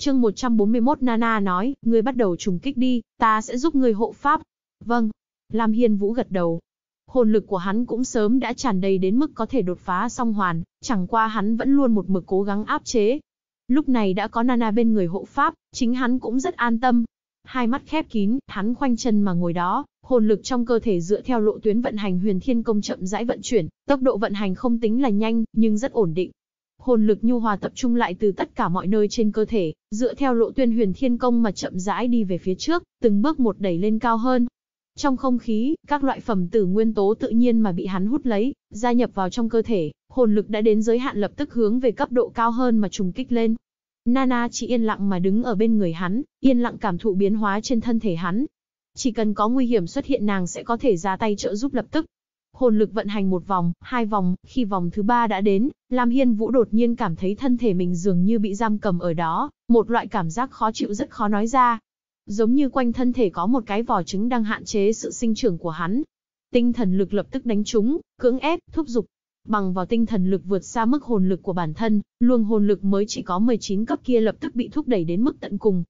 Chương 141 Nana nói, ngươi bắt đầu trùng kích đi, ta sẽ giúp ngươi hộ pháp. Vâng. Lam Hiên Vũ gật đầu. Hồn lực của hắn cũng sớm đã tràn đầy đến mức có thể đột phá song hoàn, chẳng qua hắn vẫn luôn một mực cố gắng áp chế. Lúc này đã có Nana bên người hộ pháp, chính hắn cũng rất an tâm. Hai mắt khép kín, hắn khoanh chân mà ngồi đó, hồn lực trong cơ thể dựa theo lộ tuyến vận hành huyền thiên công chậm rãi vận chuyển, tốc độ vận hành không tính là nhanh, nhưng rất ổn định hồn lực nhu hòa tập trung lại từ tất cả mọi nơi trên cơ thể, dựa theo lộ tuyên huyền thiên công mà chậm rãi đi về phía trước, từng bước một đẩy lên cao hơn. Trong không khí, các loại phẩm tử nguyên tố tự nhiên mà bị hắn hút lấy, gia nhập vào trong cơ thể, hồn lực đã đến giới hạn lập tức hướng về cấp độ cao hơn mà trùng kích lên. Nana chỉ yên lặng mà đứng ở bên người hắn, yên lặng cảm thụ biến hóa trên thân thể hắn. Chỉ cần có nguy hiểm xuất hiện nàng sẽ có thể ra tay trợ giúp lập tức, Hồn lực vận hành một vòng, hai vòng, khi vòng thứ ba đã đến, Lam Hiên Vũ đột nhiên cảm thấy thân thể mình dường như bị giam cầm ở đó, một loại cảm giác khó chịu rất khó nói ra. Giống như quanh thân thể có một cái vỏ trứng đang hạn chế sự sinh trưởng của hắn. Tinh thần lực lập tức đánh trúng, cưỡng ép, thúc giục. Bằng vào tinh thần lực vượt xa mức hồn lực của bản thân, luồng hồn lực mới chỉ có 19 cấp kia lập tức bị thúc đẩy đến mức tận cùng,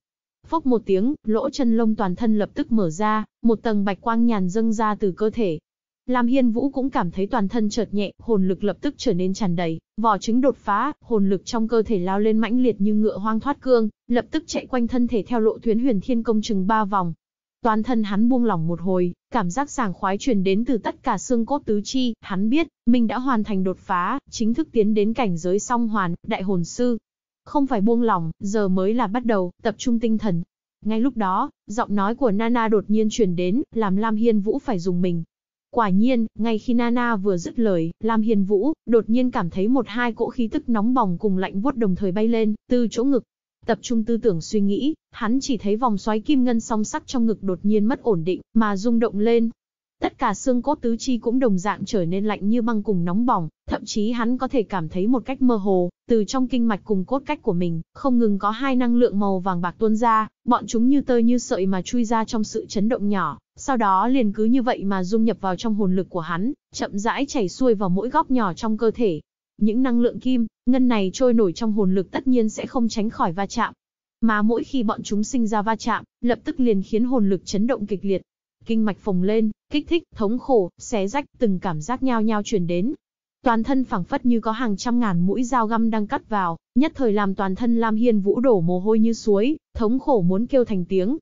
Phốc một tiếng, lỗ chân lông toàn thân lập tức mở ra, một tầng bạch quang nhàn dâng ra từ cơ thể, Lam Hiên Vũ cũng cảm thấy toàn thân chợt nhẹ, hồn lực lập tức trở nên tràn đầy, vỏ trứng đột phá, hồn lực trong cơ thể lao lên mãnh liệt như ngựa hoang thoát cương, lập tức chạy quanh thân thể theo lộ tuyến huyền thiên công chừng ba vòng. Toàn thân hắn buông lỏng một hồi, cảm giác sảng khoái truyền đến từ tất cả xương cốt tứ chi, hắn biết, mình đã hoàn thành đột phá, chính thức tiến đến cảnh giới song hoàn, đại hồn sư. Không phải buông lỏng, giờ mới là bắt đầu, tập trung tinh thần. Ngay lúc đó, giọng nói của Nana đột nhiên truyền đến, làm Lam Hiên Vũ phải dùng mình. Quả nhiên, ngay khi Nana vừa dứt lời, Lam hiền Vũ đột nhiên cảm thấy một hai cỗ khí tức nóng bỏng cùng lạnh vuốt đồng thời bay lên, từ chỗ ngực. Tập trung tư tưởng suy nghĩ, hắn chỉ thấy vòng xoáy kim ngân song sắc trong ngực đột nhiên mất ổn định, mà rung động lên. Tất cả xương cốt tứ chi cũng đồng dạng trở nên lạnh như băng cùng nóng bỏng, thậm chí hắn có thể cảm thấy một cách mơ hồ, từ trong kinh mạch cùng cốt cách của mình, không ngừng có hai năng lượng màu vàng bạc tuôn ra, bọn chúng như tơ như sợi mà chui ra trong sự chấn động nhỏ, sau đó liền cứ như vậy mà dung nhập vào trong hồn lực của hắn, chậm rãi chảy xuôi vào mỗi góc nhỏ trong cơ thể. Những năng lượng kim, ngân này trôi nổi trong hồn lực tất nhiên sẽ không tránh khỏi va chạm. Mà mỗi khi bọn chúng sinh ra va chạm, lập tức liền khiến hồn lực chấn động kịch liệt. Kinh mạch phồng lên, kích thích, thống khổ, xé rách, từng cảm giác nhao nhao truyền đến. Toàn thân phẳng phất như có hàng trăm ngàn mũi dao găm đang cắt vào, nhất thời làm toàn thân Lam Hiên Vũ đổ mồ hôi như suối, thống khổ muốn kêu thành tiếng,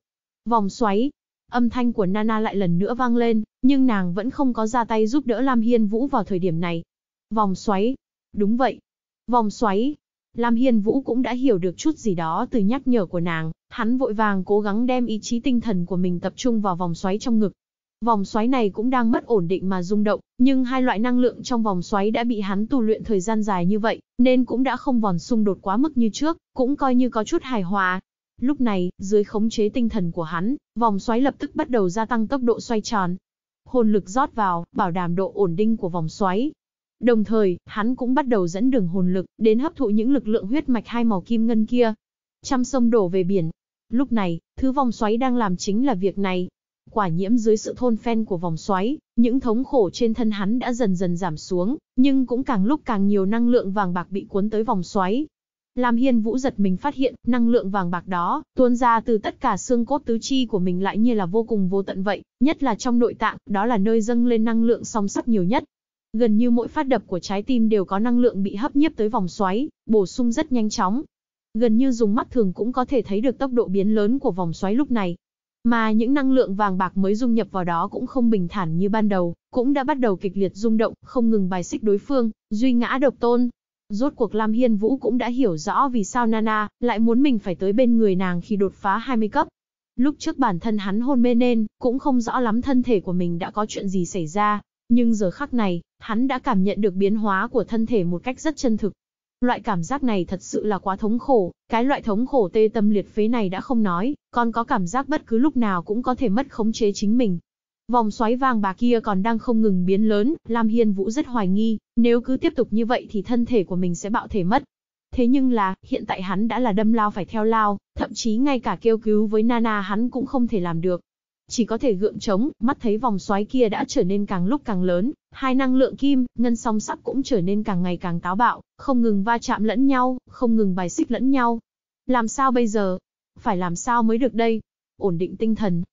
vòng xoáy, Âm thanh của Nana lại lần nữa vang lên, nhưng nàng vẫn không có ra tay giúp đỡ Lam Hiên Vũ vào thời điểm này. Vòng xoáy. Đúng vậy. Vòng xoáy. Lam Hiên Vũ cũng đã hiểu được chút gì đó từ nhắc nhở của nàng, hắn vội vàng cố gắng đem ý chí tinh thần của mình tập trung vào vòng xoáy trong ngực. Vòng xoáy này cũng đang mất ổn định mà rung động, nhưng hai loại năng lượng trong vòng xoáy đã bị hắn tu luyện thời gian dài như vậy, nên cũng đã không vòn xung đột quá mức như trước, cũng coi như có chút hài hòa, Lúc này, dưới khống chế tinh thần của hắn, vòng xoáy lập tức bắt đầu gia tăng tốc độ xoay tròn. Hồn lực rót vào, bảo đảm độ ổn định của vòng xoáy. Đồng thời, hắn cũng bắt đầu dẫn đường hồn lực đến hấp thụ những lực lượng huyết mạch hai màu kim ngân kia. Trăm sông đổ về biển. Lúc này, thứ vòng xoáy đang làm chính là việc này. Quả nhiễm dưới sự thôn phen của vòng xoáy, những thống khổ trên thân hắn đã dần dần giảm xuống, nhưng cũng càng lúc càng nhiều năng lượng vàng bạc bị cuốn tới vòng xoáy, Lam hiên vũ giật mình phát hiện, năng lượng vàng bạc đó, tuôn ra từ tất cả xương cốt tứ chi của mình lại như là vô cùng vô tận vậy, nhất là trong nội tạng, đó là nơi dâng lên năng lượng song sắc nhiều nhất. Gần như mỗi phát đập của trái tim đều có năng lượng bị hấp nhiếp tới vòng xoáy, bổ sung rất nhanh chóng. Gần như dùng mắt thường cũng có thể thấy được tốc độ biến lớn của vòng xoáy lúc này. Mà những năng lượng vàng bạc mới dung nhập vào đó cũng không bình thản như ban đầu, cũng đã bắt đầu kịch liệt rung động, không ngừng bài xích đối phương, duy ngã độc tôn, Rốt cuộc Lam Hiên Vũ cũng đã hiểu rõ vì sao Nana lại muốn mình phải tới bên người nàng khi đột phá 20 cấp. Lúc trước bản thân hắn hôn mê nên, cũng không rõ lắm thân thể của mình đã có chuyện gì xảy ra, nhưng giờ khắc này, hắn đã cảm nhận được biến hóa của thân thể một cách rất chân thực. Loại cảm giác này thật sự là quá thống khổ, cái loại thống khổ tê tâm liệt phế này đã không nói, còn có cảm giác bất cứ lúc nào cũng có thể mất khống chế chính mình. Vòng xoáy vàng bà kia còn đang không ngừng biến lớn, Lam Hiên Vũ rất hoài nghi, nếu cứ tiếp tục như vậy thì thân thể của mình sẽ bạo thể mất. Thế nhưng là, hiện tại hắn đã là đâm lao phải theo lao, thậm chí ngay cả kêu cứu với Nana hắn cũng không thể làm được. Chỉ có thể gượng chống, mắt thấy vòng xoáy kia đã trở nên càng lúc càng lớn, hai năng lượng kim, ngân song sắc cũng trở nên càng ngày càng táo bạo, không ngừng va chạm lẫn nhau, không ngừng bài xích lẫn nhau. Làm sao bây giờ? Phải làm sao mới được đây? Ổn định tinh thần,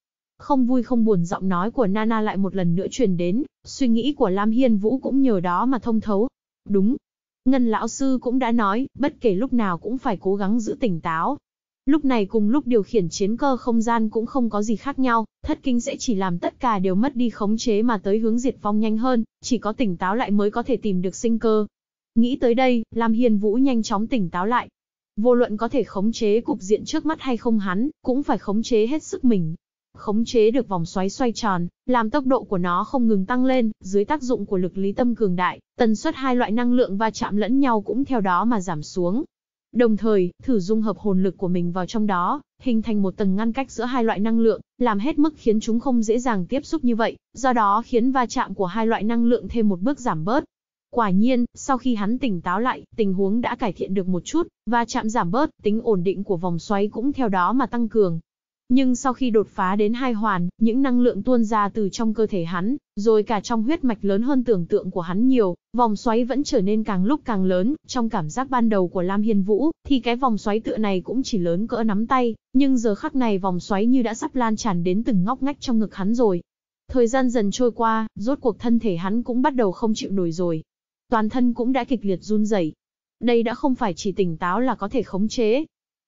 không vui không buồn giọng nói của Nana lại một lần nữa truyền đến, suy nghĩ của Lam Hiên Vũ cũng nhờ đó mà thông thấu. Đúng. Ngân lão sư cũng đã nói, bất kể lúc nào cũng phải cố gắng giữ tỉnh táo. Lúc này cùng lúc điều khiển chiến cơ không gian cũng không có gì khác nhau, thất kinh sẽ chỉ làm tất cả đều mất đi khống chế mà tới hướng diệt vong nhanh hơn, chỉ có tỉnh táo lại mới có thể tìm được sinh cơ. Nghĩ tới đây, Lam Hiên Vũ nhanh chóng tỉnh táo lại, Vô luận có thể khống chế cục diện trước mắt hay không hắn, cũng phải khống chế hết sức mình, khống chế được vòng xoáy xoay tròn, làm tốc độ của nó không ngừng tăng lên, dưới tác dụng của lực lý tâm cường đại, tần suất hai loại năng lượng va chạm lẫn nhau cũng theo đó mà giảm xuống. Đồng thời, thử dung hợp hồn lực của mình vào trong đó, hình thành một tầng ngăn cách giữa hai loại năng lượng, làm hết mức khiến chúng không dễ dàng tiếp xúc như vậy, do đó khiến va chạm của hai loại năng lượng thêm một bước giảm bớt. Quả nhiên, sau khi hắn tỉnh táo lại, tình huống đã cải thiện được một chút, va chạm giảm bớt, tính ổn định của vòng xoáy cũng theo đó mà tăng cường. Nhưng sau khi đột phá đến hai hoàn, những năng lượng tuôn ra từ trong cơ thể hắn, rồi cả trong huyết mạch lớn hơn tưởng tượng của hắn nhiều, vòng xoáy vẫn trở nên càng lúc càng lớn, trong cảm giác ban đầu của Lam Hiên Vũ, thì cái vòng xoáy tựa này cũng chỉ lớn cỡ nắm tay, nhưng giờ khắc này vòng xoáy như đã sắp lan tràn đến từng ngóc ngách trong ngực hắn rồi. Thời gian dần trôi qua, rốt cuộc thân thể hắn cũng bắt đầu không chịu nổi rồi. Toàn thân cũng đã kịch liệt run rẩy. Đây đã không phải chỉ tỉnh táo là có thể khống chế,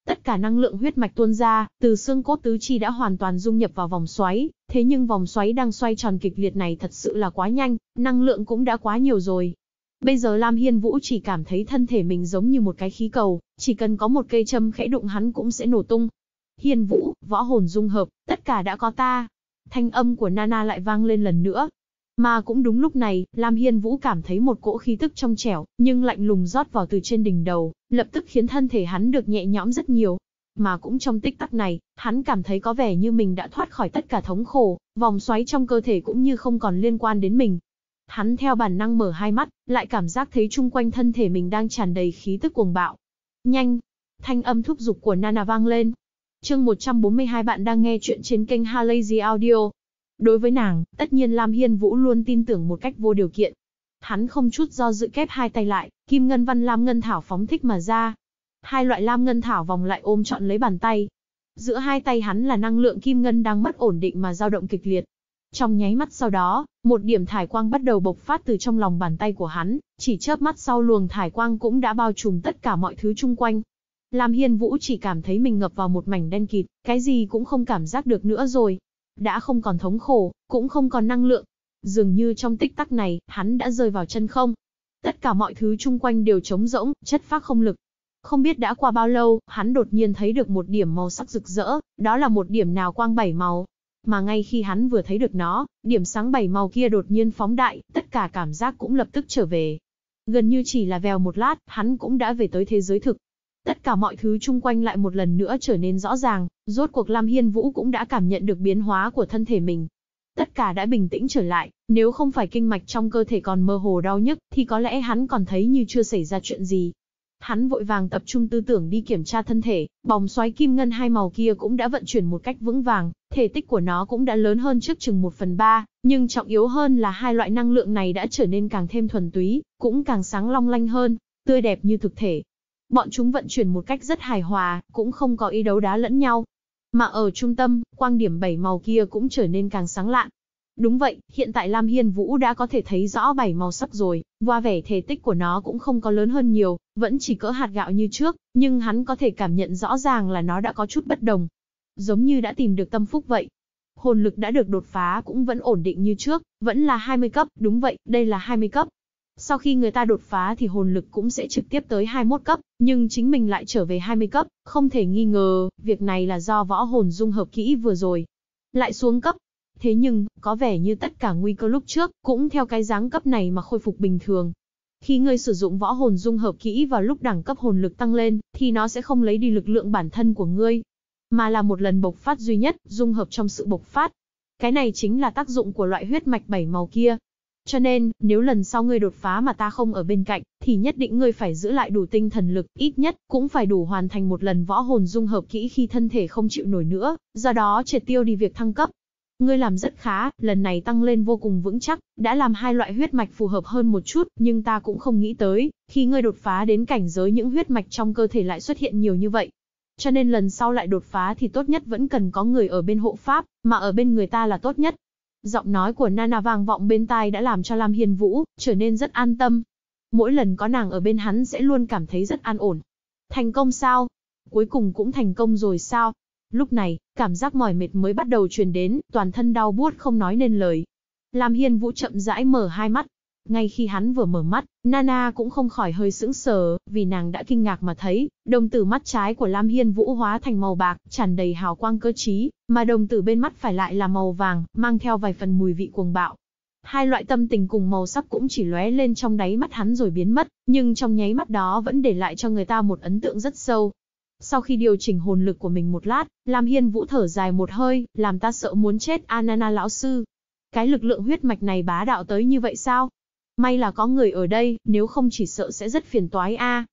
Tất cả năng lượng huyết mạch tuôn ra, từ xương cốt tứ chi đã hoàn toàn dung nhập vào vòng xoáy, thế nhưng vòng xoáy đang xoay tròn kịch liệt này thật sự là quá nhanh, năng lượng cũng đã quá nhiều rồi. Bây giờ Lam Hiên Vũ chỉ cảm thấy thân thể mình giống như một cái khí cầu, chỉ cần có một cây châm khẽ đụng hắn cũng sẽ nổ tung. Hiên Vũ, võ hồn dung hợp, tất cả đã có ta. Thanh âm của Nana lại vang lên lần nữa, mà cũng đúng lúc này, Lam Hiên Vũ cảm thấy một cỗ khí tức trong trẻo, nhưng lạnh lùng rót vào từ trên đỉnh đầu, lập tức khiến thân thể hắn được nhẹ nhõm rất nhiều. Mà cũng trong tích tắc này, hắn cảm thấy có vẻ như mình đã thoát khỏi tất cả thống khổ, vòng xoáy trong cơ thể cũng như không còn liên quan đến mình. Hắn theo bản năng mở hai mắt, lại cảm giác thấy chung quanh thân thể mình đang tràn đầy khí tức cuồng bạo. Nhanh! Thanh âm thúc giục của Nana vang lên. Chương 142 bạn đang nghe chuyện trên kênh Halazy Audio. Đối với nàng, tất nhiên Lam Hiên Vũ luôn tin tưởng một cách vô điều kiện. Hắn không chút do dự kép hai tay lại, kim ngân văn lam ngân thảo phóng thích mà ra. Hai loại lam ngân thảo vòng lại ôm chọn lấy bàn tay. Giữa hai tay hắn là năng lượng kim ngân đang mất ổn định mà dao động kịch liệt. Trong nháy mắt sau đó, một điểm thải quang bắt đầu bộc phát từ trong lòng bàn tay của hắn, chỉ chớp mắt sau luồng thải quang cũng đã bao trùm tất cả mọi thứ chung quanh. Lam Hiên Vũ chỉ cảm thấy mình ngập vào một mảnh đen kịt, cái gì cũng không cảm giác được nữa rồi đã không còn thống khổ, cũng không còn năng lượng. Dường như trong tích tắc này, hắn đã rơi vào chân không. Tất cả mọi thứ chung quanh đều trống rỗng, chất phác không lực. Không biết đã qua bao lâu, hắn đột nhiên thấy được một điểm màu sắc rực rỡ, đó là một điểm nào quang bảy màu. Mà ngay khi hắn vừa thấy được nó, điểm sáng bảy màu kia đột nhiên phóng đại, tất cả cảm giác cũng lập tức trở về. Gần như chỉ là vèo một lát, hắn cũng đã về tới thế giới thực. Tất cả mọi thứ chung quanh lại một lần nữa trở nên rõ ràng, rốt cuộc Lam Hiên Vũ cũng đã cảm nhận được biến hóa của thân thể mình. Tất cả đã bình tĩnh trở lại, nếu không phải kinh mạch trong cơ thể còn mơ hồ đau nhức, thì có lẽ hắn còn thấy như chưa xảy ra chuyện gì. Hắn vội vàng tập trung tư tưởng đi kiểm tra thân thể, Bóng xoáy kim ngân hai màu kia cũng đã vận chuyển một cách vững vàng, thể tích của nó cũng đã lớn hơn trước chừng 1 phần 3, nhưng trọng yếu hơn là hai loại năng lượng này đã trở nên càng thêm thuần túy, cũng càng sáng long lanh hơn, tươi đẹp như thực thể, Bọn chúng vận chuyển một cách rất hài hòa, cũng không có ý đấu đá lẫn nhau. Mà ở trung tâm, quang điểm bảy màu kia cũng trở nên càng sáng lạn. Đúng vậy, hiện tại Lam Hiên Vũ đã có thể thấy rõ bảy màu sắc rồi, qua vẻ thể tích của nó cũng không có lớn hơn nhiều, vẫn chỉ cỡ hạt gạo như trước, nhưng hắn có thể cảm nhận rõ ràng là nó đã có chút bất đồng. Giống như đã tìm được tâm phúc vậy. Hồn lực đã được đột phá cũng vẫn ổn định như trước, vẫn là 20 cấp, đúng vậy, đây là 20 cấp, sau khi người ta đột phá thì hồn lực cũng sẽ trực tiếp tới 21 cấp, nhưng chính mình lại trở về 20 cấp, không thể nghi ngờ, việc này là do võ hồn dung hợp kỹ vừa rồi. Lại xuống cấp. Thế nhưng, có vẻ như tất cả nguy cơ lúc trước, cũng theo cái dáng cấp này mà khôi phục bình thường. Khi người sử dụng võ hồn dung hợp kỹ vào lúc đẳng cấp hồn lực tăng lên, thì nó sẽ không lấy đi lực lượng bản thân của ngươi, mà là một lần bộc phát duy nhất, dung hợp trong sự bộc phát. Cái này chính là tác dụng của loại huyết mạch bảy màu kia, cho nên, nếu lần sau ngươi đột phá mà ta không ở bên cạnh, thì nhất định ngươi phải giữ lại đủ tinh thần lực, ít nhất cũng phải đủ hoàn thành một lần võ hồn dung hợp kỹ khi thân thể không chịu nổi nữa, do đó triệt tiêu đi việc thăng cấp. Ngươi làm rất khá, lần này tăng lên vô cùng vững chắc, đã làm hai loại huyết mạch phù hợp hơn một chút, nhưng ta cũng không nghĩ tới, khi ngươi đột phá đến cảnh giới những huyết mạch trong cơ thể lại xuất hiện nhiều như vậy. Cho nên lần sau lại đột phá thì tốt nhất vẫn cần có người ở bên hộ pháp, mà ở bên người ta là tốt nhất, giọng nói của Nana vang vọng bên tai đã làm cho Lam Hiên Vũ trở nên rất an tâm. Mỗi lần có nàng ở bên hắn sẽ luôn cảm thấy rất an ổn. Thành công sao? Cuối cùng cũng thành công rồi sao? Lúc này, cảm giác mỏi mệt mới bắt đầu truyền đến, toàn thân đau buốt không nói nên lời. Lam Hiên Vũ chậm rãi mở hai mắt, ngay khi hắn vừa mở mắt, Nana cũng không khỏi hơi sững sờ, vì nàng đã kinh ngạc mà thấy, đồng tử mắt trái của Lam Hiên Vũ hóa thành màu bạc, tràn đầy hào quang cơ trí, mà đồng tử bên mắt phải lại là màu vàng, mang theo vài phần mùi vị cuồng bạo. Hai loại tâm tình cùng màu sắc cũng chỉ lóe lên trong đáy mắt hắn rồi biến mất, nhưng trong nháy mắt đó vẫn để lại cho người ta một ấn tượng rất sâu. Sau khi điều chỉnh hồn lực của mình một lát, Lam Hiên Vũ thở dài một hơi, làm ta sợ muốn chết Anana lão sư. Cái lực lượng huyết mạch này bá đạo tới như vậy sao? May là có người ở đây, nếu không chỉ sợ sẽ rất phiền toái a.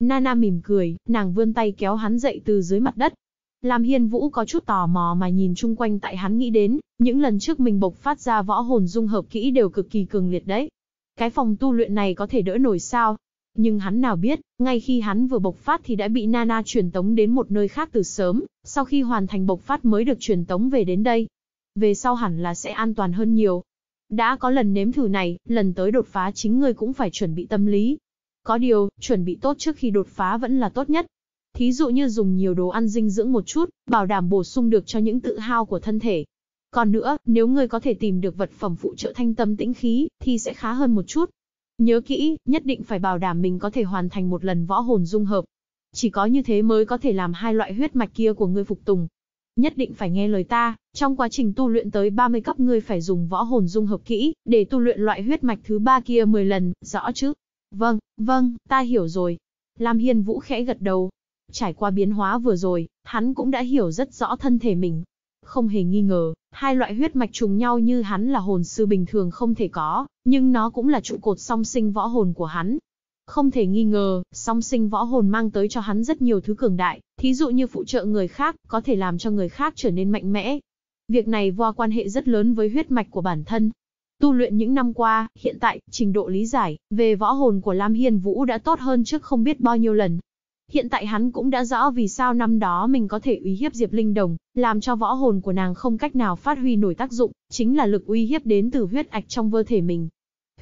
Nana mỉm cười, nàng vươn tay kéo hắn dậy từ dưới mặt đất. Lam Hiên Vũ có chút tò mò mà nhìn chung quanh tại hắn nghĩ đến, những lần trước mình bộc phát ra võ hồn dung hợp kỹ đều cực kỳ cường liệt đấy. Cái phòng tu luyện này có thể đỡ nổi sao? Nhưng hắn nào biết, ngay khi hắn vừa bộc phát thì đã bị Nana truyền tống đến một nơi khác từ sớm, sau khi hoàn thành bộc phát mới được truyền tống về đến đây. Về sau hẳn là sẽ an toàn hơn nhiều, đã có lần nếm thử này, lần tới đột phá chính ngươi cũng phải chuẩn bị tâm lý. Có điều, chuẩn bị tốt trước khi đột phá vẫn là tốt nhất. Thí dụ như dùng nhiều đồ ăn dinh dưỡng một chút, bảo đảm bổ sung được cho những tự hao của thân thể. Còn nữa, nếu ngươi có thể tìm được vật phẩm phụ trợ thanh tâm tĩnh khí, thì sẽ khá hơn một chút. Nhớ kỹ, nhất định phải bảo đảm mình có thể hoàn thành một lần võ hồn dung hợp. Chỉ có như thế mới có thể làm hai loại huyết mạch kia của ngươi phục tùng, Nhất định phải nghe lời ta, trong quá trình tu luyện tới 30 cấp ngươi phải dùng võ hồn dung hợp kỹ, để tu luyện loại huyết mạch thứ ba kia 10 lần, rõ chứ? Vâng, vâng, ta hiểu rồi. Lam Hiên Vũ khẽ gật đầu. Trải qua biến hóa vừa rồi, hắn cũng đã hiểu rất rõ thân thể mình. Không hề nghi ngờ, hai loại huyết mạch trùng nhau như hắn là hồn sư bình thường không thể có, nhưng nó cũng là trụ cột song sinh võ hồn của hắn, không thể nghi ngờ, song sinh võ hồn mang tới cho hắn rất nhiều thứ cường đại, thí dụ như phụ trợ người khác, có thể làm cho người khác trở nên mạnh mẽ. Việc này vô quan hệ rất lớn với huyết mạch của bản thân. Tu luyện những năm qua, hiện tại, trình độ lý giải về võ hồn của Lam Hiên Vũ đã tốt hơn trước không biết bao nhiêu lần. Hiện tại hắn cũng đã rõ vì sao năm đó mình có thể uy hiếp Diệp Linh Đồng, làm cho võ hồn của nàng không cách nào phát huy nổi tác dụng, chính là lực uy hiếp đến từ huyết ạch trong vơ thể mình.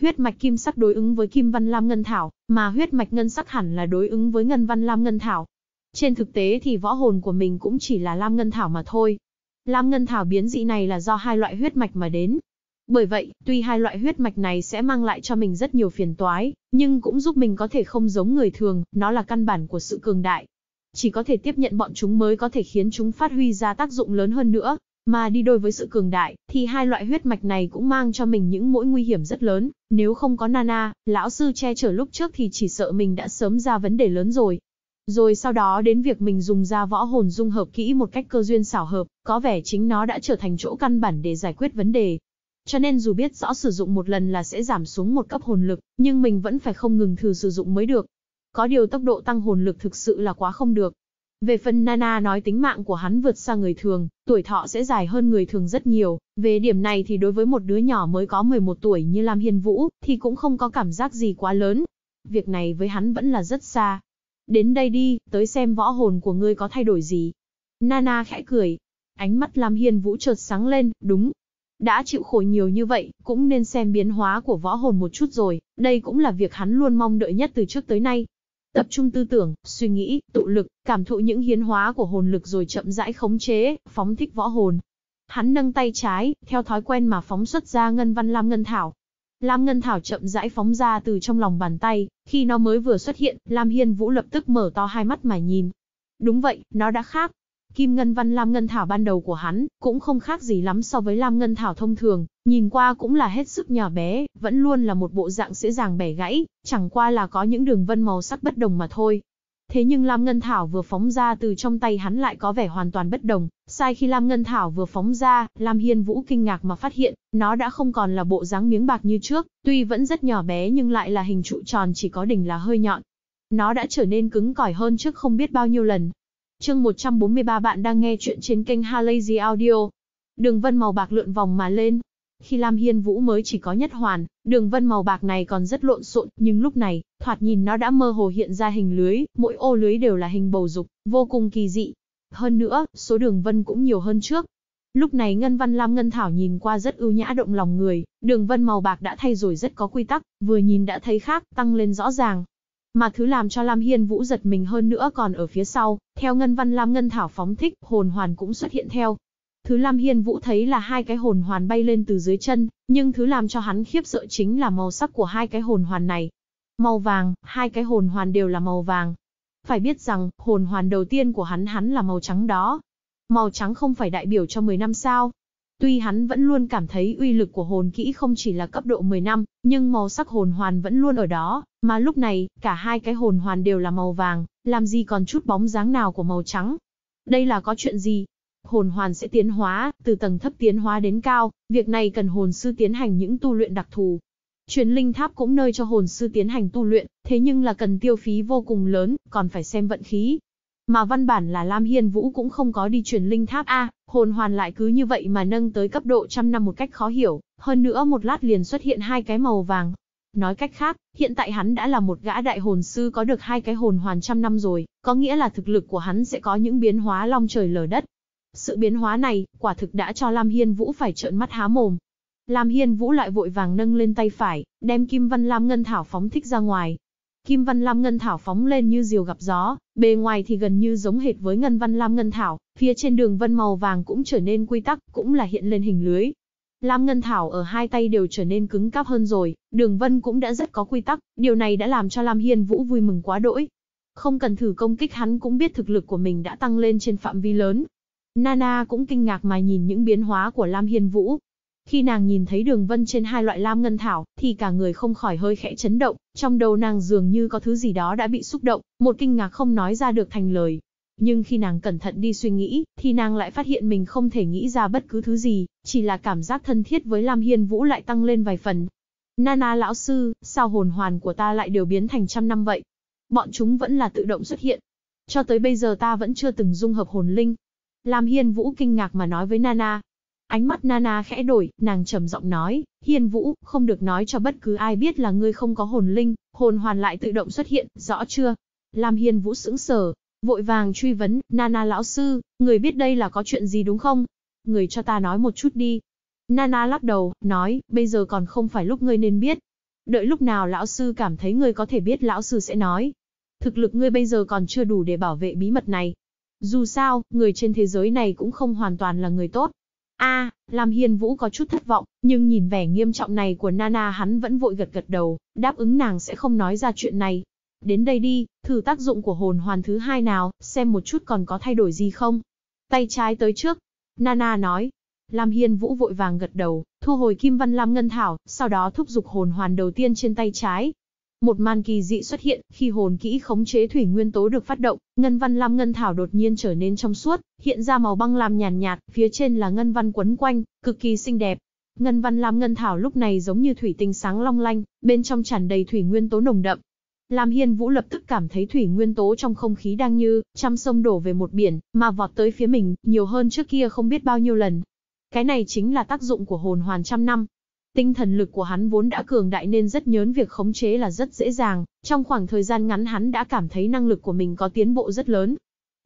Huyết mạch kim sắc đối ứng với kim văn lam ngân thảo, mà huyết mạch ngân sắc hẳn là đối ứng với ngân văn lam ngân thảo. Trên thực tế thì võ hồn của mình cũng chỉ là lam ngân thảo mà thôi. Lam ngân thảo biến dị này là do hai loại huyết mạch mà đến. Bởi vậy, tuy hai loại huyết mạch này sẽ mang lại cho mình rất nhiều phiền toái, nhưng cũng giúp mình có thể không giống người thường, nó là căn bản của sự cường đại. Chỉ có thể tiếp nhận bọn chúng mới có thể khiến chúng phát huy ra tác dụng lớn hơn nữa, mà đi đôi với sự cường đại, thì hai loại huyết mạch này cũng mang cho mình những mỗi nguy hiểm rất lớn, nếu không có Nana, lão sư che chở lúc trước thì chỉ sợ mình đã sớm ra vấn đề lớn rồi. Rồi sau đó đến việc mình dùng ra võ hồn dung hợp kỹ một cách cơ duyên xảo hợp, có vẻ chính nó đã trở thành chỗ căn bản để giải quyết vấn đề. Cho nên dù biết rõ sử dụng một lần là sẽ giảm xuống một cấp hồn lực, nhưng mình vẫn phải không ngừng thử sử dụng mới được. Có điều tốc độ tăng hồn lực thực sự là quá không được, về phần Nana nói tính mạng của hắn vượt xa người thường, tuổi thọ sẽ dài hơn người thường rất nhiều, về điểm này thì đối với một đứa nhỏ mới có 11 tuổi như Lam Hiên Vũ, thì cũng không có cảm giác gì quá lớn. Việc này với hắn vẫn là rất xa. Đến đây đi, tới xem võ hồn của ngươi có thay đổi gì. Nana khẽ cười. Ánh mắt Lam Hiên Vũ chợt sáng lên, đúng. Đã chịu khổ nhiều như vậy, cũng nên xem biến hóa của võ hồn một chút rồi, đây cũng là việc hắn luôn mong đợi nhất từ trước tới nay. Tập trung tư tưởng, suy nghĩ, tụ lực, cảm thụ những hiến hóa của hồn lực rồi chậm rãi khống chế, phóng thích võ hồn. Hắn nâng tay trái, theo thói quen mà phóng xuất ra ngân văn Lam Ngân Thảo. Lam Ngân Thảo chậm rãi phóng ra từ trong lòng bàn tay, khi nó mới vừa xuất hiện, Lam Hiên Vũ lập tức mở to hai mắt mà nhìn. Đúng vậy, nó đã khác, Kim Ngân Văn Lam Ngân Thảo ban đầu của hắn, cũng không khác gì lắm so với Lam Ngân Thảo thông thường, nhìn qua cũng là hết sức nhỏ bé, vẫn luôn là một bộ dạng dễ dàng bẻ gãy, chẳng qua là có những đường vân màu sắc bất đồng mà thôi. Thế nhưng Lam Ngân Thảo vừa phóng ra từ trong tay hắn lại có vẻ hoàn toàn bất đồng, sai khi Lam Ngân Thảo vừa phóng ra, Lam Hiên Vũ kinh ngạc mà phát hiện, nó đã không còn là bộ dáng miếng bạc như trước, tuy vẫn rất nhỏ bé nhưng lại là hình trụ tròn chỉ có đỉnh là hơi nhọn. Nó đã trở nên cứng cỏi hơn trước không biết bao nhiêu lần, Chương 143 bạn đang nghe chuyện trên kênh Halazy Audio. Đường vân màu bạc lượn vòng mà lên. Khi Lam Hiên Vũ mới chỉ có nhất hoàn, đường vân màu bạc này còn rất lộn xộn, nhưng lúc này, thoạt nhìn nó đã mơ hồ hiện ra hình lưới, mỗi ô lưới đều là hình bầu dục, vô cùng kỳ dị. Hơn nữa, số đường vân cũng nhiều hơn trước. Lúc này Ngân Văn Lam Ngân Thảo nhìn qua rất ưu nhã động lòng người, đường vân màu bạc đã thay rồi rất có quy tắc, vừa nhìn đã thấy khác, tăng lên rõ ràng. Mà thứ làm cho Lam Hiên Vũ giật mình hơn nữa còn ở phía sau, theo Ngân Văn Lam Ngân Thảo phóng thích, hồn hoàn cũng xuất hiện theo. Thứ Lam Hiên Vũ thấy là hai cái hồn hoàn bay lên từ dưới chân, nhưng thứ làm cho hắn khiếp sợ chính là màu sắc của hai cái hồn hoàn này. Màu vàng, hai cái hồn hoàn đều là màu vàng. Phải biết rằng, hồn hoàn đầu tiên của hắn hắn là màu trắng đó. Màu trắng không phải đại biểu cho 10 năm sao, Tuy hắn vẫn luôn cảm thấy uy lực của hồn kỹ không chỉ là cấp độ 10 năm, nhưng màu sắc hồn hoàn vẫn luôn ở đó, mà lúc này, cả hai cái hồn hoàn đều là màu vàng, làm gì còn chút bóng dáng nào của màu trắng. Đây là có chuyện gì? Hồn hoàn sẽ tiến hóa, từ tầng thấp tiến hóa đến cao, việc này cần hồn sư tiến hành những tu luyện đặc thù. Truyền linh tháp cũng nơi cho hồn sư tiến hành tu luyện, thế nhưng là cần tiêu phí vô cùng lớn, còn phải xem vận khí, mà văn bản là Lam Hiên Vũ cũng không có đi truyền linh tháp A, hồn hoàn lại cứ như vậy mà nâng tới cấp độ trăm năm một cách khó hiểu, hơn nữa một lát liền xuất hiện hai cái màu vàng. Nói cách khác, hiện tại hắn đã là một gã đại hồn sư có được hai cái hồn hoàn trăm năm rồi, có nghĩa là thực lực của hắn sẽ có những biến hóa long trời lở đất. Sự biến hóa này, quả thực đã cho Lam Hiên Vũ phải trợn mắt há mồm. Lam Hiên Vũ lại vội vàng nâng lên tay phải, đem Kim Văn Lam Ngân Thảo phóng thích ra ngoài, Kim Văn Lam Ngân Thảo phóng lên như diều gặp gió, bề ngoài thì gần như giống hệt với Ngân Văn Lam Ngân Thảo, phía trên đường vân màu vàng cũng trở nên quy tắc, cũng là hiện lên hình lưới. Lam Ngân Thảo ở hai tay đều trở nên cứng cáp hơn rồi, đường vân cũng đã rất có quy tắc, điều này đã làm cho Lam Hiên Vũ vui mừng quá đỗi. Không cần thử công kích hắn cũng biết thực lực của mình đã tăng lên trên phạm vi lớn. Nana cũng kinh ngạc mà nhìn những biến hóa của Lam Hiên Vũ. Khi nàng nhìn thấy đường vân trên hai loại Lam Ngân Thảo, thì cả người không khỏi hơi khẽ chấn động. Trong đầu nàng dường như có thứ gì đó đã bị xúc động, một kinh ngạc không nói ra được thành lời. Nhưng khi nàng cẩn thận đi suy nghĩ, thì nàng lại phát hiện mình không thể nghĩ ra bất cứ thứ gì, chỉ là cảm giác thân thiết với Lam Hiên Vũ lại tăng lên vài phần. Nana lão sư, sao hồn hoàn của ta lại đều biến thành trăm năm vậy? Bọn chúng vẫn là tự động xuất hiện. Cho tới bây giờ ta vẫn chưa từng dung hợp hồn linh. Lam Hiên Vũ kinh ngạc mà nói với Nana, Ánh mắt Nana khẽ đổi, nàng trầm giọng nói, Hiên Vũ, không được nói cho bất cứ ai biết là ngươi không có hồn linh, hồn hoàn lại tự động xuất hiện, rõ chưa? Lam Hiên Vũ sững sờ, vội vàng truy vấn, Nana lão sư, người biết đây là có chuyện gì đúng không? Người cho ta nói một chút đi. Nana lắc đầu, nói, bây giờ còn không phải lúc ngươi nên biết. Đợi lúc nào lão sư cảm thấy ngươi có thể biết lão sư sẽ nói. Thực lực ngươi bây giờ còn chưa đủ để bảo vệ bí mật này. Dù sao, người trên thế giới này cũng không hoàn toàn là người tốt, A, Lam Hiên Vũ có chút thất vọng, nhưng nhìn vẻ nghiêm trọng này của Nana hắn vẫn vội gật gật đầu, đáp ứng nàng sẽ không nói ra chuyện này. Đến đây đi, thử tác dụng của hồn hoàn thứ hai nào, xem một chút còn có thay đổi gì không. Tay trái tới trước. Nana nói. Lam Hiên Vũ vội vàng gật đầu, thu hồi Kim Văn Lam Ngân Thảo, sau đó thúc giục hồn hoàn đầu tiên trên tay trái, một màn kỳ dị xuất hiện, khi hồn kỹ khống chế thủy nguyên tố được phát động, ngân văn lam ngân thảo đột nhiên trở nên trong suốt, hiện ra màu băng lam nhàn nhạt, nhạt, phía trên là ngân văn quấn quanh, cực kỳ xinh đẹp. Ngân văn lam ngân thảo lúc này giống như thủy tinh sáng long lanh, bên trong tràn đầy thủy nguyên tố nồng đậm. Lam Hiên Vũ lập tức cảm thấy thủy nguyên tố trong không khí đang như trăm sông đổ về một biển, mà vọt tới phía mình, nhiều hơn trước kia không biết bao nhiêu lần. Cái này chính là tác dụng của hồn hoàn trăm năm, Tinh thần lực của hắn vốn đã cường đại nên rất nhớn việc khống chế là rất dễ dàng, trong khoảng thời gian ngắn hắn đã cảm thấy năng lực của mình có tiến bộ rất lớn.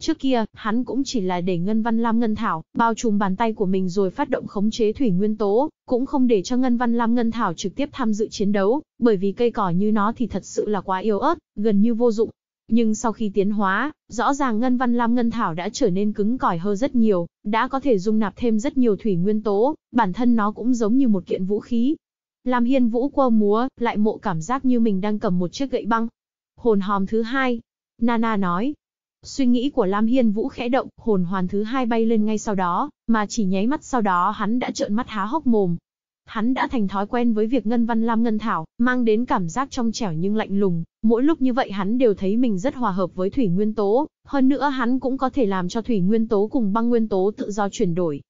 Trước kia, hắn cũng chỉ là để Ngân Văn Lam Ngân Thảo bao trùm bàn tay của mình rồi phát động khống chế thủy nguyên tố, cũng không để cho Ngân Văn Lam Ngân Thảo trực tiếp tham dự chiến đấu, bởi vì cây cỏ như nó thì thật sự là quá yếu ớt, gần như vô dụng, nhưng sau khi tiến hóa, rõ ràng ngân văn lam ngân thảo đã trở nên cứng cỏi hơn rất nhiều, đã có thể dung nạp thêm rất nhiều thủy nguyên tố, bản thân nó cũng giống như một kiện vũ khí. Lam Hiên Vũ quơ múa, lại mộ cảm giác như mình đang cầm một chiếc gậy băng. Hồn hòm thứ hai. Nana nói. Suy nghĩ của Lam Hiên Vũ khẽ động, hồn hoàn thứ hai bay lên ngay sau đó, mà chỉ nháy mắt sau đó hắn đã trợn mắt há hốc mồm, Hắn đã thành thói quen với việc Ngân Văn Lam Ngân Thảo, mang đến cảm giác trong trẻo nhưng lạnh lùng, mỗi lúc như vậy hắn đều thấy mình rất hòa hợp với thủy nguyên tố, hơn nữa hắn cũng có thể làm cho thủy nguyên tố cùng băng nguyên tố tự do chuyển đổi.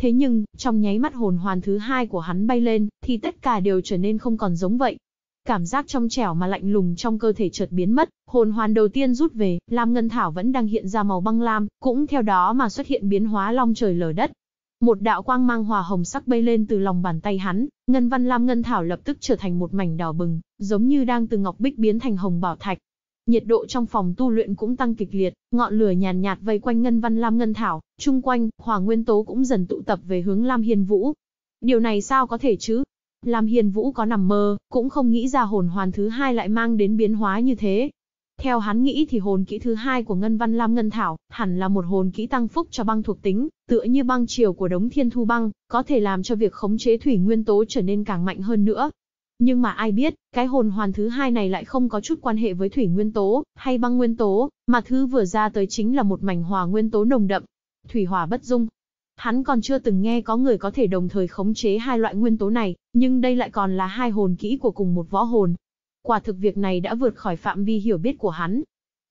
Thế nhưng, trong nháy mắt hồn hoàn thứ hai của hắn bay lên, thì tất cả đều trở nên không còn giống vậy. Cảm giác trong trẻo mà lạnh lùng trong cơ thể chợt biến mất, hồn hoàn đầu tiên rút về, Lam Ngân Thảo vẫn đang hiện ra màu băng lam, cũng theo đó mà xuất hiện biến hóa long trời lở đất, một đạo quang mang hòa hồng sắc bay lên từ lòng bàn tay hắn, ngân văn lam ngân thảo lập tức trở thành một mảnh đỏ bừng, giống như đang từ ngọc bích biến thành hồng bảo thạch. Nhiệt độ trong phòng tu luyện cũng tăng kịch liệt, ngọn lửa nhàn nhạt, nhạt vây quanh ngân văn lam ngân thảo, chung quanh, hỏa nguyên tố cũng dần tụ tập về hướng Lam Hiên Vũ. Điều này sao có thể chứ? Lam Hiên Vũ có nằm mơ, cũng không nghĩ ra hồn hoàn thứ hai lại mang đến biến hóa như thế, theo hắn nghĩ thì hồn kỹ thứ hai của Ngân Văn Lam Ngân Thảo, hẳn là một hồn kỹ tăng phúc cho băng thuộc tính, tựa như băng chiều của đống thiên thu băng, có thể làm cho việc khống chế thủy nguyên tố trở nên càng mạnh hơn nữa. Nhưng mà ai biết, cái hồn hoàn thứ hai này lại không có chút quan hệ với thủy nguyên tố, hay băng nguyên tố, mà thứ vừa ra tới chính là một mảnh hòa nguyên tố nồng đậm. Thủy hỏa bất dung. Hắn còn chưa từng nghe có người có thể đồng thời khống chế hai loại nguyên tố này, nhưng đây lại còn là hai hồn kỹ của cùng một võ hồn, Quả thực việc này đã vượt khỏi phạm vi hiểu biết của hắn.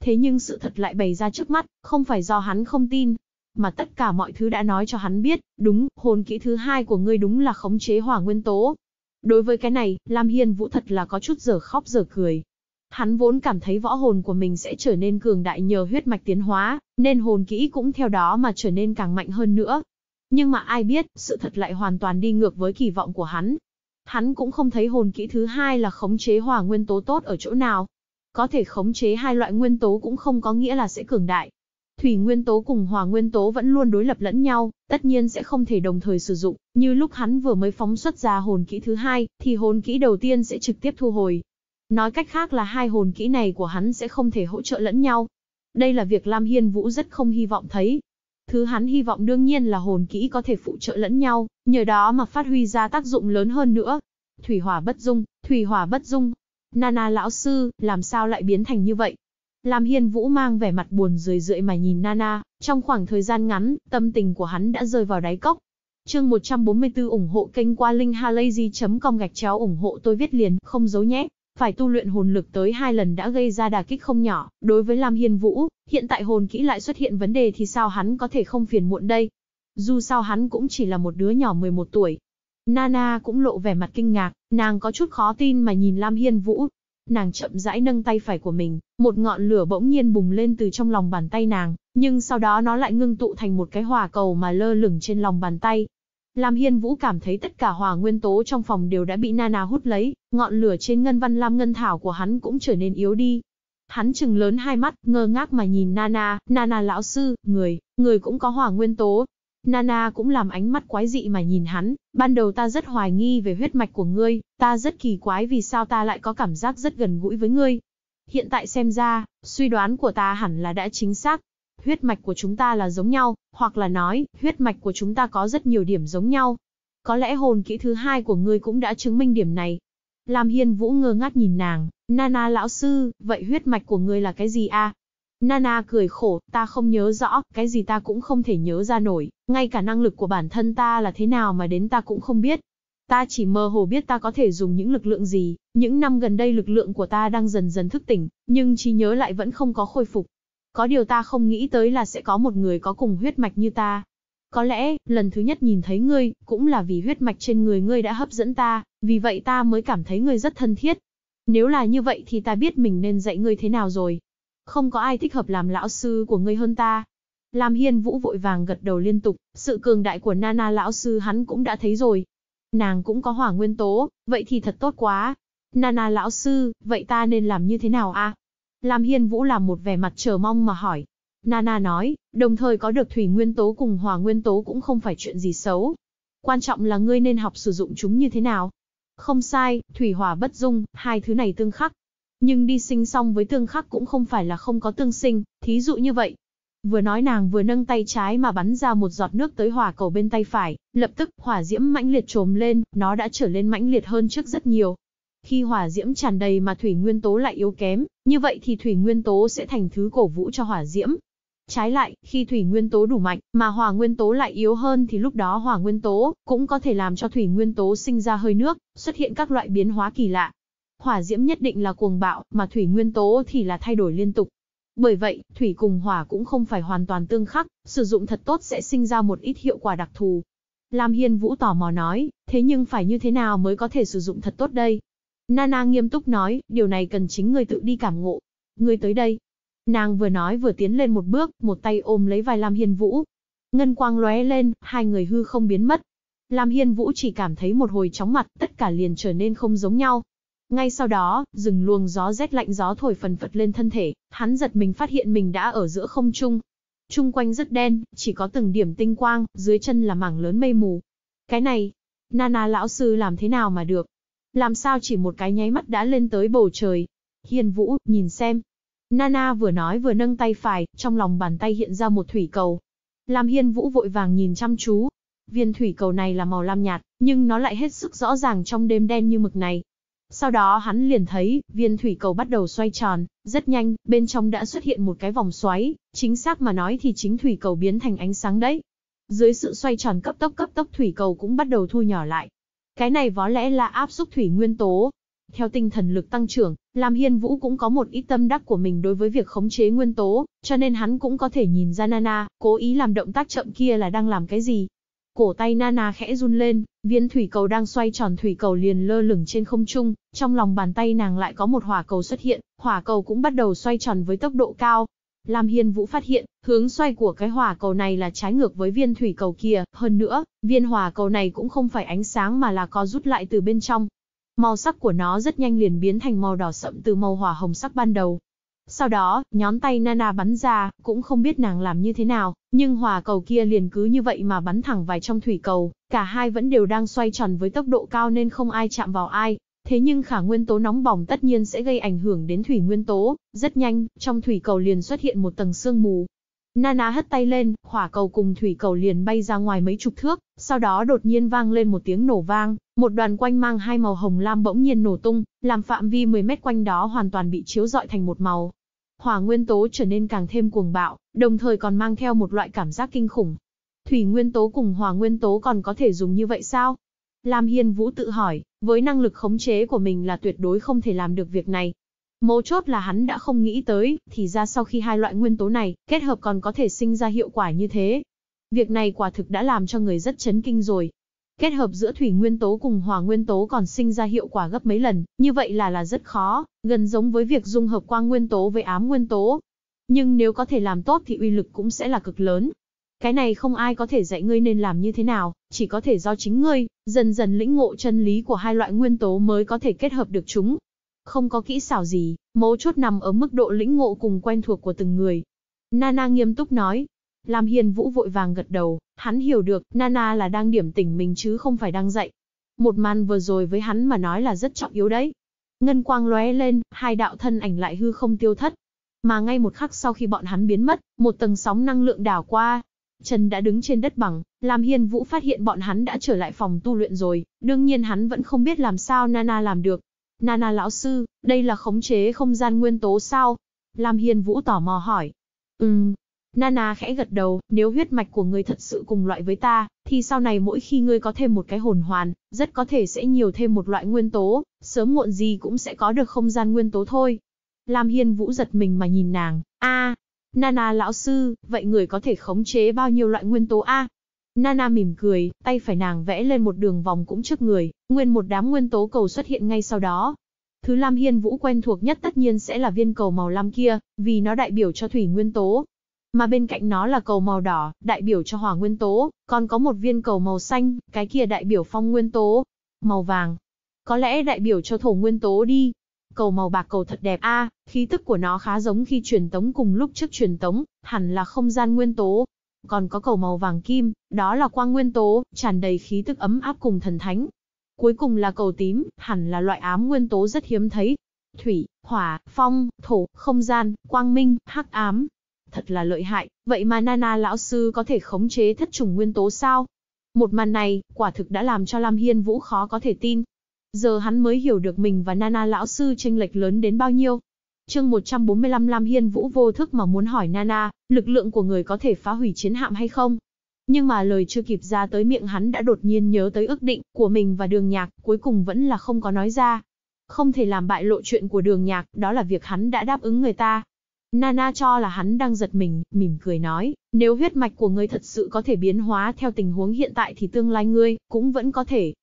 Thế nhưng sự thật lại bày ra trước mắt, không phải do hắn không tin, mà tất cả mọi thứ đã nói cho hắn biết, đúng, hồn kỹ thứ hai của ngươi đúng là khống chế hỏa nguyên tố. Đối với cái này, Lam Hiên Vũ thật là có chút giờ khóc giờ cười. Hắn vốn cảm thấy võ hồn của mình sẽ trở nên cường đại nhờ huyết mạch tiến hóa, nên hồn kỹ cũng theo đó mà trở nên càng mạnh hơn nữa. Nhưng mà ai biết, sự thật lại hoàn toàn đi ngược với kỳ vọng của hắn. Hắn cũng không thấy hồn kỹ thứ hai là khống chế hỏa nguyên tố tốt ở chỗ nào. Có thể khống chế hai loại nguyên tố cũng không có nghĩa là sẽ cường đại. Thủy nguyên tố cùng hỏa nguyên tố vẫn luôn đối lập lẫn nhau, tất nhiên sẽ không thể đồng thời sử dụng, như lúc hắn vừa mới phóng xuất ra hồn kỹ thứ hai, thì hồn kỹ đầu tiên sẽ trực tiếp thu hồi. Nói cách khác là hai hồn kỹ này của hắn sẽ không thể hỗ trợ lẫn nhau. Đây là việc Lam Hiên Vũ rất không hy vọng thấy, Thứ hắn hy vọng đương nhiên là hồn kỹ có thể phụ trợ lẫn nhau, nhờ đó mà phát huy ra tác dụng lớn hơn nữa. Thủy hỏa bất dung, thủy hỏa bất dung. Nana lão sư, làm sao lại biến thành như vậy? Lam Hiên Vũ mang vẻ mặt buồn rười rượi mà nhìn Nana, trong khoảng thời gian ngắn, tâm tình của hắn đã rơi vào đáy cốc. Chương 144 ủng hộ kênh qua linkhalazy.com gạch chéo ủng hộ tôi viết liền, không giấu nhé phải tu luyện hồn lực tới hai lần đã gây ra đà kích không nhỏ, đối với Lam Hiên Vũ, hiện tại hồn kỹ lại xuất hiện vấn đề thì sao hắn có thể không phiền muộn đây. Dù sao hắn cũng chỉ là một đứa nhỏ 11 tuổi. Nana cũng lộ vẻ mặt kinh ngạc, nàng có chút khó tin mà nhìn Lam Hiên Vũ. Nàng chậm rãi nâng tay phải của mình, một ngọn lửa bỗng nhiên bùng lên từ trong lòng bàn tay nàng, nhưng sau đó nó lại ngưng tụ thành một cái hỏa cầu mà lơ lửng trên lòng bàn tay, Lam Hiên Vũ cảm thấy tất cả hòa nguyên tố trong phòng đều đã bị Nana hút lấy, ngọn lửa trên ngân văn lam ngân thảo của hắn cũng trở nên yếu đi. Hắn chừng lớn hai mắt, ngơ ngác mà nhìn Nana, Nana lão sư, người, người cũng có hòa nguyên tố. Nana cũng làm ánh mắt quái dị mà nhìn hắn, ban đầu ta rất hoài nghi về huyết mạch của ngươi, ta rất kỳ quái vì sao ta lại có cảm giác rất gần gũi với ngươi. Hiện tại xem ra, suy đoán của ta hẳn là đã chính xác, Huyết mạch của chúng ta là giống nhau, hoặc là nói, huyết mạch của chúng ta có rất nhiều điểm giống nhau. Có lẽ hồn kỹ thứ hai của ngươi cũng đã chứng minh điểm này. Lam Hiên Vũ ngơ ngác nhìn nàng, Nana lão sư, vậy huyết mạch của ngươi là cái gì a? Nana cười khổ, ta không nhớ rõ, cái gì ta cũng không thể nhớ ra nổi, ngay cả năng lực của bản thân ta là thế nào mà đến ta cũng không biết. Ta chỉ mơ hồ biết ta có thể dùng những lực lượng gì, những năm gần đây lực lượng của ta đang dần dần thức tỉnh, nhưng trí nhớ lại vẫn không có khôi phục. Có điều ta không nghĩ tới là sẽ có một người có cùng huyết mạch như ta. Có lẽ, lần thứ nhất nhìn thấy ngươi, cũng là vì huyết mạch trên người ngươi đã hấp dẫn ta, vì vậy ta mới cảm thấy ngươi rất thân thiết. Nếu là như vậy thì ta biết mình nên dạy ngươi thế nào rồi. Không có ai thích hợp làm lão sư của ngươi hơn ta. Lam Hiên Vũ vội vàng gật đầu liên tục, sự cường đại của Nana lão sư hắn cũng đã thấy rồi. Nàng cũng có hỏa nguyên tố, vậy thì thật tốt quá. Nana lão sư, vậy ta nên làm như thế nào a? À? Lam Hiên Vũ làm một vẻ mặt chờ mong mà hỏi. Nana nói, đồng thời có được thủy nguyên tố cùng hòa nguyên tố cũng không phải chuyện gì xấu. Quan trọng là ngươi nên học sử dụng chúng như thế nào. Không sai, thủy hòa bất dung, hai thứ này tương khắc. Nhưng đi sinh xong với tương khắc cũng không phải là không có tương sinh, thí dụ như vậy. Vừa nói nàng vừa nâng tay trái mà bắn ra một giọt nước tới hỏa cầu bên tay phải, lập tức hỏa diễm mãnh liệt trồm lên, nó đã trở lên mãnh liệt hơn trước rất nhiều, khi hỏa diễm tràn đầy mà thủy nguyên tố lại yếu kém, như vậy thì thủy nguyên tố sẽ thành thứ cổ vũ cho hỏa diễm. Trái lại, khi thủy nguyên tố đủ mạnh mà hỏa nguyên tố lại yếu hơn thì lúc đó hỏa nguyên tố cũng có thể làm cho thủy nguyên tố sinh ra hơi nước, xuất hiện các loại biến hóa kỳ lạ. Hỏa diễm nhất định là cuồng bạo, mà thủy nguyên tố thì là thay đổi liên tục. Bởi vậy, thủy cùng hỏa cũng không phải hoàn toàn tương khắc, sử dụng thật tốt sẽ sinh ra một ít hiệu quả đặc thù. Lam Hiên Vũ tò mò nói, thế nhưng phải như thế nào mới có thể sử dụng thật tốt đây? Nana nghiêm túc nói, điều này cần chính người tự đi cảm ngộ. Người tới đây. Nàng vừa nói vừa tiến lên một bước, một tay ôm lấy vai Lam Hiên Vũ. Ngân quang lóe lên, hai người hư không biến mất. Lam Hiên Vũ chỉ cảm thấy một hồi chóng mặt, tất cả liền trở nên không giống nhau. Ngay sau đó, rừng luồng gió rét lạnh gió thổi phần phật lên thân thể, hắn giật mình phát hiện mình đã ở giữa không trung. Trung quanh rất đen, chỉ có từng điểm tinh quang, dưới chân là mảng lớn mây mù. Cái này, Nana lão sư làm thế nào mà được? Làm sao chỉ một cái nháy mắt đã lên tới bầu trời. Hiền Vũ, nhìn xem. Nana vừa nói vừa nâng tay phải, trong lòng bàn tay hiện ra một thủy cầu. Làm Hiên Vũ vội vàng nhìn chăm chú. Viên thủy cầu này là màu lam nhạt, nhưng nó lại hết sức rõ ràng trong đêm đen như mực này. Sau đó hắn liền thấy, viên thủy cầu bắt đầu xoay tròn, rất nhanh, bên trong đã xuất hiện một cái vòng xoáy, chính xác mà nói thì chính thủy cầu biến thành ánh sáng đấy. Dưới sự xoay tròn cấp tốc cấp tốc thủy cầu cũng bắt đầu thu nhỏ lại, cái này có lẽ là áp xúc thủy nguyên tố. Theo tinh thần lực tăng trưởng, Lam Hiên Vũ cũng có một ít tâm đắc của mình đối với việc khống chế nguyên tố, cho nên hắn cũng có thể nhìn ra Nana, cố ý làm động tác chậm kia là đang làm cái gì. Cổ tay Nana khẽ run lên, viên thủy cầu đang xoay tròn thủy cầu liền lơ lửng trên không trung, trong lòng bàn tay nàng lại có một hỏa cầu xuất hiện, hỏa cầu cũng bắt đầu xoay tròn với tốc độ cao, Lam Hiên Vũ phát hiện, hướng xoay của cái hỏa cầu này là trái ngược với viên thủy cầu kia, hơn nữa, viên hỏa cầu này cũng không phải ánh sáng mà là có rút lại từ bên trong. Màu sắc của nó rất nhanh liền biến thành màu đỏ sậm từ màu hỏa hồng sắc ban đầu. Sau đó, nhón tay Nana bắn ra, cũng không biết nàng làm như thế nào, nhưng hỏa cầu kia liền cứ như vậy mà bắn thẳng vào trong thủy cầu, cả hai vẫn đều đang xoay tròn với tốc độ cao nên không ai chạm vào ai, Thế nhưng khả nguyên tố nóng bỏng tất nhiên sẽ gây ảnh hưởng đến thủy nguyên tố, rất nhanh, trong thủy cầu liền xuất hiện một tầng sương mù. Nana hất tay lên, hỏa cầu cùng thủy cầu liền bay ra ngoài mấy chục thước, sau đó đột nhiên vang lên một tiếng nổ vang, một đoàn quanh mang hai màu hồng lam bỗng nhiên nổ tung, làm phạm vi 10 mét quanh đó hoàn toàn bị chiếu dọi thành một màu. Hỏa nguyên tố trở nên càng thêm cuồng bạo, đồng thời còn mang theo một loại cảm giác kinh khủng. Thủy nguyên tố cùng hỏa nguyên tố còn có thể dùng như vậy sao? Lam Hiên Vũ tự hỏi, với năng lực khống chế của mình là tuyệt đối không thể làm được việc này. Mấu chốt là hắn đã không nghĩ tới, thì ra sau khi hai loại nguyên tố này kết hợp còn có thể sinh ra hiệu quả như thế. Việc này quả thực đã làm cho người rất chấn kinh rồi. Kết hợp giữa thủy nguyên tố cùng hỏa nguyên tố còn sinh ra hiệu quả gấp mấy lần, như vậy là là rất khó, gần giống với việc dung hợp quang nguyên tố với ám nguyên tố. Nhưng nếu có thể làm tốt thì uy lực cũng sẽ là cực lớn, cái này không ai có thể dạy ngươi nên làm như thế nào, chỉ có thể do chính ngươi, dần dần lĩnh ngộ chân lý của hai loại nguyên tố mới có thể kết hợp được chúng. Không có kỹ xảo gì, mấu chốt nằm ở mức độ lĩnh ngộ cùng quen thuộc của từng người. Nana nghiêm túc nói. Lam Hiên Vũ vội vàng gật đầu, hắn hiểu được Nana là đang điểm tỉnh mình chứ không phải đang dạy. Một màn vừa rồi với hắn mà nói là rất trọng yếu đấy. Ngân quang lóe lên, hai đạo thân ảnh lại hư không tiêu thất. Mà ngay một khắc sau khi bọn hắn biến mất, một tầng sóng năng lượng đảo qua, Trần đã đứng trên đất bằng, Lam Hiên Vũ phát hiện bọn hắn đã trở lại phòng tu luyện rồi, đương nhiên hắn vẫn không biết làm sao Nana làm được. Nana lão sư, đây là khống chế không gian nguyên tố sao? Lam Hiên Vũ tò mò hỏi. Ừm. Nana khẽ gật đầu, nếu huyết mạch của ngươi thật sự cùng loại với ta, thì sau này mỗi khi ngươi có thêm một cái hồn hoàn, rất có thể sẽ nhiều thêm một loại nguyên tố, sớm muộn gì cũng sẽ có được không gian nguyên tố thôi. Lam Hiên Vũ giật mình mà nhìn nàng, a, Nana lão sư, vậy người có thể khống chế bao nhiêu loại nguyên tố A? Nana mỉm cười, tay phải nàng vẽ lên một đường vòng cũng trước người, nguyên một đám nguyên tố cầu xuất hiện ngay sau đó. Thứ Lam Hiên Vũ quen thuộc nhất tất nhiên sẽ là viên cầu màu lam kia, vì nó đại biểu cho thủy nguyên tố. Mà bên cạnh nó là cầu màu đỏ, đại biểu cho hỏa nguyên tố, còn có một viên cầu màu xanh, cái kia đại biểu phong nguyên tố, màu vàng. Có lẽ đại biểu cho thổ nguyên tố đi, Cầu màu bạc cầu thật đẹp a, khí tức của nó khá giống khi truyền tống cùng lúc trước truyền tống, hẳn là không gian nguyên tố. Còn có cầu màu vàng kim, đó là quang nguyên tố, tràn đầy khí tức ấm áp cùng thần thánh. Cuối cùng là cầu tím, hẳn là loại ám nguyên tố rất hiếm thấy. Thủy, hỏa, phong, thổ, không gian, quang minh, hắc ám. Thật là lợi hại, vậy mà Nana lão sư có thể khống chế thất trùng nguyên tố sao? Một màn này, quả thực đã làm cho Lam Hiên Vũ khó có thể tin. Giờ hắn mới hiểu được mình và Nana lão sư tranh lệch lớn đến bao nhiêu. Chương 145 Lam Hiên Vũ vô thức mà muốn hỏi Nana, lực lượng của người có thể phá hủy chiến hạm hay không? Nhưng mà lời chưa kịp ra tới miệng hắn đã đột nhiên nhớ tới ước định của mình và đường nhạc, cuối cùng vẫn là không có nói ra. Không thể làm bại lộ chuyện của đường nhạc, đó là việc hắn đã đáp ứng người ta. Nana cho là hắn đang giật mình, mỉm cười nói, nếu huyết mạch của ngươi thật sự có thể biến hóa theo tình huống hiện tại thì tương lai ngươi cũng vẫn có thể.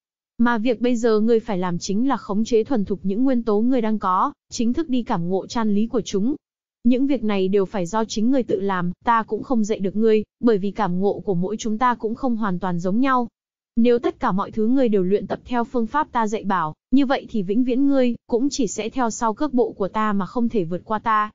Mà việc bây giờ ngươi phải làm chính là khống chế thuần thục những nguyên tố ngươi đang có, chính thức đi cảm ngộ chan lý của chúng. Những việc này đều phải do chính ngươi tự làm, ta cũng không dạy được ngươi, bởi vì cảm ngộ của mỗi chúng ta cũng không hoàn toàn giống nhau. Nếu tất cả mọi thứ ngươi đều luyện tập theo phương pháp ta dạy bảo, như vậy thì vĩnh viễn ngươi cũng chỉ sẽ theo sau cước bộ của ta mà không thể vượt qua ta.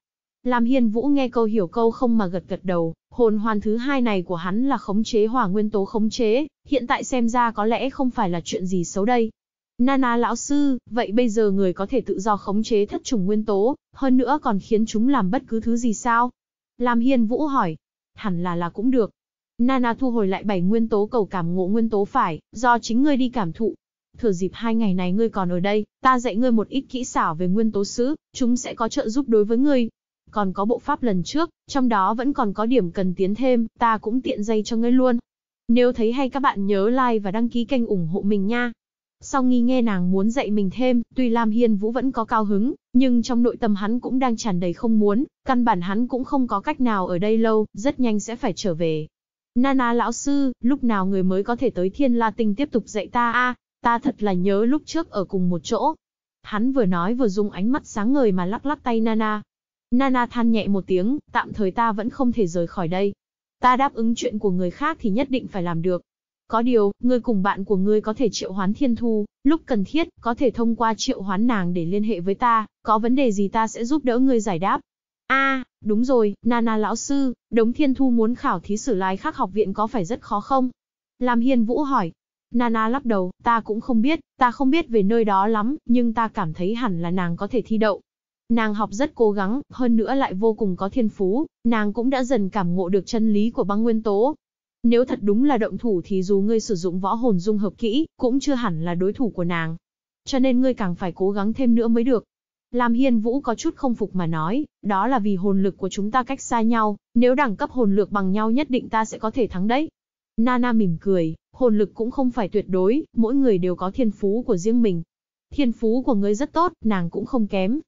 Lam Hiên Vũ nghe câu hiểu câu không mà gật gật đầu, hồn hoàn thứ hai này của hắn là khống chế hỏa nguyên tố khống chế, hiện tại xem ra có lẽ không phải là chuyện gì xấu đây. Nana lão sư, vậy bây giờ người có thể tự do khống chế thất trùng nguyên tố, hơn nữa còn khiến chúng làm bất cứ thứ gì sao? Lam Hiên Vũ hỏi. Hẳn là là cũng được. Nana thu hồi lại bảy nguyên tố cầu cảm ngộ nguyên tố phải, do chính ngươi đi cảm thụ. Thừa dịp hai ngày này ngươi còn ở đây, ta dạy ngươi một ít kỹ xảo về nguyên tố sứ, chúng sẽ có trợ giúp đối với ngươi còn có bộ pháp lần trước, trong đó vẫn còn có điểm cần tiến thêm, ta cũng tiện dây cho ngươi luôn. Nếu thấy hay các bạn nhớ like và đăng ký kênh ủng hộ mình nha. Sau nghi nghe nàng muốn dạy mình thêm, tuy Lam Hiên Vũ vẫn có cao hứng, nhưng trong nội tâm hắn cũng đang tràn đầy không muốn, căn bản hắn cũng không có cách nào ở đây lâu, rất nhanh sẽ phải trở về. Nana lão sư, lúc nào người mới có thể tới Thiên La Tinh tiếp tục dạy ta a? ta thật là nhớ lúc trước ở cùng một chỗ. Hắn vừa nói vừa dùng ánh mắt sáng ngời mà lắc lắc tay Nana, Nana than nhẹ một tiếng, tạm thời ta vẫn không thể rời khỏi đây. Ta đáp ứng chuyện của người khác thì nhất định phải làm được. Có điều, người cùng bạn của ngươi có thể triệu hoán thiên thu, lúc cần thiết, có thể thông qua triệu hoán nàng để liên hệ với ta, có vấn đề gì ta sẽ giúp đỡ ngươi giải đáp. a đúng rồi, Nana lão sư, đống thiên thu muốn khảo thí sử lai khác học viện có phải rất khó không? Lam Hiên Vũ hỏi. Nana lắc đầu, ta cũng không biết, ta không biết về nơi đó lắm, nhưng ta cảm thấy hẳn là nàng có thể thi đậu. Nàng học rất cố gắng, hơn nữa lại vô cùng có thiên phú, nàng cũng đã dần cảm ngộ được chân lý của băng nguyên tố. Nếu thật đúng là động thủ thì dù ngươi sử dụng võ hồn dung hợp kỹ, cũng chưa hẳn là đối thủ của nàng. Cho nên ngươi càng phải cố gắng thêm nữa mới được. Lam Hiên Vũ có chút không phục mà nói, đó là vì hồn lực của chúng ta cách xa nhau, nếu đẳng cấp hồn lực bằng nhau nhất định ta sẽ có thể thắng đấy. Nana mỉm cười, hồn lực cũng không phải tuyệt đối, mỗi người đều có thiên phú của riêng mình. Thiên phú của ngươi rất tốt, nàng cũng không kém,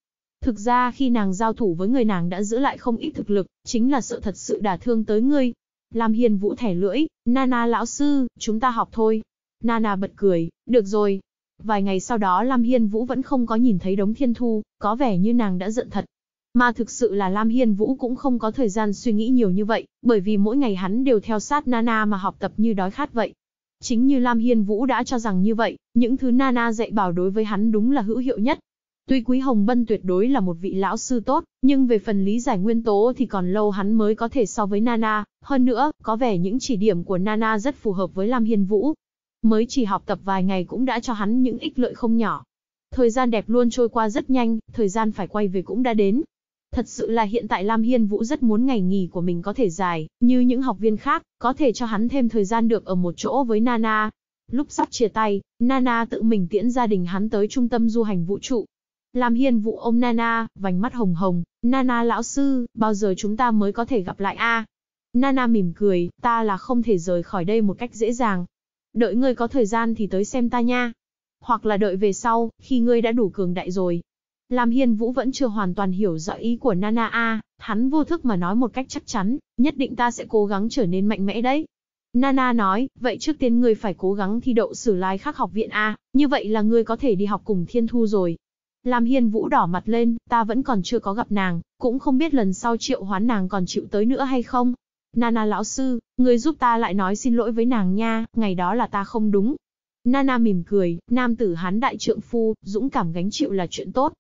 Thực ra khi nàng giao thủ với người nàng đã giữ lại không ít thực lực, chính là sợ thật sự đả thương tới ngươi. Lam Hiên Vũ thẻ lưỡi, Nana lão sư, chúng ta học thôi. Nana bật cười, được rồi. Vài ngày sau đó Lam Hiên Vũ vẫn không có nhìn thấy đống thiên thu, có vẻ như nàng đã giận thật. Mà thực sự là Lam Hiên Vũ cũng không có thời gian suy nghĩ nhiều như vậy, bởi vì mỗi ngày hắn đều theo sát Nana mà học tập như đói khát vậy. Chính như Lam Hiên Vũ đã cho rằng như vậy, những thứ Nana dạy bảo đối với hắn đúng là hữu hiệu nhất. Tuy Quý Hồng Bân tuyệt đối là một vị lão sư tốt, nhưng về phần lý giải nguyên tố thì còn lâu hắn mới có thể so với Nana, hơn nữa, có vẻ những chỉ điểm của Nana rất phù hợp với Lam Hiên Vũ. Mới chỉ học tập vài ngày cũng đã cho hắn những ích lợi không nhỏ. Thời gian đẹp luôn trôi qua rất nhanh, thời gian phải quay về cũng đã đến. Thật sự là hiện tại Lam Hiên Vũ rất muốn ngày nghỉ của mình có thể dài, như những học viên khác, có thể cho hắn thêm thời gian được ở một chỗ với Nana. Lúc sắp chia tay, Nana tự mình tiễn gia đình hắn tới trung tâm du hành vũ trụ, Lam hiên Vũ ôm Nana, vành mắt hồng hồng, Nana lão sư, bao giờ chúng ta mới có thể gặp lại a? Nana mỉm cười, ta là không thể rời khỏi đây một cách dễ dàng. Đợi ngươi có thời gian thì tới xem ta nha. Hoặc là đợi về sau, khi ngươi đã đủ cường đại rồi. Lam hiên vũ vẫn chưa hoàn toàn hiểu rõ ý của Nana A, hắn vô thức mà nói một cách chắc chắn, nhất định ta sẽ cố gắng trở nên mạnh mẽ đấy. Nana nói, vậy trước tiên ngươi phải cố gắng thi đậu sử lai khắc học viện A, như vậy là ngươi có thể đi học cùng thiên thu rồi. Lam Hiên Vũ đỏ mặt lên, ta vẫn còn chưa có gặp nàng, cũng không biết lần sau triệu hoán nàng còn chịu tới nữa hay không. Nana lão sư, người giúp ta lại nói xin lỗi với nàng nha, ngày đó là ta không đúng. Nana mỉm cười, nam tử hán đại trượng phu, dũng cảm gánh chịu là chuyện tốt.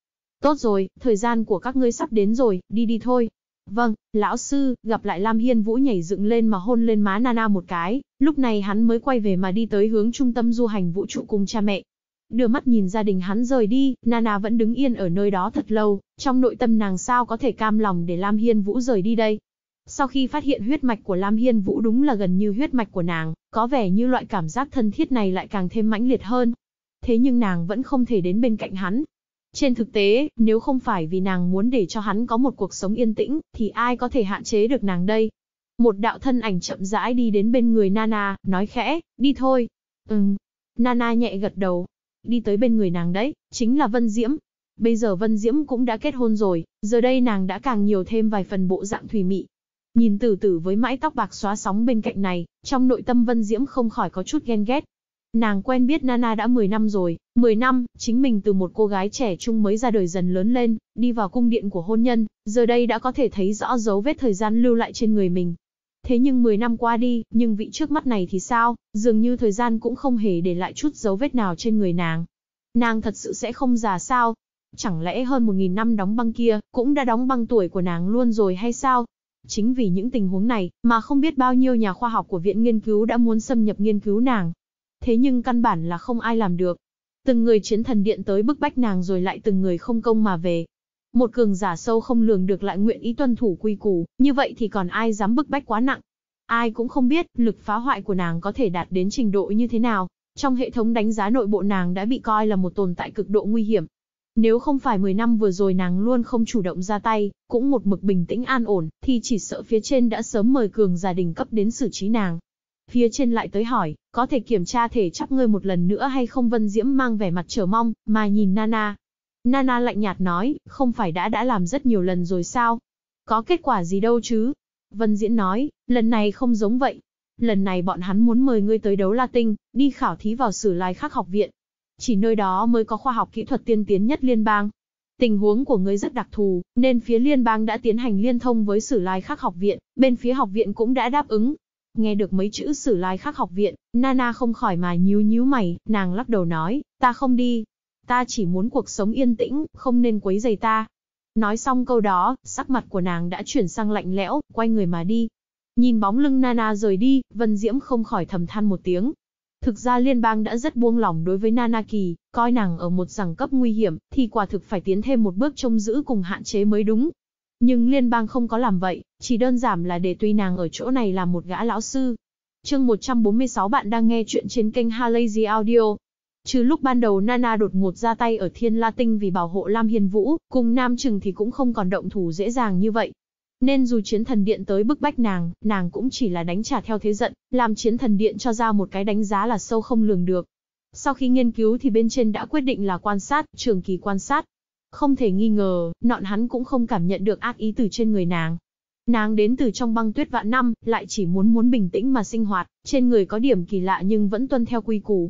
Tốt rồi, thời gian của các ngươi sắp đến rồi, đi đi thôi. Vâng, lão sư, gặp lại Lam Hiên Vũ nhảy dựng lên mà hôn lên má Nana một cái, lúc này hắn mới quay về mà đi tới hướng trung tâm du hành vũ trụ cùng cha mẹ, Đưa mắt nhìn gia đình hắn rời đi, Nana vẫn đứng yên ở nơi đó thật lâu, trong nội tâm nàng sao có thể cam lòng để Lam Hiên Vũ rời đi đây. Sau khi phát hiện huyết mạch của Lam Hiên Vũ đúng là gần như huyết mạch của nàng, có vẻ như loại cảm giác thân thiết này lại càng thêm mãnh liệt hơn. Thế nhưng nàng vẫn không thể đến bên cạnh hắn. Trên thực tế, nếu không phải vì nàng muốn để cho hắn có một cuộc sống yên tĩnh, thì ai có thể hạn chế được nàng đây? Một đạo thân ảnh chậm rãi đi đến bên người Nana, nói khẽ, đi thôi. Ừm. Nana nhẹ gật đầu, đi tới bên người nàng đấy, chính là Vân Diễm. Bây giờ Vân Diễm cũng đã kết hôn rồi, giờ đây nàng đã càng nhiều thêm vài phần bộ dạng thủy mị. Nhìn tử tử với mái tóc bạc xóa sóng bên cạnh này, trong nội tâm Vân Diễm không khỏi có chút ghen ghét. Nàng quen biết Nana đã 10 năm rồi, 10 năm, chính mình từ một cô gái trẻ trung mới ra đời dần lớn lên, đi vào cung điện của hôn nhân, giờ đây đã có thể thấy rõ dấu vết thời gian lưu lại trên người mình, Thế nhưng 10 năm qua đi, nhưng vị trước mắt này thì sao, dường như thời gian cũng không hề để lại chút dấu vết nào trên người nàng. Nàng thật sự sẽ không già sao? Chẳng lẽ hơn 1.000 năm đóng băng kia, cũng đã đóng băng tuổi của nàng luôn rồi hay sao? Chính vì những tình huống này, mà không biết bao nhiêu nhà khoa học của viện nghiên cứu đã muốn xâm nhập nghiên cứu nàng. Thế nhưng căn bản là không ai làm được. Từng người chiến thần điện tới bức bách nàng rồi lại từng người không công mà về, một cường giả sâu không lường được lại nguyện ý tuân thủ quy củ, như vậy thì còn ai dám bức bách quá nặng. Ai cũng không biết lực phá hoại của nàng có thể đạt đến trình độ như thế nào. Trong hệ thống đánh giá nội bộ nàng đã bị coi là một tồn tại cực độ nguy hiểm. Nếu không phải 10 năm vừa rồi nàng luôn không chủ động ra tay, cũng một mực bình tĩnh an ổn, thì chỉ sợ phía trên đã sớm mời cường gia đình cấp đến xử trí nàng. Phía trên lại tới hỏi, có thể kiểm tra thể chắc ngươi một lần nữa hay không Vân Diễm mang vẻ mặt chờ mong, mà nhìn Nana, Nana lạnh nhạt nói, không phải đã đã làm rất nhiều lần rồi sao? Có kết quả gì đâu chứ? Vân Diễn nói, lần này không giống vậy. Lần này bọn hắn muốn mời ngươi tới đấu Latin, đi khảo thí vào sử lai khắc học viện. Chỉ nơi đó mới có khoa học kỹ thuật tiên tiến nhất liên bang. Tình huống của ngươi rất đặc thù, nên phía liên bang đã tiến hành liên thông với sử lai khắc học viện, bên phía học viện cũng đã đáp ứng. Nghe được mấy chữ sử lai khắc học viện, Nana không khỏi mà nhíu nhíu mày, nàng lắc đầu nói, ta không đi, Ta chỉ muốn cuộc sống yên tĩnh, không nên quấy rầy ta. Nói xong câu đó, sắc mặt của nàng đã chuyển sang lạnh lẽo, quay người mà đi. Nhìn bóng lưng Nana rời đi, Vân Diễm không khỏi thầm than một tiếng. Thực ra liên bang đã rất buông lỏng đối với Nana Kỳ, coi nàng ở một giẳng cấp nguy hiểm, thì quả thực phải tiến thêm một bước trông giữ cùng hạn chế mới đúng. Nhưng liên bang không có làm vậy, chỉ đơn giản là để tuy nàng ở chỗ này là một gã lão sư. Chương 146 bạn đang nghe chuyện trên kênh Halazy Audio. Trừ lúc ban đầu Nana đột ngột ra tay ở Thiên La Tinh vì bảo hộ Lam Hiên Vũ, cùng Nam Trừng thì cũng không còn động thủ dễ dàng như vậy. Nên dù chiến thần điện tới bức bách nàng, nàng cũng chỉ là đánh trả theo thế giận, làm chiến thần điện cho ra một cái đánh giá là sâu không lường được. Sau khi nghiên cứu thì bên trên đã quyết định là quan sát, trường kỳ quan sát. Không thể nghi ngờ, nọn hắn cũng không cảm nhận được ác ý từ trên người nàng. Nàng đến từ trong băng tuyết vạn năm, lại chỉ muốn muốn bình tĩnh mà sinh hoạt, trên người có điểm kỳ lạ nhưng vẫn tuân theo quy củ.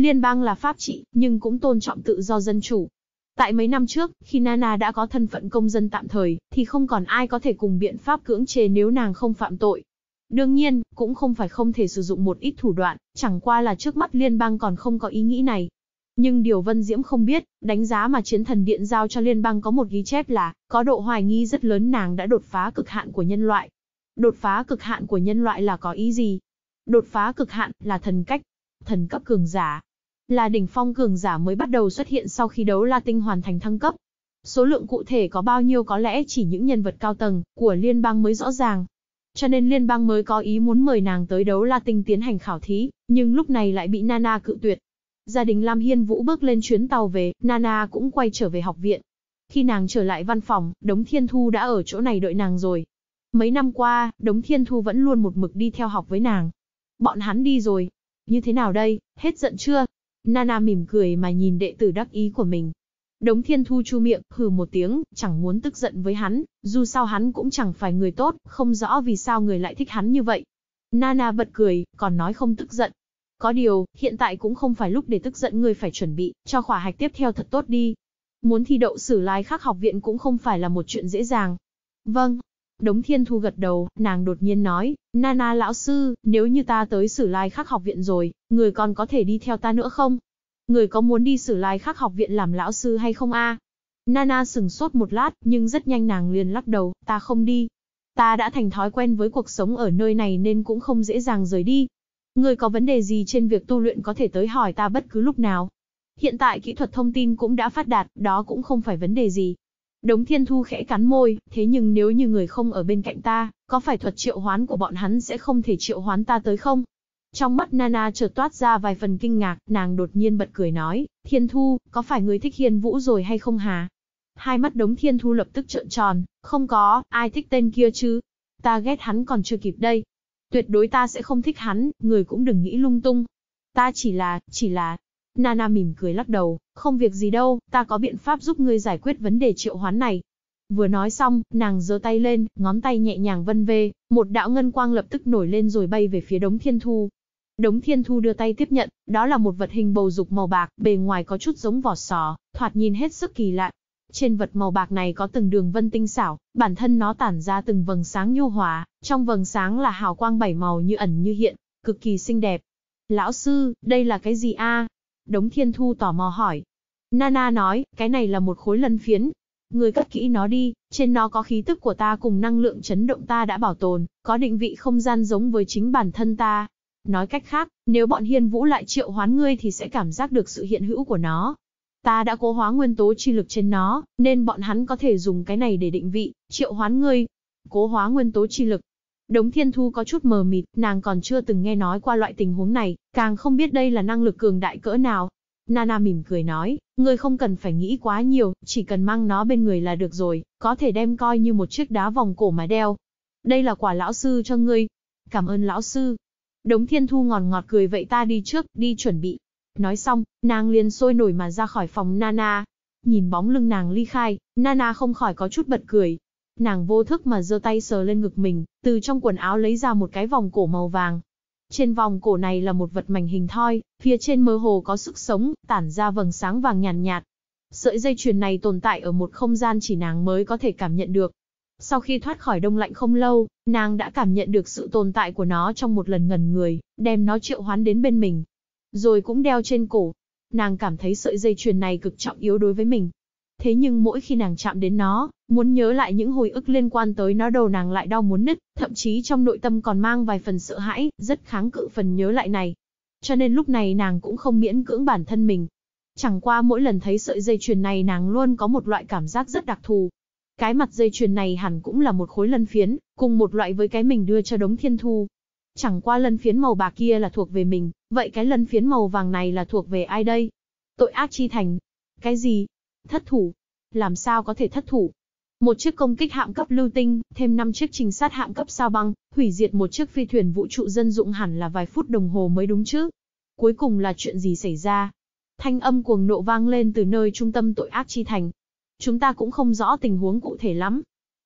Liên bang là pháp trị, nhưng cũng tôn trọng tự do dân chủ. Tại mấy năm trước, khi Nana đã có thân phận công dân tạm thời, thì không còn ai có thể cùng biện pháp cưỡng chế nếu nàng không phạm tội. Đương nhiên, cũng không phải không thể sử dụng một ít thủ đoạn, chẳng qua là trước mắt liên bang còn không có ý nghĩ này. Nhưng điều Vân Diễm không biết, đánh giá mà chiến thần điện giao cho liên bang có một ghi chép là, có độ hoài nghi rất lớn nàng đã đột phá cực hạn của nhân loại. Đột phá cực hạn của nhân loại là có ý gì? Đột phá cực hạn là thần cách, thần cấp cường giả, là đỉnh phong cường giả mới bắt đầu xuất hiện sau khi đấu La Tinh hoàn thành thăng cấp. Số lượng cụ thể có bao nhiêu có lẽ chỉ những nhân vật cao tầng của liên bang mới rõ ràng. Cho nên liên bang mới có ý muốn mời nàng tới đấu La Tinh tiến hành khảo thí, nhưng lúc này lại bị Nana cự tuyệt. Gia đình Lam Hiên Vũ bước lên chuyến tàu về, Nana cũng quay trở về học viện. Khi nàng trở lại văn phòng, Đống Thiên Thu đã ở chỗ này đợi nàng rồi. Mấy năm qua, Đống Thiên Thu vẫn luôn một mực đi theo học với nàng. Bọn hắn đi rồi. Như thế nào đây, hết giận chưa? Nana mỉm cười mà nhìn đệ tử đắc ý của mình. Đống thiên thu chu miệng, hừ một tiếng, chẳng muốn tức giận với hắn, dù sao hắn cũng chẳng phải người tốt, không rõ vì sao người lại thích hắn như vậy. Nana bật cười, còn nói không tức giận. Có điều, hiện tại cũng không phải lúc để tức giận người phải chuẩn bị, cho khỏa hạch tiếp theo thật tốt đi. Muốn thi đậu sử lai khác học viện cũng không phải là một chuyện dễ dàng. Vâng, Đống thiên thu gật đầu, nàng đột nhiên nói, Nana lão sư, nếu như ta tới sử lai khắc học viện rồi, người còn có thể đi theo ta nữa không? Người có muốn đi sử lai khắc học viện làm lão sư hay không a? Nana sừng sốt một lát, nhưng rất nhanh nàng liền lắc đầu, ta không đi. Ta đã thành thói quen với cuộc sống ở nơi này nên cũng không dễ dàng rời đi. Người có vấn đề gì trên việc tu luyện có thể tới hỏi ta bất cứ lúc nào. Hiện tại kỹ thuật thông tin cũng đã phát đạt, đó cũng không phải vấn đề gì. Đống thiên thu khẽ cắn môi, thế nhưng nếu như người không ở bên cạnh ta, có phải thuật triệu hoán của bọn hắn sẽ không thể triệu hoán ta tới không? Trong mắt Nana chợt toát ra vài phần kinh ngạc, nàng đột nhiên bật cười nói, thiên thu, có phải người thích hiên vũ rồi hay không hà? Hai mắt đống thiên thu lập tức trợn tròn, không có, ai thích tên kia chứ? Ta ghét hắn còn chưa kịp đây. Tuyệt đối ta sẽ không thích hắn, người cũng đừng nghĩ lung tung. Ta chỉ là, chỉ là, Nana mỉm cười lắc đầu, không việc gì đâu, ta có biện pháp giúp ngươi giải quyết vấn đề triệu hoán này. Vừa nói xong, nàng giơ tay lên, ngón tay nhẹ nhàng vân vê, một đạo ngân quang lập tức nổi lên rồi bay về phía đống thiên thu. Đống thiên thu đưa tay tiếp nhận, đó là một vật hình bầu dục màu bạc, bề ngoài có chút giống vỏ sò, thoạt nhìn hết sức kỳ lạ. Trên vật màu bạc này có từng đường vân tinh xảo, bản thân nó tản ra từng vầng sáng nhu hòa, trong vầng sáng là hào quang bảy màu như ẩn như hiện, cực kỳ xinh đẹp. Lão sư, đây là cái gì a? Đống Thiên Thu tò mò hỏi. Nana nói, cái này là một khối lân phiến. Người cất kỹ nó đi, trên nó có khí tức của ta cùng năng lượng chấn động ta đã bảo tồn, có định vị không gian giống với chính bản thân ta. Nói cách khác, nếu bọn hiên vũ lại triệu hoán ngươi thì sẽ cảm giác được sự hiện hữu của nó. Ta đã cố hóa nguyên tố chi lực trên nó, nên bọn hắn có thể dùng cái này để định vị, triệu hoán ngươi. Cố hóa nguyên tố chi lực, Đống thiên thu có chút mờ mịt, nàng còn chưa từng nghe nói qua loại tình huống này, càng không biết đây là năng lực cường đại cỡ nào. Nana mỉm cười nói, người không cần phải nghĩ quá nhiều, chỉ cần mang nó bên người là được rồi, có thể đem coi như một chiếc đá vòng cổ mà đeo. Đây là quả lão sư cho ngươi. Cảm ơn lão sư. Đống thiên thu ngọt ngọt cười vậy ta đi trước, đi chuẩn bị. Nói xong, nàng liền sôi nổi mà ra khỏi phòng Nana. Nhìn bóng lưng nàng ly khai, Nana không khỏi có chút bật cười, Nàng vô thức mà giơ tay sờ lên ngực mình, từ trong quần áo lấy ra một cái vòng cổ màu vàng. Trên vòng cổ này là một vật mảnh hình thoi, phía trên mơ hồ có sức sống, tản ra vầng sáng vàng nhàn nhạt, nhạt. Sợi dây chuyền này tồn tại ở một không gian chỉ nàng mới có thể cảm nhận được. Sau khi thoát khỏi đông lạnh không lâu, nàng đã cảm nhận được sự tồn tại của nó trong một lần ngần người, đem nó triệu hoán đến bên mình. Rồi cũng đeo trên cổ. Nàng cảm thấy sợi dây chuyền này cực trọng yếu đối với mình. Thế nhưng mỗi khi nàng chạm đến nó, Muốn nhớ lại những hồi ức liên quan tới nó đầu nàng lại đau muốn nứt, thậm chí trong nội tâm còn mang vài phần sợ hãi, rất kháng cự phần nhớ lại này. Cho nên lúc này nàng cũng không miễn cưỡng bản thân mình. Chẳng qua mỗi lần thấy sợi dây chuyền này nàng luôn có một loại cảm giác rất đặc thù. Cái mặt dây chuyền này hẳn cũng là một khối lân phiến, cùng một loại với cái mình đưa cho đống thiên thu. Chẳng qua lân phiến màu bạc kia là thuộc về mình, vậy cái lân phiến màu vàng này là thuộc về ai đây? Tội ác chi thành. Cái gì? Thất thủ. Làm sao có thể thất thủ? một chiếc công kích hạm cấp lưu tinh, thêm 5 chiếc trình sát hạm cấp sao băng, hủy diệt một chiếc phi thuyền vũ trụ dân dụng hẳn là vài phút đồng hồ mới đúng chứ. Cuối cùng là chuyện gì xảy ra? Thanh âm cuồng nộ vang lên từ nơi trung tâm tội ác chi thành. Chúng ta cũng không rõ tình huống cụ thể lắm.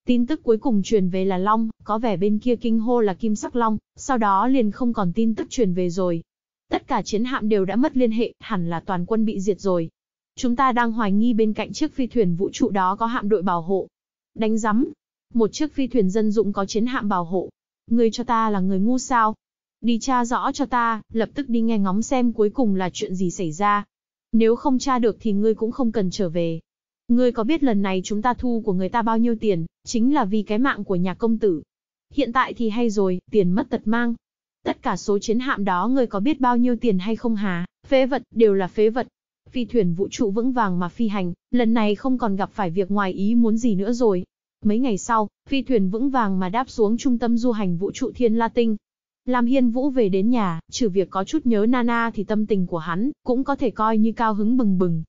Tin tức cuối cùng truyền về là Long, có vẻ bên kia kinh hô là Kim Sắc Long, sau đó liền không còn tin tức truyền về rồi. Tất cả chiến hạm đều đã mất liên hệ, hẳn là toàn quân bị diệt rồi. Chúng ta đang hoài nghi bên cạnh chiếc phi thuyền vũ trụ đó có hạm đội bảo hộ, đánh rắm. Một chiếc phi thuyền dân dụng có chiến hạm bảo hộ. Ngươi cho ta là người ngu sao? Đi tra rõ cho ta, lập tức đi nghe ngóng xem cuối cùng là chuyện gì xảy ra. Nếu không tra được thì ngươi cũng không cần trở về. Ngươi có biết lần này chúng ta thu của người ta bao nhiêu tiền, chính là vì cái mạng của nhà công tử. Hiện tại thì hay rồi, tiền mất tật mang. Tất cả số chiến hạm đó ngươi có biết bao nhiêu tiền hay không hả? Phế vật, đều là phế vật, Phi thuyền vũ trụ vững vàng mà phi hành, lần này không còn gặp phải việc ngoài ý muốn gì nữa rồi. Mấy ngày sau, phi thuyền vững vàng mà đáp xuống trung tâm du hành vũ trụ Thiên La Tinh. Lam Hiên Vũ về đến nhà, trừ việc có chút nhớ Nana thì tâm tình của hắn cũng có thể coi như cao hứng bừng bừng.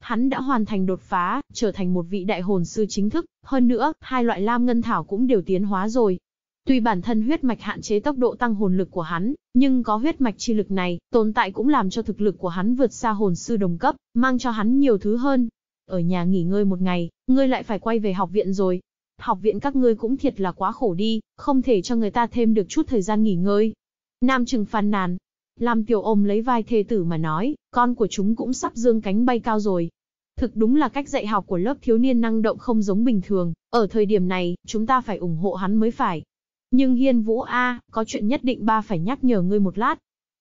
Hắn đã hoàn thành đột phá, trở thành một vị đại hồn sư chính thức, hơn nữa, hai loại lam ngân thảo cũng đều tiến hóa rồi, Tuy bản thân huyết mạch hạn chế tốc độ tăng hồn lực của hắn, nhưng có huyết mạch chi lực này, tồn tại cũng làm cho thực lực của hắn vượt xa hồn sư đồng cấp, mang cho hắn nhiều thứ hơn. Ở nhà nghỉ ngơi một ngày, ngươi lại phải quay về học viện rồi. Học viện các ngươi cũng thiệt là quá khổ đi, không thể cho người ta thêm được chút thời gian nghỉ ngơi. Nam Trừng phàn nàn. Lam Tiểu ôm lấy vai thê tử mà nói, con của chúng cũng sắp dương cánh bay cao rồi, Thực đúng là cách dạy học của lớp thiếu niên năng động không giống bình thường, ở thời điểm này, chúng ta phải ủng hộ hắn mới phải. Nhưng Hiên Vũ A, có chuyện nhất định ba phải nhắc nhở ngươi một lát.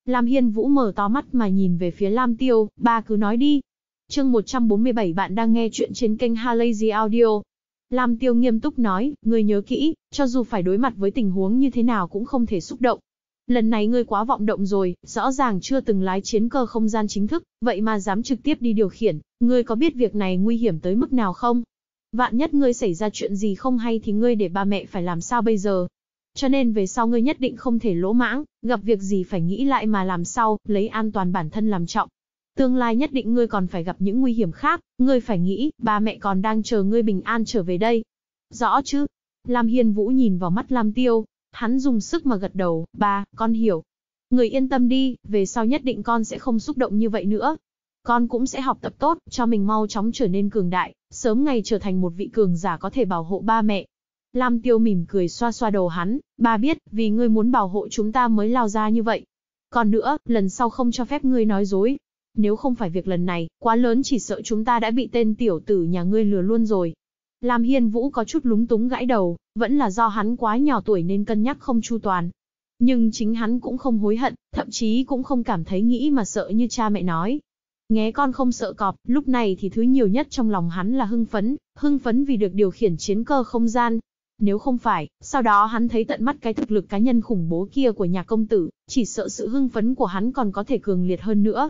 Lam Hiên Vũ mở to mắt mà nhìn về phía Lam Tiêu, ba cứ nói đi. chương 147 bạn đang nghe chuyện trên kênh Halazy Audio. Lam Tiêu nghiêm túc nói, ngươi nhớ kỹ, cho dù phải đối mặt với tình huống như thế nào cũng không thể xúc động. Lần này ngươi quá vọng động rồi, rõ ràng chưa từng lái chiến cơ không gian chính thức, vậy mà dám trực tiếp đi điều khiển, ngươi có biết việc này nguy hiểm tới mức nào không? Vạn nhất ngươi xảy ra chuyện gì không hay thì ngươi để ba mẹ phải làm sao bây giờ? Cho nên về sau ngươi nhất định không thể lỗ mãng, gặp việc gì phải nghĩ lại mà làm sau, lấy an toàn bản thân làm trọng. Tương lai nhất định ngươi còn phải gặp những nguy hiểm khác, ngươi phải nghĩ, ba mẹ còn đang chờ ngươi bình an trở về đây. Rõ chứ? Lam Hiên Vũ nhìn vào mắt Lam Tiêu, hắn dùng sức mà gật đầu, ba, con hiểu. Người yên tâm đi, về sau nhất định con sẽ không xúc động như vậy nữa. Con cũng sẽ học tập tốt, cho mình mau chóng trở nên cường đại, sớm ngày trở thành một vị cường giả có thể bảo hộ ba mẹ, Lam Tiêu mỉm cười xoa xoa đầu hắn, ba biết, vì ngươi muốn bảo hộ chúng ta mới lao ra như vậy. Còn nữa, lần sau không cho phép ngươi nói dối. Nếu không phải việc lần này, quá lớn chỉ sợ chúng ta đã bị tên tiểu tử nhà ngươi lừa luôn rồi. Lam Hiên Vũ có chút lúng túng gãi đầu, vẫn là do hắn quá nhỏ tuổi nên cân nhắc không chu toàn. Nhưng chính hắn cũng không hối hận, thậm chí cũng không cảm thấy nghĩ mà sợ như cha mẹ nói. Nghe con không sợ cọp, lúc này thì thứ nhiều nhất trong lòng hắn là hưng phấn, hưng phấn vì được điều khiển chiến cơ không gian, nếu không phải, sau đó hắn thấy tận mắt cái thực lực cá nhân khủng bố kia của nhà công tử, chỉ sợ sự hưng phấn của hắn còn có thể cường liệt hơn nữa.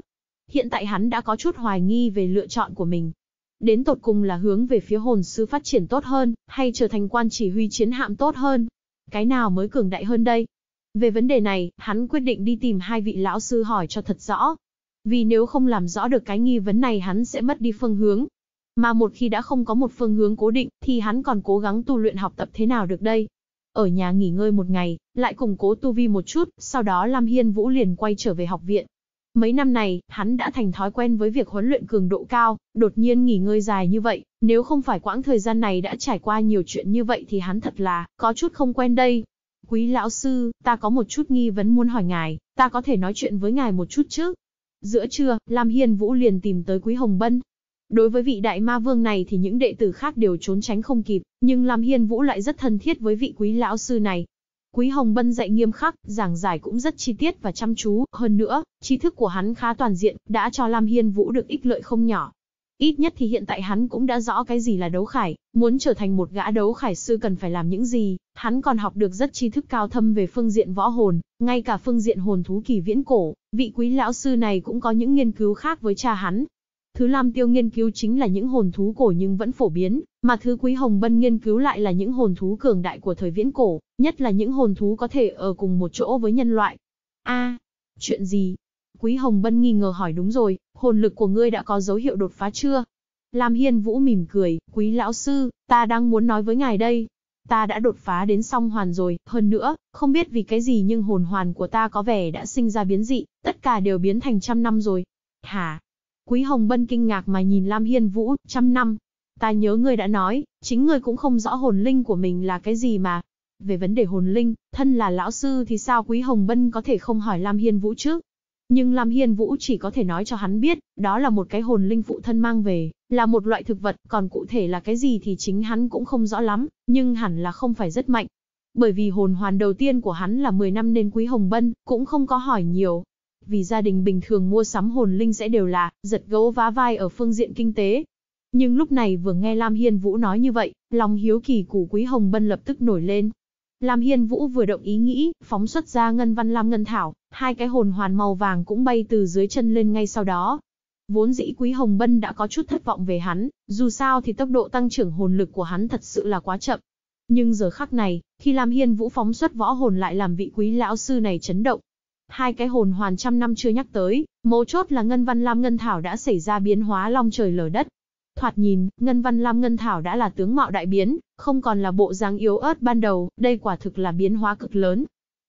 Hiện tại hắn đã có chút hoài nghi về lựa chọn của mình. Đến tột cùng là hướng về phía hồn sư phát triển tốt hơn, hay trở thành quan chỉ huy chiến hạm tốt hơn? Cái nào mới cường đại hơn đây? Về vấn đề này, hắn quyết định đi tìm hai vị lão sư hỏi cho thật rõ. Vì nếu không làm rõ được cái nghi vấn này hắn sẽ mất đi phương hướng, mà một khi đã không có một phương hướng cố định, thì hắn còn cố gắng tu luyện học tập thế nào được đây? Ở nhà nghỉ ngơi một ngày, lại củng cố tu vi một chút, sau đó Lam Hiên Vũ liền quay trở về học viện. Mấy năm này, hắn đã thành thói quen với việc huấn luyện cường độ cao, đột nhiên nghỉ ngơi dài như vậy, nếu không phải quãng thời gian này đã trải qua nhiều chuyện như vậy thì hắn thật là, có chút không quen đây. Quý lão sư, ta có một chút nghi vấn muốn hỏi ngài, ta có thể nói chuyện với ngài một chút chứ? Giữa trưa, Lam Hiên Vũ liền tìm tới Quý Hồng Bân, Đối với vị đại ma vương này thì những đệ tử khác đều trốn tránh không kịp, nhưng Lam Hiên Vũ lại rất thân thiết với vị quý lão sư này. Quý Hồng Bân dạy nghiêm khắc, giảng giải cũng rất chi tiết và chăm chú, hơn nữa, tri thức của hắn khá toàn diện, đã cho Lam Hiên Vũ được ích lợi không nhỏ. Ít nhất thì hiện tại hắn cũng đã rõ cái gì là đấu khải, muốn trở thành một gã đấu khải sư cần phải làm những gì, hắn còn học được rất tri thức cao thâm về phương diện võ hồn, ngay cả phương diện hồn thú kỳ viễn cổ, vị quý lão sư này cũng có những nghiên cứu khác với cha hắn, Thứ Lam Tiêu nghiên cứu chính là những hồn thú cổ nhưng vẫn phổ biến, mà thứ Quý Hồng Bân nghiên cứu lại là những hồn thú cường đại của thời viễn cổ, nhất là những hồn thú có thể ở cùng một chỗ với nhân loại. A, chuyện gì? Quý Hồng Bân nghi ngờ hỏi đúng rồi, hồn lực của ngươi đã có dấu hiệu đột phá chưa? Lam Hiên Vũ mỉm cười, quý lão sư, ta đang muốn nói với ngài đây. Ta đã đột phá đến song hoàn rồi, hơn nữa, không biết vì cái gì nhưng hồn hoàn của ta có vẻ đã sinh ra biến dị, tất cả đều biến thành trăm năm rồi. Hả, Quý Hồng Bân kinh ngạc mà nhìn Lam Hiên Vũ, trăm năm. Ta nhớ ngươi đã nói, chính ngươi cũng không rõ hồn linh của mình là cái gì mà. Về vấn đề hồn linh, thân là lão sư thì sao Quý Hồng Bân có thể không hỏi Lam Hiên Vũ chứ? Nhưng Lam Hiên Vũ chỉ có thể nói cho hắn biết, đó là một cái hồn linh phụ thân mang về, là một loại thực vật, còn cụ thể là cái gì thì chính hắn cũng không rõ lắm, nhưng hẳn là không phải rất mạnh. Bởi vì hồn hoàn đầu tiên của hắn là 10 năm nên Quý Hồng Bân cũng không có hỏi nhiều, vì gia đình bình thường mua sắm hồn linh sẽ đều là giật gấu vá vai ở phương diện kinh tế. Nhưng lúc này vừa nghe Lam Hiên Vũ nói như vậy, lòng hiếu kỳ của Quý Hồng Bân lập tức nổi lên. Lam Hiên Vũ vừa động ý nghĩ, phóng xuất ra ngân văn Lam Ngân Thảo, hai cái hồn hoàn màu vàng cũng bay từ dưới chân lên ngay sau đó. Vốn dĩ Quý Hồng Bân đã có chút thất vọng về hắn, dù sao thì tốc độ tăng trưởng hồn lực của hắn thật sự là quá chậm. Nhưng giờ khắc này, khi Lam Hiên Vũ phóng xuất võ hồn lại làm vị quý lão sư này chấn động, Hai cái hồn hoàn trăm năm chưa nhắc tới, mấu chốt là Ngân Văn Lam Ngân Thảo đã xảy ra biến hóa long trời lở đất. Thoạt nhìn, Ngân Văn Lam Ngân Thảo đã là tướng mạo đại biến, không còn là bộ dáng yếu ớt ban đầu, đây quả thực là biến hóa cực lớn.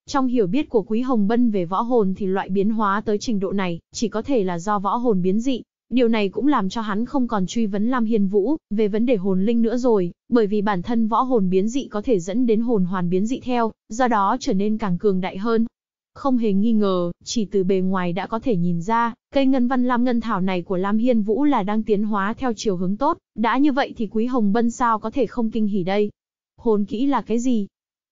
Trong hiểu biết của Quý Hồng Bân về võ hồn thì loại biến hóa tới trình độ này, chỉ có thể là do võ hồn biến dị. Điều này cũng làm cho hắn không còn truy vấn Lam Hiền Vũ về vấn đề hồn linh nữa rồi, bởi vì bản thân võ hồn biến dị có thể dẫn đến hồn hoàn biến dị theo, do đó trở nên càng cường đại hơn, không hề nghi ngờ, chỉ từ bề ngoài đã có thể nhìn ra, cây ngân văn lam ngân thảo này của Lam Hiên Vũ là đang tiến hóa theo chiều hướng tốt, đã như vậy thì Quý Hồng Bân sao có thể không kinh hỉ đây? Hồn kỹ là cái gì?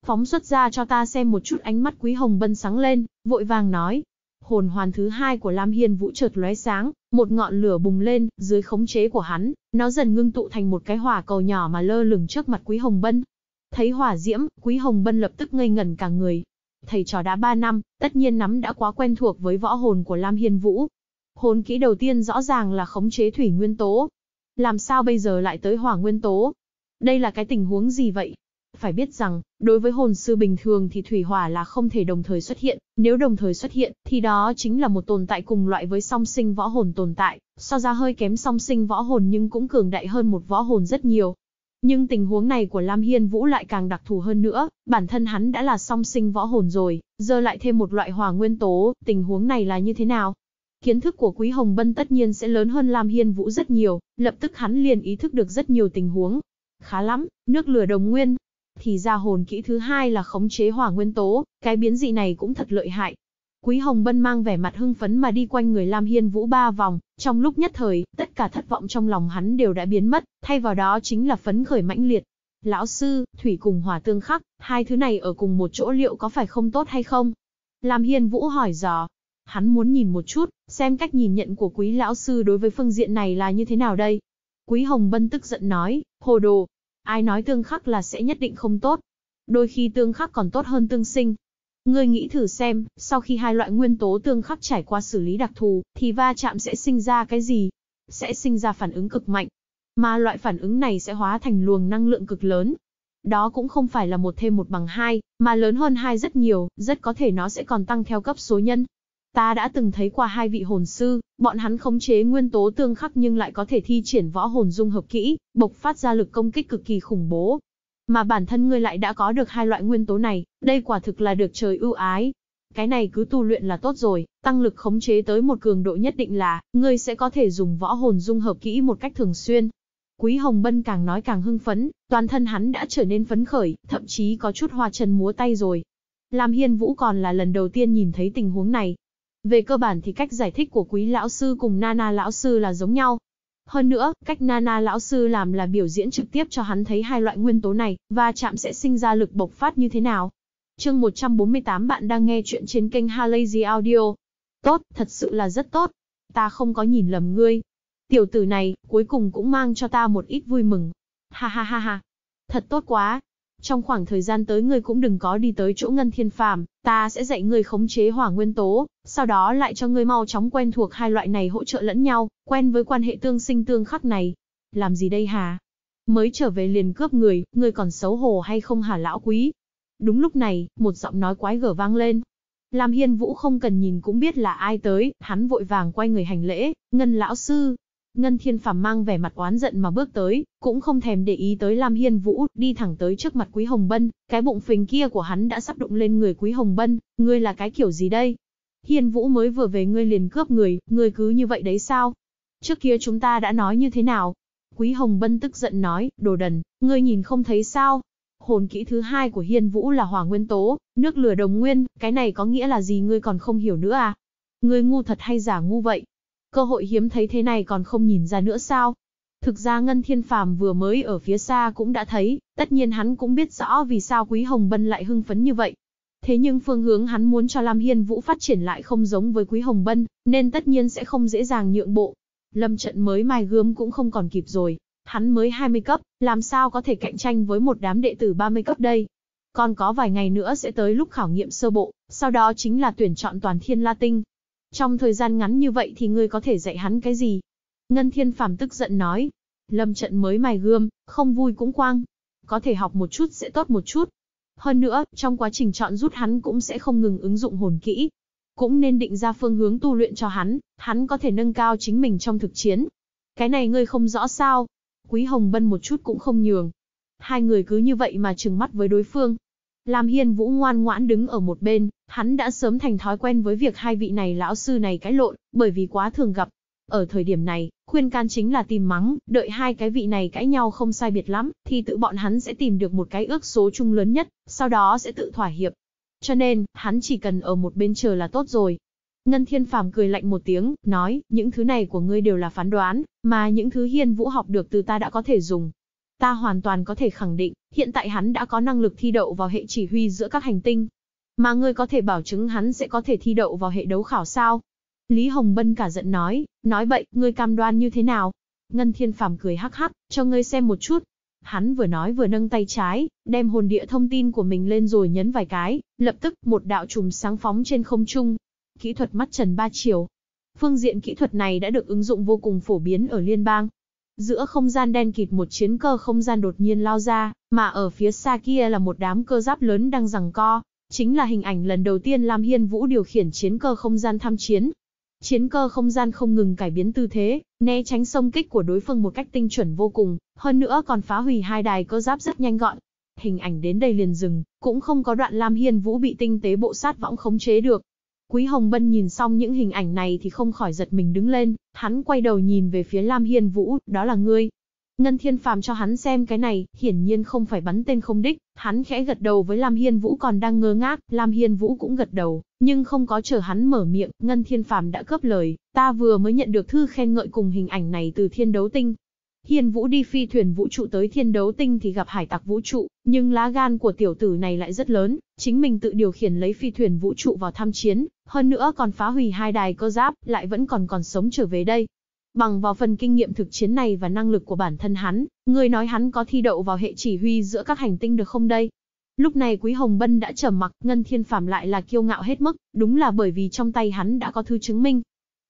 Phóng xuất ra cho ta xem một chút ánh mắt Quý Hồng Bân sáng lên, vội vàng nói. Hồn hoàn thứ hai của Lam Hiên Vũ chợt lóe sáng, một ngọn lửa bùng lên, dưới khống chế của hắn, nó dần ngưng tụ thành một cái hỏa cầu nhỏ mà lơ lửng trước mặt Quý Hồng Bân. Thấy hỏa diễm, Quý Hồng Bân lập tức ngây ngẩn cả người, Thầy trò đã 3 năm, tất nhiên nắm đã quá quen thuộc với võ hồn của Lam Hiên Vũ. Hồn kỹ đầu tiên rõ ràng là khống chế thủy nguyên tố. Làm sao bây giờ lại tới hỏa nguyên tố? Đây là cái tình huống gì vậy? Phải biết rằng, đối với hồn sư bình thường thì thủy hỏa là không thể đồng thời xuất hiện, nếu đồng thời xuất hiện, thì đó chính là một tồn tại cùng loại với song sinh võ hồn tồn tại, so ra hơi kém song sinh võ hồn nhưng cũng cường đại hơn một võ hồn rất nhiều, nhưng tình huống này của Lam Hiên Vũ lại càng đặc thù hơn nữa, bản thân hắn đã là song sinh võ hồn rồi, giờ lại thêm một loại hỏa nguyên tố, tình huống này là như thế nào? Kiến thức của Quý Hồng Bân tất nhiên sẽ lớn hơn Lam Hiên Vũ rất nhiều, lập tức hắn liền ý thức được rất nhiều tình huống. Khá lắm, nước lửa đồng nguyên. Thì ra hồn kỹ thứ hai là khống chế hỏa nguyên tố, cái biến dị này cũng thật lợi hại, Quý Hồng Bân mang vẻ mặt hưng phấn mà đi quanh người Lam Hiên Vũ ba vòng, trong lúc nhất thời, tất cả thất vọng trong lòng hắn đều đã biến mất, thay vào đó chính là phấn khởi mãnh liệt. Lão sư, thủy cùng hỏa tương khắc, hai thứ này ở cùng một chỗ liệu có phải không tốt hay không? Lam Hiên Vũ hỏi dò. Hắn muốn nhìn một chút, xem cách nhìn nhận của quý lão sư đối với phương diện này là như thế nào đây. Quý Hồng Bân tức giận nói, hồ đồ, ai nói tương khắc là sẽ nhất định không tốt. Đôi khi tương khắc còn tốt hơn tương sinh, Ngươi nghĩ thử xem, sau khi hai loại nguyên tố tương khắc trải qua xử lý đặc thù, thì va chạm sẽ sinh ra cái gì? Sẽ sinh ra phản ứng cực mạnh. Mà loại phản ứng này sẽ hóa thành luồng năng lượng cực lớn. Đó cũng không phải là một thêm một bằng hai, mà lớn hơn hai rất nhiều, rất có thể nó sẽ còn tăng theo cấp số nhân. Ta đã từng thấy qua hai vị hồn sư, bọn hắn khống chế nguyên tố tương khắc nhưng lại có thể thi triển võ hồn dung hợp kỹ, bộc phát ra lực công kích cực kỳ khủng bố, mà bản thân ngươi lại đã có được hai loại nguyên tố này, đây quả thực là được trời ưu ái. Cái này cứ tu luyện là tốt rồi, tăng lực khống chế tới một cường độ nhất định là, ngươi sẽ có thể dùng võ hồn dung hợp kỹ một cách thường xuyên. Quý Hồng Bân càng nói càng hưng phấn, toàn thân hắn đã trở nên phấn khởi, thậm chí có chút hoa chân múa tay rồi. Lam Hiên Vũ còn là lần đầu tiên nhìn thấy tình huống này. Về cơ bản thì cách giải thích của quý lão sư cùng Nana lão sư là giống nhau, hơn nữa, cách Nana lão sư làm là biểu diễn trực tiếp cho hắn thấy hai loại nguyên tố này, và chạm sẽ sinh ra lực bộc phát như thế nào. Chương 148 bạn đang nghe chuyện trên kênh Halazy Audio. Tốt, thật sự là rất tốt. Ta không có nhìn lầm ngươi. Tiểu tử này, cuối cùng cũng mang cho ta một ít vui mừng. Ha ha ha ha. Thật tốt quá, trong khoảng thời gian tới ngươi cũng đừng có đi tới chỗ ngân thiên phàm, ta sẽ dạy ngươi khống chế hỏa nguyên tố, sau đó lại cho ngươi mau chóng quen thuộc hai loại này hỗ trợ lẫn nhau, quen với quan hệ tương sinh tương khắc này. Làm gì đây hả? Mới trở về liền cướp người, ngươi còn xấu hổ hay không hả lão quý? Đúng lúc này, một giọng nói quái gở vang lên. Lam Hiên Vũ không cần nhìn cũng biết là ai tới, hắn vội vàng quay người hành lễ, ngân lão sư, Ngân Thiên Phàm mang vẻ mặt oán giận mà bước tới, cũng không thèm để ý tới Lam Hiên Vũ, đi thẳng tới trước mặt Quý Hồng Bân, cái bụng phình kia của hắn đã sắp đụng lên người Quý Hồng Bân, ngươi là cái kiểu gì đây? Hiên Vũ mới vừa về ngươi liền cướp người, ngươi cứ như vậy đấy sao? Trước kia chúng ta đã nói như thế nào? Quý Hồng Bân tức giận nói, đồ đần, ngươi nhìn không thấy sao? Hồn kỹ thứ hai của Hiên Vũ là hỏa nguyên tố, nước lửa đồng nguyên, cái này có nghĩa là gì ngươi còn không hiểu nữa à? Ngươi ngu thật hay giả ngu vậy? Cơ hội hiếm thấy thế này còn không nhìn ra nữa sao? Thực ra Ngân Thiên Phàm vừa mới ở phía xa cũng đã thấy, tất nhiên hắn cũng biết rõ vì sao Quý Hồng Bân lại hưng phấn như vậy. Thế nhưng phương hướng hắn muốn cho Lam Hiên Vũ phát triển lại không giống với Quý Hồng Bân, nên tất nhiên sẽ không dễ dàng nhượng bộ. Lâm trận mới mài gươm cũng không còn kịp rồi, hắn mới 20 cấp, làm sao có thể cạnh tranh với một đám đệ tử 30 cấp đây. Còn có vài ngày nữa sẽ tới lúc khảo nghiệm sơ bộ, sau đó chính là tuyển chọn toàn thiên La Tinh, trong thời gian ngắn như vậy thì ngươi có thể dạy hắn cái gì? Ngân Thiên Phàm tức giận nói. Lâm trận mới mài gươm, không vui cũng quang. Có thể học một chút sẽ tốt một chút. Hơn nữa, trong quá trình chọn rút hắn cũng sẽ không ngừng ứng dụng hồn kỹ. Cũng nên định ra phương hướng tu luyện cho hắn, hắn có thể nâng cao chính mình trong thực chiến. Cái này ngươi không rõ sao. Quý Hồng Bân một chút cũng không nhường. Hai người cứ như vậy mà trừng mắt với đối phương. Lam Hiên Vũ ngoan ngoãn đứng ở một bên, hắn đã sớm thành thói quen với việc hai vị này lão sư này cãi lộn, bởi vì quá thường gặp. Ở thời điểm này, khuyên can chính là tìm mắng, đợi hai cái vị này cãi nhau không sai biệt lắm, thì tự bọn hắn sẽ tìm được một cái ước số chung lớn nhất, sau đó sẽ tự thỏa hiệp. Cho nên, hắn chỉ cần ở một bên chờ là tốt rồi. Ngân Thiên Phàm cười lạnh một tiếng, nói, những thứ này của ngươi đều là phán đoán, mà những thứ Hiên Vũ học được từ ta đã có thể dùng, Ta hoàn toàn có thể khẳng định, hiện tại hắn đã có năng lực thi đậu vào hệ chỉ huy giữa các hành tinh. Mà ngươi có thể bảo chứng hắn sẽ có thể thi đậu vào hệ đấu khảo sao? Lý Hồng Bân cả giận nói, nói vậy, ngươi cam đoan như thế nào? Ngân Thiên Phàm cười hắc hắc, cho ngươi xem một chút. Hắn vừa nói vừa nâng tay trái, đem hồn địa thông tin của mình lên rồi nhấn vài cái, lập tức một đạo trùm sáng phóng trên không trung. Kỹ thuật mắt trần ba chiều. Phương diện kỹ thuật này đã được ứng dụng vô cùng phổ biến ở liên bang, Giữa không gian đen kịt một chiến cơ không gian đột nhiên lao ra, mà ở phía xa kia là một đám cơ giáp lớn đang rằng co. Chính là hình ảnh lần đầu tiên Lam Hiên Vũ điều khiển chiến cơ không gian tham chiến. Chiến cơ không gian không ngừng cải biến tư thế, né tránh xông kích của đối phương một cách tinh chuẩn vô cùng, hơn nữa còn phá hủy hai đài cơ giáp rất nhanh gọn. Hình ảnh đến đây liền dừng, cũng không có đoạn Lam Hiên Vũ bị tinh tế bộ sát võng khống chế được, Quý Hồng Bân nhìn xong những hình ảnh này thì không khỏi giật mình đứng lên, hắn quay đầu nhìn về phía Lam Hiên Vũ, đó là ngươi. Ngân Thiên Phàm cho hắn xem cái này, hiển nhiên không phải bắn tên không đích, hắn khẽ gật đầu với Lam Hiên Vũ còn đang ngơ ngác, Lam Hiên Vũ cũng gật đầu, nhưng không có chờ hắn mở miệng, Ngân Thiên Phàm đã cướp lời, ta vừa mới nhận được thư khen ngợi cùng hình ảnh này từ thiên đấu tinh, Hiên Vũ đi phi thuyền vũ trụ tới thiên đấu tinh thì gặp hải tặc vũ trụ, nhưng lá gan của tiểu tử này lại rất lớn, chính mình tự điều khiển lấy phi thuyền vũ trụ vào tham chiến, hơn nữa còn phá hủy hai đài cơ giáp, lại vẫn còn còn sống trở về đây. Bằng vào phần kinh nghiệm thực chiến này và năng lực của bản thân hắn, người nói hắn có thi đậu vào hệ chỉ huy giữa các hành tinh được không đây? Lúc này Quý Hồng Bân đã trầm mặc, Ngân Thiên Phàm lại là kiêu ngạo hết mức, đúng là bởi vì trong tay hắn đã có thư chứng minh,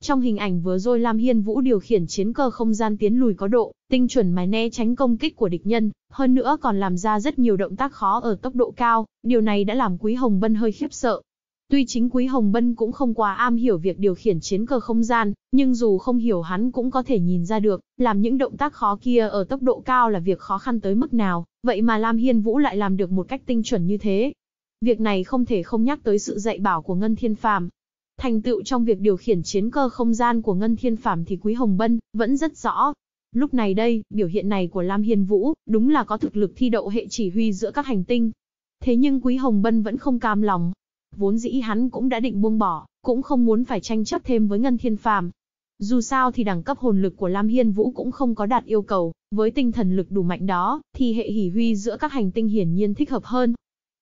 trong hình ảnh vừa rồi Lam Hiên Vũ điều khiển chiến cơ không gian tiến lùi có độ, tinh chuẩn mà né tránh công kích của địch nhân, hơn nữa còn làm ra rất nhiều động tác khó ở tốc độ cao, điều này đã làm Quý Hồng Bân hơi khiếp sợ. Tuy chính Quý Hồng Bân cũng không quá am hiểu việc điều khiển chiến cơ không gian, nhưng dù không hiểu hắn cũng có thể nhìn ra được, làm những động tác khó kia ở tốc độ cao là việc khó khăn tới mức nào, vậy mà Lam Hiên Vũ lại làm được một cách tinh chuẩn như thế. Việc này không thể không nhắc tới sự dạy bảo của Ngân Thiên Phàm, Thành tựu trong việc điều khiển chiến cơ không gian của Ngân Thiên Phàm thì Quý Hồng Bân vẫn rất rõ. Lúc này đây, biểu hiện này của Lam Hiên Vũ đúng là có thực lực thi đậu hệ chỉ huy giữa các hành tinh. Thế nhưng Quý Hồng Bân vẫn không cam lòng. Vốn dĩ hắn cũng đã định buông bỏ, cũng không muốn phải tranh chấp thêm với Ngân Thiên Phàm. Dù sao thì đẳng cấp hồn lực của Lam Hiên Vũ cũng không có đạt yêu cầu, với tinh thần lực đủ mạnh đó, thì hệ hỉ huy giữa các hành tinh hiển nhiên thích hợp hơn.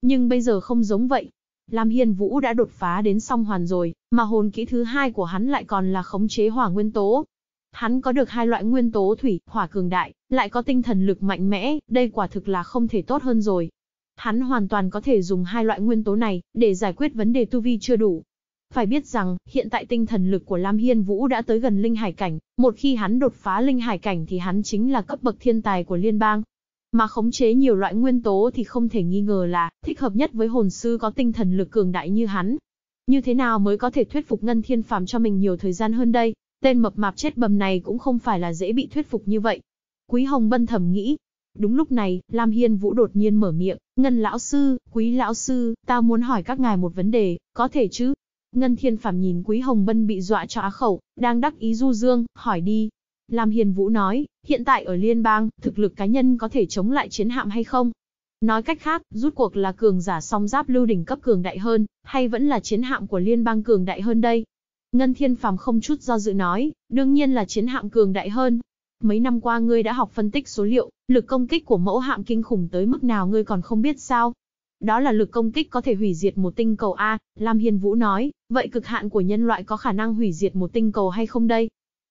Nhưng bây giờ không giống vậy, Lam Hiên Vũ đã đột phá đến song hoàn rồi, mà hồn kỹ thứ hai của hắn lại còn là khống chế hỏa nguyên tố. Hắn có được hai loại nguyên tố thủy, hỏa cường đại, lại có tinh thần lực mạnh mẽ, đây quả thực là không thể tốt hơn rồi. Hắn hoàn toàn có thể dùng hai loại nguyên tố này để giải quyết vấn đề tu vi chưa đủ. Phải biết rằng, hiện tại tinh thần lực của Lam Hiên Vũ đã tới gần linh hải cảnh, một khi hắn đột phá linh hải cảnh thì hắn chính là cấp bậc thiên tài của liên bang, mà khống chế nhiều loại nguyên tố thì không thể nghi ngờ là thích hợp nhất với hồn sư có tinh thần lực cường đại như hắn. Như thế nào mới có thể thuyết phục Ngân Thiên Phàm cho mình nhiều thời gian hơn đây? Tên mập mạp chết bầm này cũng không phải là dễ bị thuyết phục như vậy. Quý Hồng Bân thầm nghĩ. Đúng lúc này, Lam Hiên Vũ đột nhiên mở miệng, Ngân Lão Sư, Quý Lão Sư, ta muốn hỏi các ngài một vấn đề, có thể chứ? Ngân Thiên Phàm nhìn Quý Hồng Bân bị dọa cho á khẩu, đang đắc ý du dương, hỏi đi. Lam Hiền Vũ nói, hiện tại ở liên bang, thực lực cá nhân có thể chống lại chiến hạm hay không? Nói cách khác, rút cuộc là cường giả song giáp lưu đỉnh cấp cường đại hơn, hay vẫn là chiến hạm của liên bang cường đại hơn đây? Ngân Thiên Phàm không chút do dự nói, đương nhiên là chiến hạm cường đại hơn. Mấy năm qua ngươi đã học phân tích số liệu, lực công kích của mẫu hạm kinh khủng tới mức nào ngươi còn không biết sao? Đó là lực công kích có thể hủy diệt một tinh cầu A, Lam Hiền Vũ nói, vậy cực hạn của nhân loại có khả năng hủy diệt một tinh cầu hay không đây?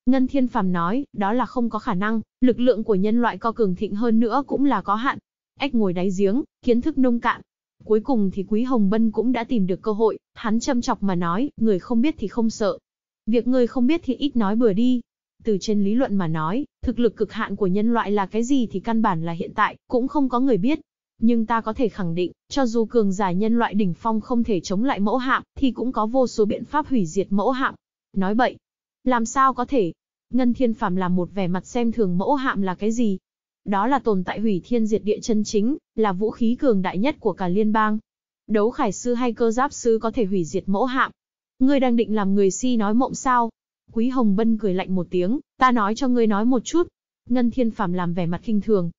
Ngân Thiên Phàm nói, đó là không có khả năng, lực lượng của nhân loại co cường thịnh hơn nữa cũng là có hạn. Ếch ngồi đáy giếng, kiến thức nông cạn. Cuối cùng thì Quý Hồng Bân cũng đã tìm được cơ hội, hắn châm chọc mà nói, người không biết thì không sợ. Việc người không biết thì ít nói bừa đi. Từ trên lý luận mà nói, thực lực cực hạn của nhân loại là cái gì thì căn bản là hiện tại, cũng không có người biết. Nhưng ta có thể khẳng định, cho dù cường giả nhân loại đỉnh phong không thể chống lại mẫu hạm, thì cũng có vô số biện pháp hủy diệt mẫu hạm. Nói bậy, làm sao có thể? Ngân Thiên Phàm làm một vẻ mặt xem thường mẫu hạm là cái gì? Đó là tồn tại hủy thiên diệt địa chân chính, là vũ khí cường đại nhất của cả liên bang. Đấu khải sư hay cơ giáp sư có thể hủy diệt mẫu hạm. Ngươi đang định làm người si nói mộng sao? Quý Hồng Bân cười lạnh một tiếng, ta nói cho ngươi nói một chút. Ngân Thiên Phàm làm vẻ mặt khinh thường.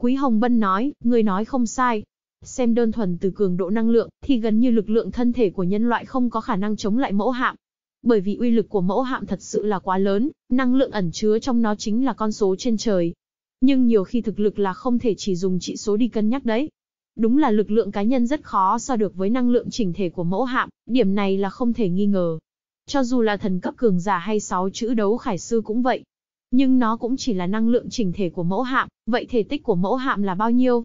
Quý Hồng Bân nói, ngươi nói không sai. Xem đơn thuần từ cường độ năng lượng, thì gần như lực lượng thân thể của nhân loại không có khả năng chống lại mẫu hạm bởi vì uy lực của mẫu hạm thật sự là quá lớn, năng lượng ẩn chứa trong nó chính là con số trên trời. Nhưng nhiều khi thực lực là không thể chỉ dùng trị số đi cân nhắc đấy. Đúng là lực lượng cá nhân rất khó so được với năng lượng chỉnh thể của mẫu hạm, điểm này là không thể nghi ngờ. Cho dù là thần cấp cường giả hay sáu chữ đấu khải sư cũng vậy. Nhưng nó cũng chỉ là năng lượng chỉnh thể của mẫu hạm, vậy thể tích của mẫu hạm là bao nhiêu,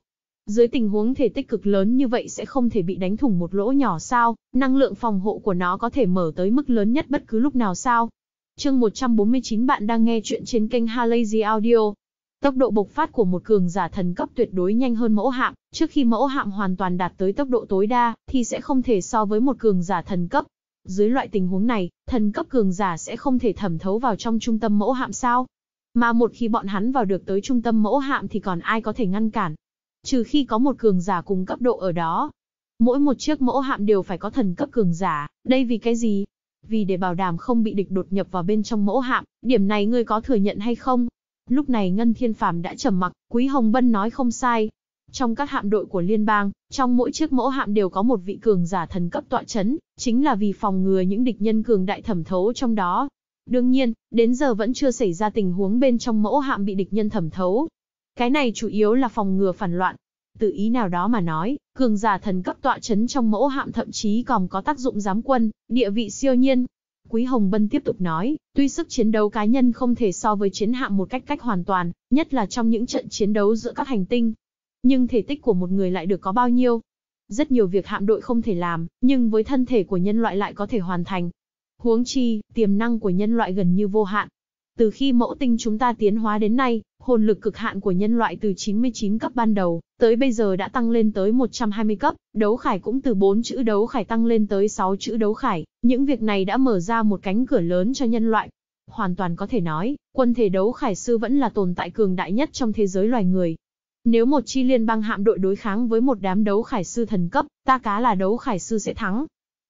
dưới tình huống thể tích cực lớn như vậy sẽ không thể bị đánh thủng một lỗ nhỏ sao, năng lượng phòng hộ của nó có thể mở tới mức lớn nhất bất cứ lúc nào sao. Chương 149 bạn đang nghe chuyện trên kênh Halazy Audio. Tốc độ bộc phát của một cường giả thần cấp tuyệt đối nhanh hơn mẫu hạm, trước khi mẫu hạm hoàn toàn đạt tới tốc độ tối đa, thì sẽ không thể so với một cường giả thần cấp. Dưới loại tình huống này, thần cấp cường giả sẽ không thể thẩm thấu vào trong trung tâm mẫu hạm sao. Mà một khi bọn hắn vào được tới trung tâm mẫu hạm thì còn ai có thể ngăn cản, trừ khi có một cường giả cùng cấp độ ở đó. Mỗi một chiếc mẫu hạm đều phải có thần cấp cường giả, đây vì cái gì? Vì để bảo đảm không bị địch đột nhập vào bên trong mẫu hạm, điểm này ngươi có thừa nhận hay không? Lúc này Ngân Thiên Phàm đã trầm mặc, Quý Hồng Bân nói không sai. Trong các hạm đội của liên bang, trong mỗi chiếc mẫu hạm đều có một vị cường giả thần cấp tọa chấn, chính là vì phòng ngừa những địch nhân cường đại thẩm thấu trong đó. Đương nhiên, đến giờ vẫn chưa xảy ra tình huống bên trong mẫu hạm bị địch nhân thẩm thấu, cái này chủ yếu là phòng ngừa phản loạn. Tự ý nào đó mà nói, cường giả thần cấp tọa chấn trong mẫu hạm thậm chí còn có tác dụng giám quân, địa vị siêu nhiên. Quý Hồng Bân tiếp tục nói, tuy sức chiến đấu cá nhân không thể so với chiến hạm một cách cách hoàn toàn, nhất là trong những trận chiến đấu giữa các hành tinh. Nhưng thể tích của một người lại được có bao nhiêu? Rất nhiều việc hạm đội không thể làm, nhưng với thân thể của nhân loại lại có thể hoàn thành. Huống chi, tiềm năng của nhân loại gần như vô hạn, từ khi mẫu tinh chúng ta tiến hóa đến nay, hồn lực cực hạn của nhân loại từ 99 cấp ban đầu, tới bây giờ đã tăng lên tới 120 cấp, đấu khải cũng từ 4 chữ đấu khải tăng lên tới 6 chữ đấu khải, những việc này đã mở ra một cánh cửa lớn cho nhân loại. Hoàn toàn có thể nói, quân thể đấu khải sư vẫn là tồn tại cường đại nhất trong thế giới loài người. Nếu một chi liên bang hạm đội đối kháng với một đám đấu khải sư thần cấp, ta cá là đấu khải sư sẽ thắng,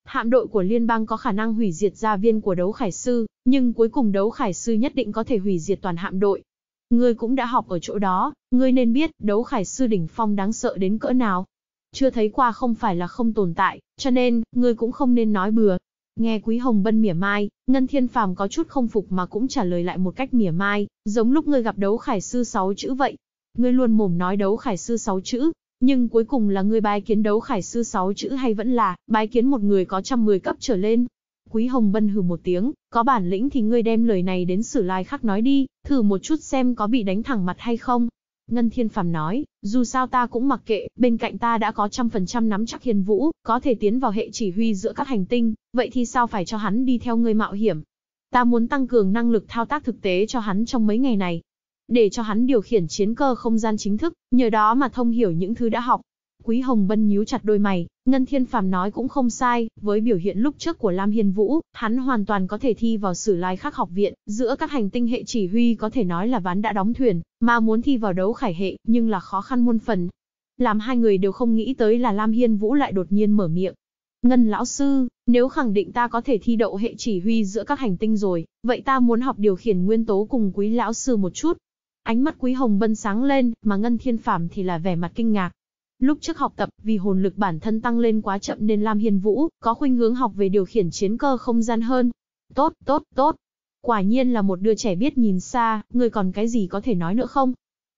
hạm đội của liên bang có khả năng hủy diệt gia viên của đấu khải sư, nhưng cuối cùng đấu khải sư nhất định có thể hủy diệt toàn hạm đội. Ngươi cũng đã học ở chỗ đó, ngươi nên biết đấu khải sư đỉnh phong đáng sợ đến cỡ nào. Chưa thấy qua không phải là không tồn tại, cho nên, ngươi cũng không nên nói bừa. Nghe Quý Hồng Bân mỉa mai, Ngân Thiên Phàm có chút không phục mà cũng trả lời lại một cách mỉa mai, giống lúc ngươi gặp đấu khải sư sáu chữ vậy. Ngươi luôn mồm nói đấu khải sư sáu chữ, nhưng cuối cùng là người bái kiến đấu khải sư 6 chữ hay vẫn là, bái kiến một người có trăm mười cấp trở lên. Quý Hồng Bân hừ một tiếng, có bản lĩnh thì ngươi đem lời này đến sử lai khác nói đi, thử một chút xem có bị đánh thẳng mặt hay không. Ngân Thiên Phàm nói, dù sao ta cũng mặc kệ, bên cạnh ta đã có trăm phần trăm nắm chắc hiền vũ, có thể tiến vào hệ chỉ huy giữa các hành tinh, vậy thì sao phải cho hắn đi theo ngươi mạo hiểm. Ta muốn tăng cường năng lực thao tác thực tế cho hắn trong mấy ngày này, để cho hắn điều khiển chiến cơ không gian chính thức, nhờ đó mà thông hiểu những thứ đã học. Quý Hồng Bân nhíu chặt đôi mày, Ngân Thiên Phàm nói cũng không sai, với biểu hiện lúc trước của Lam Hiên Vũ, hắn hoàn toàn có thể thi vào sử lai khắc học viện, giữa các hành tinh hệ chỉ huy có thể nói là ván đã đóng thuyền, mà muốn thi vào đấu khải hệ, nhưng là khó khăn muôn phần. Làm hai người đều không nghĩ tới là Lam Hiên Vũ lại đột nhiên mở miệng. Ngân lão sư, nếu khẳng định ta có thể thi đậu hệ chỉ huy giữa các hành tinh rồi, vậy ta muốn học điều khiển nguyên tố cùng quý lão sư một chút, Ánh mắt Quý Hồng Bân sáng lên, mà Ngân Thiên Phạm thì là vẻ mặt kinh ngạc. Lúc trước học tập, vì hồn lực bản thân tăng lên quá chậm nên Lam Hiên Vũ có khuynh hướng học về điều khiển chiến cơ không gian hơn. Tốt, tốt, tốt. Quả nhiên là một đứa trẻ biết nhìn xa, người còn cái gì có thể nói nữa không?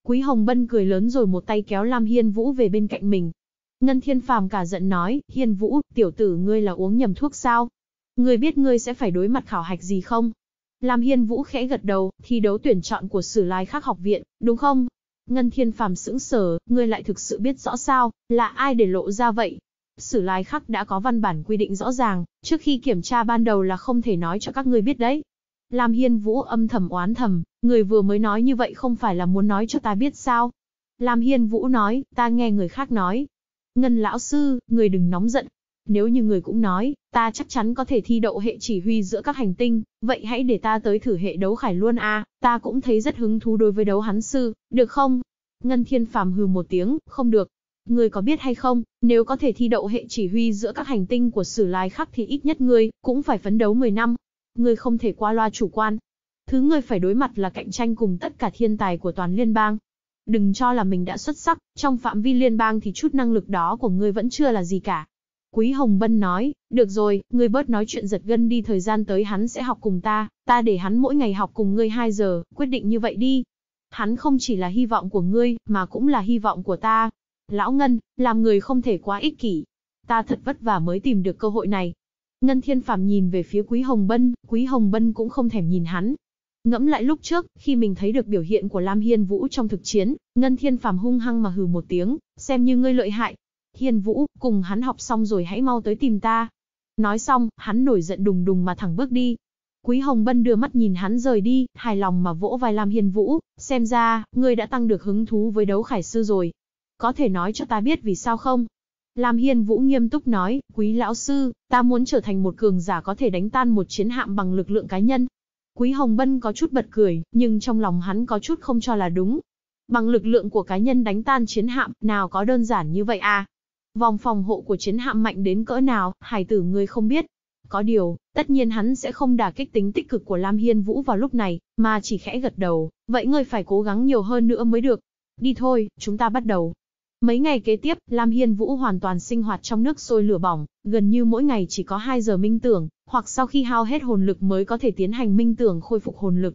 Quý Hồng Bân cười lớn rồi một tay kéo Lam Hiên Vũ về bên cạnh mình. Ngân Thiên Phàm cả giận nói, Hiên Vũ, tiểu tử ngươi là uống nhầm thuốc sao? Ngươi biết ngươi sẽ phải đối mặt khảo hạch gì không? Lam Hiên Vũ khẽ gật đầu, thi đấu tuyển chọn của Sử Lai Khắc học viện, đúng không? Ngân Thiên Phàm sững sờ, ngươi lại thực sự biết rõ sao, là ai để lộ ra vậy? Sử Lai Khắc đã có văn bản quy định rõ ràng, trước khi kiểm tra ban đầu là không thể nói cho các ngươi biết đấy. Lam Hiên Vũ âm thầm oán thầm, người vừa mới nói như vậy không phải là muốn nói cho ta biết sao? Lam Hiên Vũ nói, ta nghe người khác nói. Ngân lão sư, người đừng nóng giận. Nếu như người cũng nói, ta chắc chắn có thể thi đậu hệ chỉ huy giữa các hành tinh, vậy hãy để ta tới thử hệ đấu khải luôn a, ta cũng thấy rất hứng thú đối với đấu hắn sư, được không? Ngân Thiên Phàm hừ một tiếng, không được. Ngươi có biết hay không, nếu có thể thi đậu hệ chỉ huy giữa các hành tinh của sử lai khắc thì ít nhất ngươi cũng phải phấn đấu 10 năm. Ngươi không thể qua loa chủ quan. Thứ ngươi phải đối mặt là cạnh tranh cùng tất cả thiên tài của toàn liên bang. Đừng cho là mình đã xuất sắc, trong phạm vi liên bang thì chút năng lực đó của ngươi vẫn chưa là gì cả, Quý Hồng Bân nói, được rồi, ngươi bớt nói chuyện giật gân đi thời gian tới hắn sẽ học cùng ta, ta để hắn mỗi ngày học cùng ngươi 2 giờ, quyết định như vậy đi. Hắn không chỉ là hy vọng của ngươi, mà cũng là hy vọng của ta. Lão Ngân, làm người không thể quá ích kỷ. Ta thật vất vả mới tìm được cơ hội này. Ngân Thiên Phạm nhìn về phía Quý Hồng Bân, Quý Hồng Bân cũng không thèm nhìn hắn. Ngẫm lại lúc trước, khi mình thấy được biểu hiện của Lam Hiên Vũ trong thực chiến, Ngân Thiên Phạm hung hăng mà hừ một tiếng, xem như ngươi lợi hại, Hiên Vũ, cùng hắn học xong rồi hãy mau tới tìm ta. Nói xong, hắn nổi giận đùng đùng mà thẳng bước đi. Quý Hồng Bân đưa mắt nhìn hắn rời đi, hài lòng mà vỗ vai Lam Hiên Vũ, xem ra, ngươi đã tăng được hứng thú với đấu khải sư rồi. Có thể nói cho ta biết vì sao không? Lam Hiên Vũ nghiêm túc nói, quý lão sư, ta muốn trở thành một cường giả có thể đánh tan một chiến hạm bằng lực lượng cá nhân. Quý Hồng Bân có chút bật cười, nhưng trong lòng hắn có chút không cho là đúng. Bằng lực lượng của cá nhân đánh tan chiến hạm, nào có đơn giản như vậy à? Vòng phòng hộ của chiến hạm mạnh đến cỡ nào, hải tử ngươi không biết. Có điều, tất nhiên hắn sẽ không đả kích tính tích cực của Lam Hiên Vũ vào lúc này, mà chỉ khẽ gật đầu, vậy ngươi phải cố gắng nhiều hơn nữa mới được. Đi thôi, chúng ta bắt đầu. Mấy ngày kế tiếp, Lam Hiên Vũ hoàn toàn sinh hoạt trong nước sôi lửa bỏng, gần như mỗi ngày chỉ có 2 giờ minh tưởng, hoặc sau khi hao hết hồn lực mới có thể tiến hành minh tưởng khôi phục hồn lực.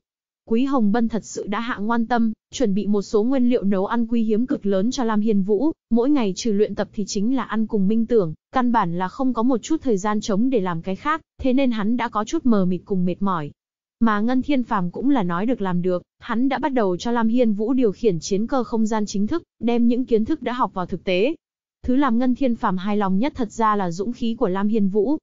Quý Hồng Bân thật sự đã hạ ngoan tâm, chuẩn bị một số nguyên liệu nấu ăn quý hiếm cực lớn cho Lam Hiên Vũ, mỗi ngày trừ luyện tập thì chính là ăn cùng minh tưởng, căn bản là không có một chút thời gian trống để làm cái khác, thế nên hắn đã có chút mờ mịt cùng mệt mỏi. Mà Ngân Thiên Phàm cũng là nói được làm được, hắn đã bắt đầu cho Lam Hiên Vũ điều khiển chiến cơ không gian chính thức, đem những kiến thức đã học vào thực tế. Thứ làm Ngân Thiên Phàm hài lòng nhất thật ra là dũng khí của Lam Hiên Vũ,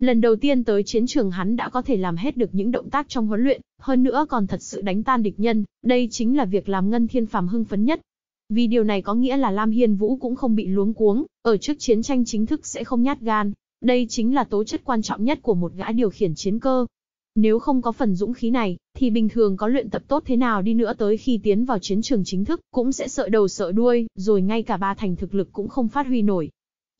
Lần đầu tiên tới chiến trường hắn đã có thể làm hết được những động tác trong huấn luyện, hơn nữa còn thật sự đánh tan địch nhân, đây chính là việc làm Ngân Thiên Phàm hưng phấn nhất. Vì điều này có nghĩa là Lam Hiên Vũ cũng không bị luống cuống, ở trước chiến tranh chính thức sẽ không nhát gan, đây chính là tố chất quan trọng nhất của một gã điều khiển chiến cơ. Nếu không có phần dũng khí này, thì bình thường có luyện tập tốt thế nào đi nữa tới khi tiến vào chiến trường chính thức cũng sẽ sợ đầu sợ đuôi, rồi ngay cả ba thành thực lực cũng không phát huy nổi.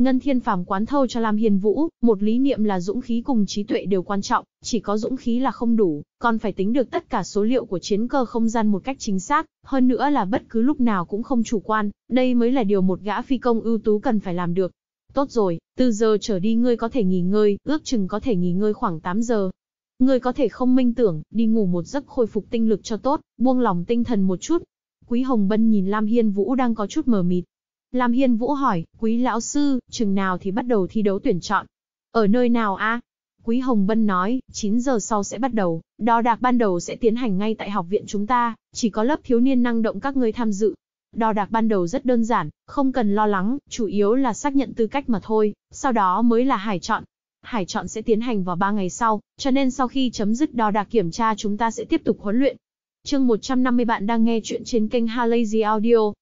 Ngân Thiên Phàm quán thâu cho Lam Hiền Vũ, một lý niệm là dũng khí cùng trí tuệ đều quan trọng, chỉ có dũng khí là không đủ, còn phải tính được tất cả số liệu của chiến cơ không gian một cách chính xác, hơn nữa là bất cứ lúc nào cũng không chủ quan, đây mới là điều một gã phi công ưu tú cần phải làm được. Tốt rồi, từ giờ trở đi ngươi có thể nghỉ ngơi, ước chừng có thể nghỉ ngơi khoảng 8 giờ. Ngươi có thể không minh tưởng, đi ngủ một giấc khôi phục tinh lực cho tốt, buông lòng tinh thần một chút. Quý Hồng Bân nhìn Lam Hiên Vũ đang có chút mờ mịt, Lam Hiên Vũ hỏi, quý lão sư, chừng nào thì bắt đầu thi đấu tuyển chọn? Ở nơi nào a? Quý Hồng Vân nói, 9 giờ sau sẽ bắt đầu, đo đạc ban đầu sẽ tiến hành ngay tại học viện chúng ta, chỉ có lớp thiếu niên năng động các ngươi tham dự. Đo đạc ban đầu rất đơn giản, không cần lo lắng, chủ yếu là xác nhận tư cách mà thôi, sau đó mới là hải chọn. Hải chọn sẽ tiến hành vào 3 ngày sau, cho nên sau khi chấm dứt đo đạc kiểm tra chúng ta sẽ tiếp tục huấn luyện. Chương 150 bạn đang nghe chuyện trên kênh Halazy Audio.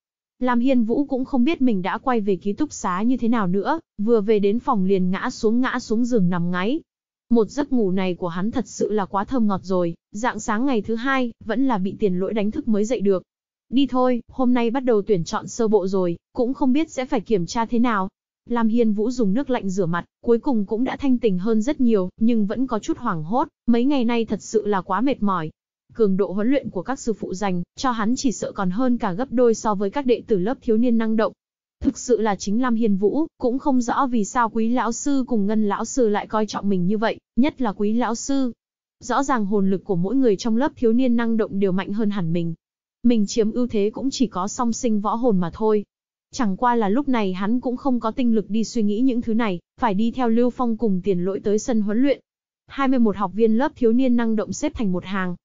Lam Hiên Vũ cũng không biết mình đã quay về ký túc xá như thế nào nữa, vừa về đến phòng liền ngã xuống ngã xuống giường nằm ngáy. Một giấc ngủ này của hắn thật sự là quá thơm ngọt rồi, dạng sáng ngày thứ hai, vẫn là bị tiền lỗi đánh thức mới dậy được. Đi thôi, hôm nay bắt đầu tuyển chọn sơ bộ rồi, cũng không biết sẽ phải kiểm tra thế nào. Lam Hiên Vũ dùng nước lạnh rửa mặt, cuối cùng cũng đã thanh tỉnh hơn rất nhiều, nhưng vẫn có chút hoảng hốt, mấy ngày nay thật sự là quá mệt mỏi, cường độ huấn luyện của các sư phụ dành cho hắn chỉ sợ còn hơn cả gấp đôi so với các đệ tử lớp thiếu niên năng động. Thực sự là chính Lam Hiên Vũ, cũng không rõ vì sao quý lão sư cùng ngân lão sư lại coi trọng mình như vậy, nhất là quý lão sư. Rõ ràng hồn lực của mỗi người trong lớp thiếu niên năng động đều mạnh hơn hẳn mình. Mình chiếm ưu thế cũng chỉ có song sinh võ hồn mà thôi. Chẳng qua là lúc này hắn cũng không có tinh lực đi suy nghĩ những thứ này, phải đi theo Lưu Phong cùng tiền lỗi tới sân huấn luyện. 21 học viên lớp thiếu niên năng động xếp thành một hàng,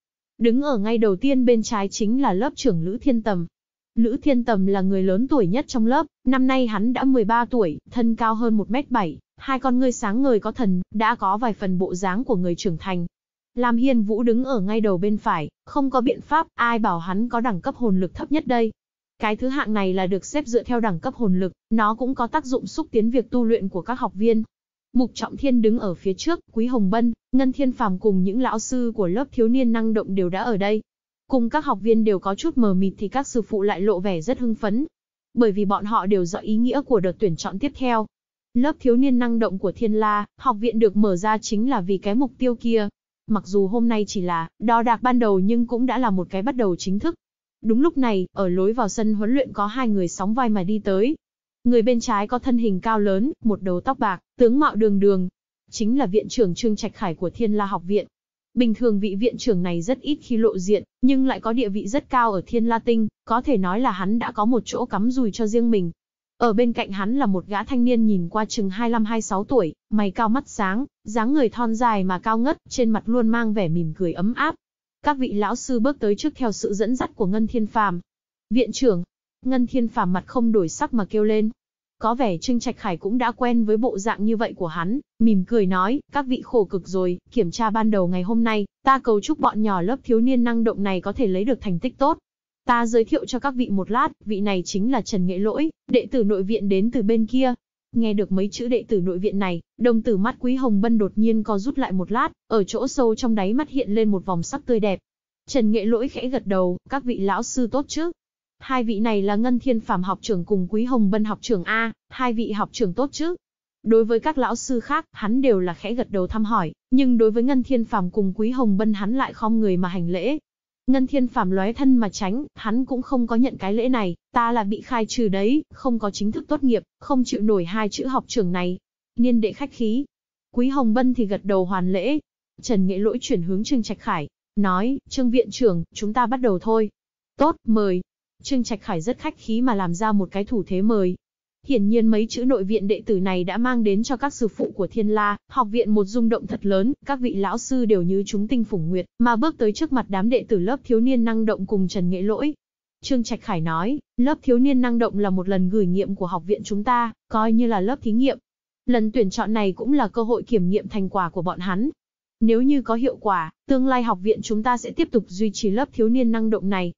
Đứng ở ngay đầu tiên bên trái chính là lớp trưởng Lữ Thiên Tầm. Lữ Thiên Tầm là người lớn tuổi nhất trong lớp, năm nay hắn đã 13 tuổi, thân cao hơn 1m7, hai con ngươi sáng ngời có thần, đã có vài phần bộ dáng của người trưởng thành. Lam Hiên Vũ đứng ở ngay đầu bên phải, không có biện pháp, ai bảo hắn có đẳng cấp hồn lực thấp nhất đây. Cái thứ hạng này là được xếp dựa theo đẳng cấp hồn lực, nó cũng có tác dụng xúc tiến việc tu luyện của các học viên. Mục Trọng Thiên đứng ở phía trước, Quý Hồng Bân, Ngân Thiên Phàm cùng những lão sư của lớp thiếu niên năng động đều đã ở đây. Cùng các học viên đều có chút mờ mịt thì các sư phụ lại lộ vẻ rất hưng phấn. Bởi vì bọn họ đều rõ ý nghĩa của đợt tuyển chọn tiếp theo. Lớp thiếu niên năng động của Thiên La, học viện được mở ra chính là vì cái mục tiêu kia. Mặc dù hôm nay chỉ là đo đạc ban đầu nhưng cũng đã là một cái bắt đầu chính thức. Đúng lúc này, ở lối vào sân huấn luyện có hai người sóng vai mà đi tới, Người bên trái có thân hình cao lớn, một đầu tóc bạc, tướng mạo đường đường. Chính là viện trưởng Trương Trạch Khải của Thiên La Học Viện. Bình thường vị viện trưởng này rất ít khi lộ diện, nhưng lại có địa vị rất cao ở Thiên La Tinh, có thể nói là hắn đã có một chỗ cắm rùi cho riêng mình. Ở bên cạnh hắn là một gã thanh niên nhìn qua chừng 25-26 tuổi, mày cao mắt sáng, dáng người thon dài mà cao ngất, trên mặt luôn mang vẻ mỉm cười ấm áp. Các vị lão sư bước tới trước theo sự dẫn dắt của Ngân Thiên Phàm. Viện trưởng, Ngân Thiên Phàm mặt không đổi sắc mà kêu lên, có vẻ Trương Trạch Khải cũng đã quen với bộ dạng như vậy của hắn, mỉm cười nói, các vị khổ cực rồi, kiểm tra ban đầu ngày hôm nay, ta cầu chúc bọn nhỏ lớp thiếu niên năng động này có thể lấy được thành tích tốt. Ta giới thiệu cho các vị một lát, vị này chính là Trần Nghệ Lỗi, đệ tử nội viện đến từ bên kia, Nghe được mấy chữ đệ tử nội viện này, đồng tử mắt Quý Hồng Bân đột nhiên co rút lại một lát, ở chỗ sâu trong đáy mắt hiện lên một vòng sắc tươi đẹp. Trần Nghệ Lỗi khẽ gật đầu, các vị lão sư tốt chứ? Hai vị này là Ngân Thiên Phạm học trưởng cùng Quý Hồng Bân học trưởng A, hai vị học trưởng tốt chứ? Đối với các lão sư khác, hắn đều là khẽ gật đầu thăm hỏi, nhưng đối với Ngân Thiên Phạm cùng Quý Hồng Bân hắn lại không người mà hành lễ. Ngân Thiên Phạm lóe thân mà tránh, hắn cũng không có nhận cái lễ này, ta là bị khai trừ đấy, không có chính thức tốt nghiệp, không chịu nổi hai chữ học trưởng này. Niên đệ khách khí. Quý Hồng Bân thì gật đầu hoàn lễ. Trần Nghệ Lỗi chuyển hướng Trương Trạch Khải, nói, Trương Viện trưởng, chúng ta bắt đầu thôi. Tốt, mời. Trương Trạch Khải rất khách khí mà làm ra một cái thủ thế mời. Hiển nhiên mấy chữ nội viện đệ tử này đã mang đến cho các sư phụ của Thiên La, học viện một rung động thật lớn, các vị lão sư đều như chúng tinh phủng nguyệt, mà bước tới trước mặt đám đệ tử lớp thiếu niên năng động cùng Trần Nghệ Lỗi. Trương Trạch Khải nói, lớp thiếu niên năng động là một lần gửi nghiệm của học viện chúng ta, coi như là lớp thí nghiệm. Lần tuyển chọn này cũng là cơ hội kiểm nghiệm thành quả của bọn hắn. Nếu như có hiệu quả, tương lai học viện chúng ta sẽ tiếp tục duy trì lớp thiếu niên năng động này,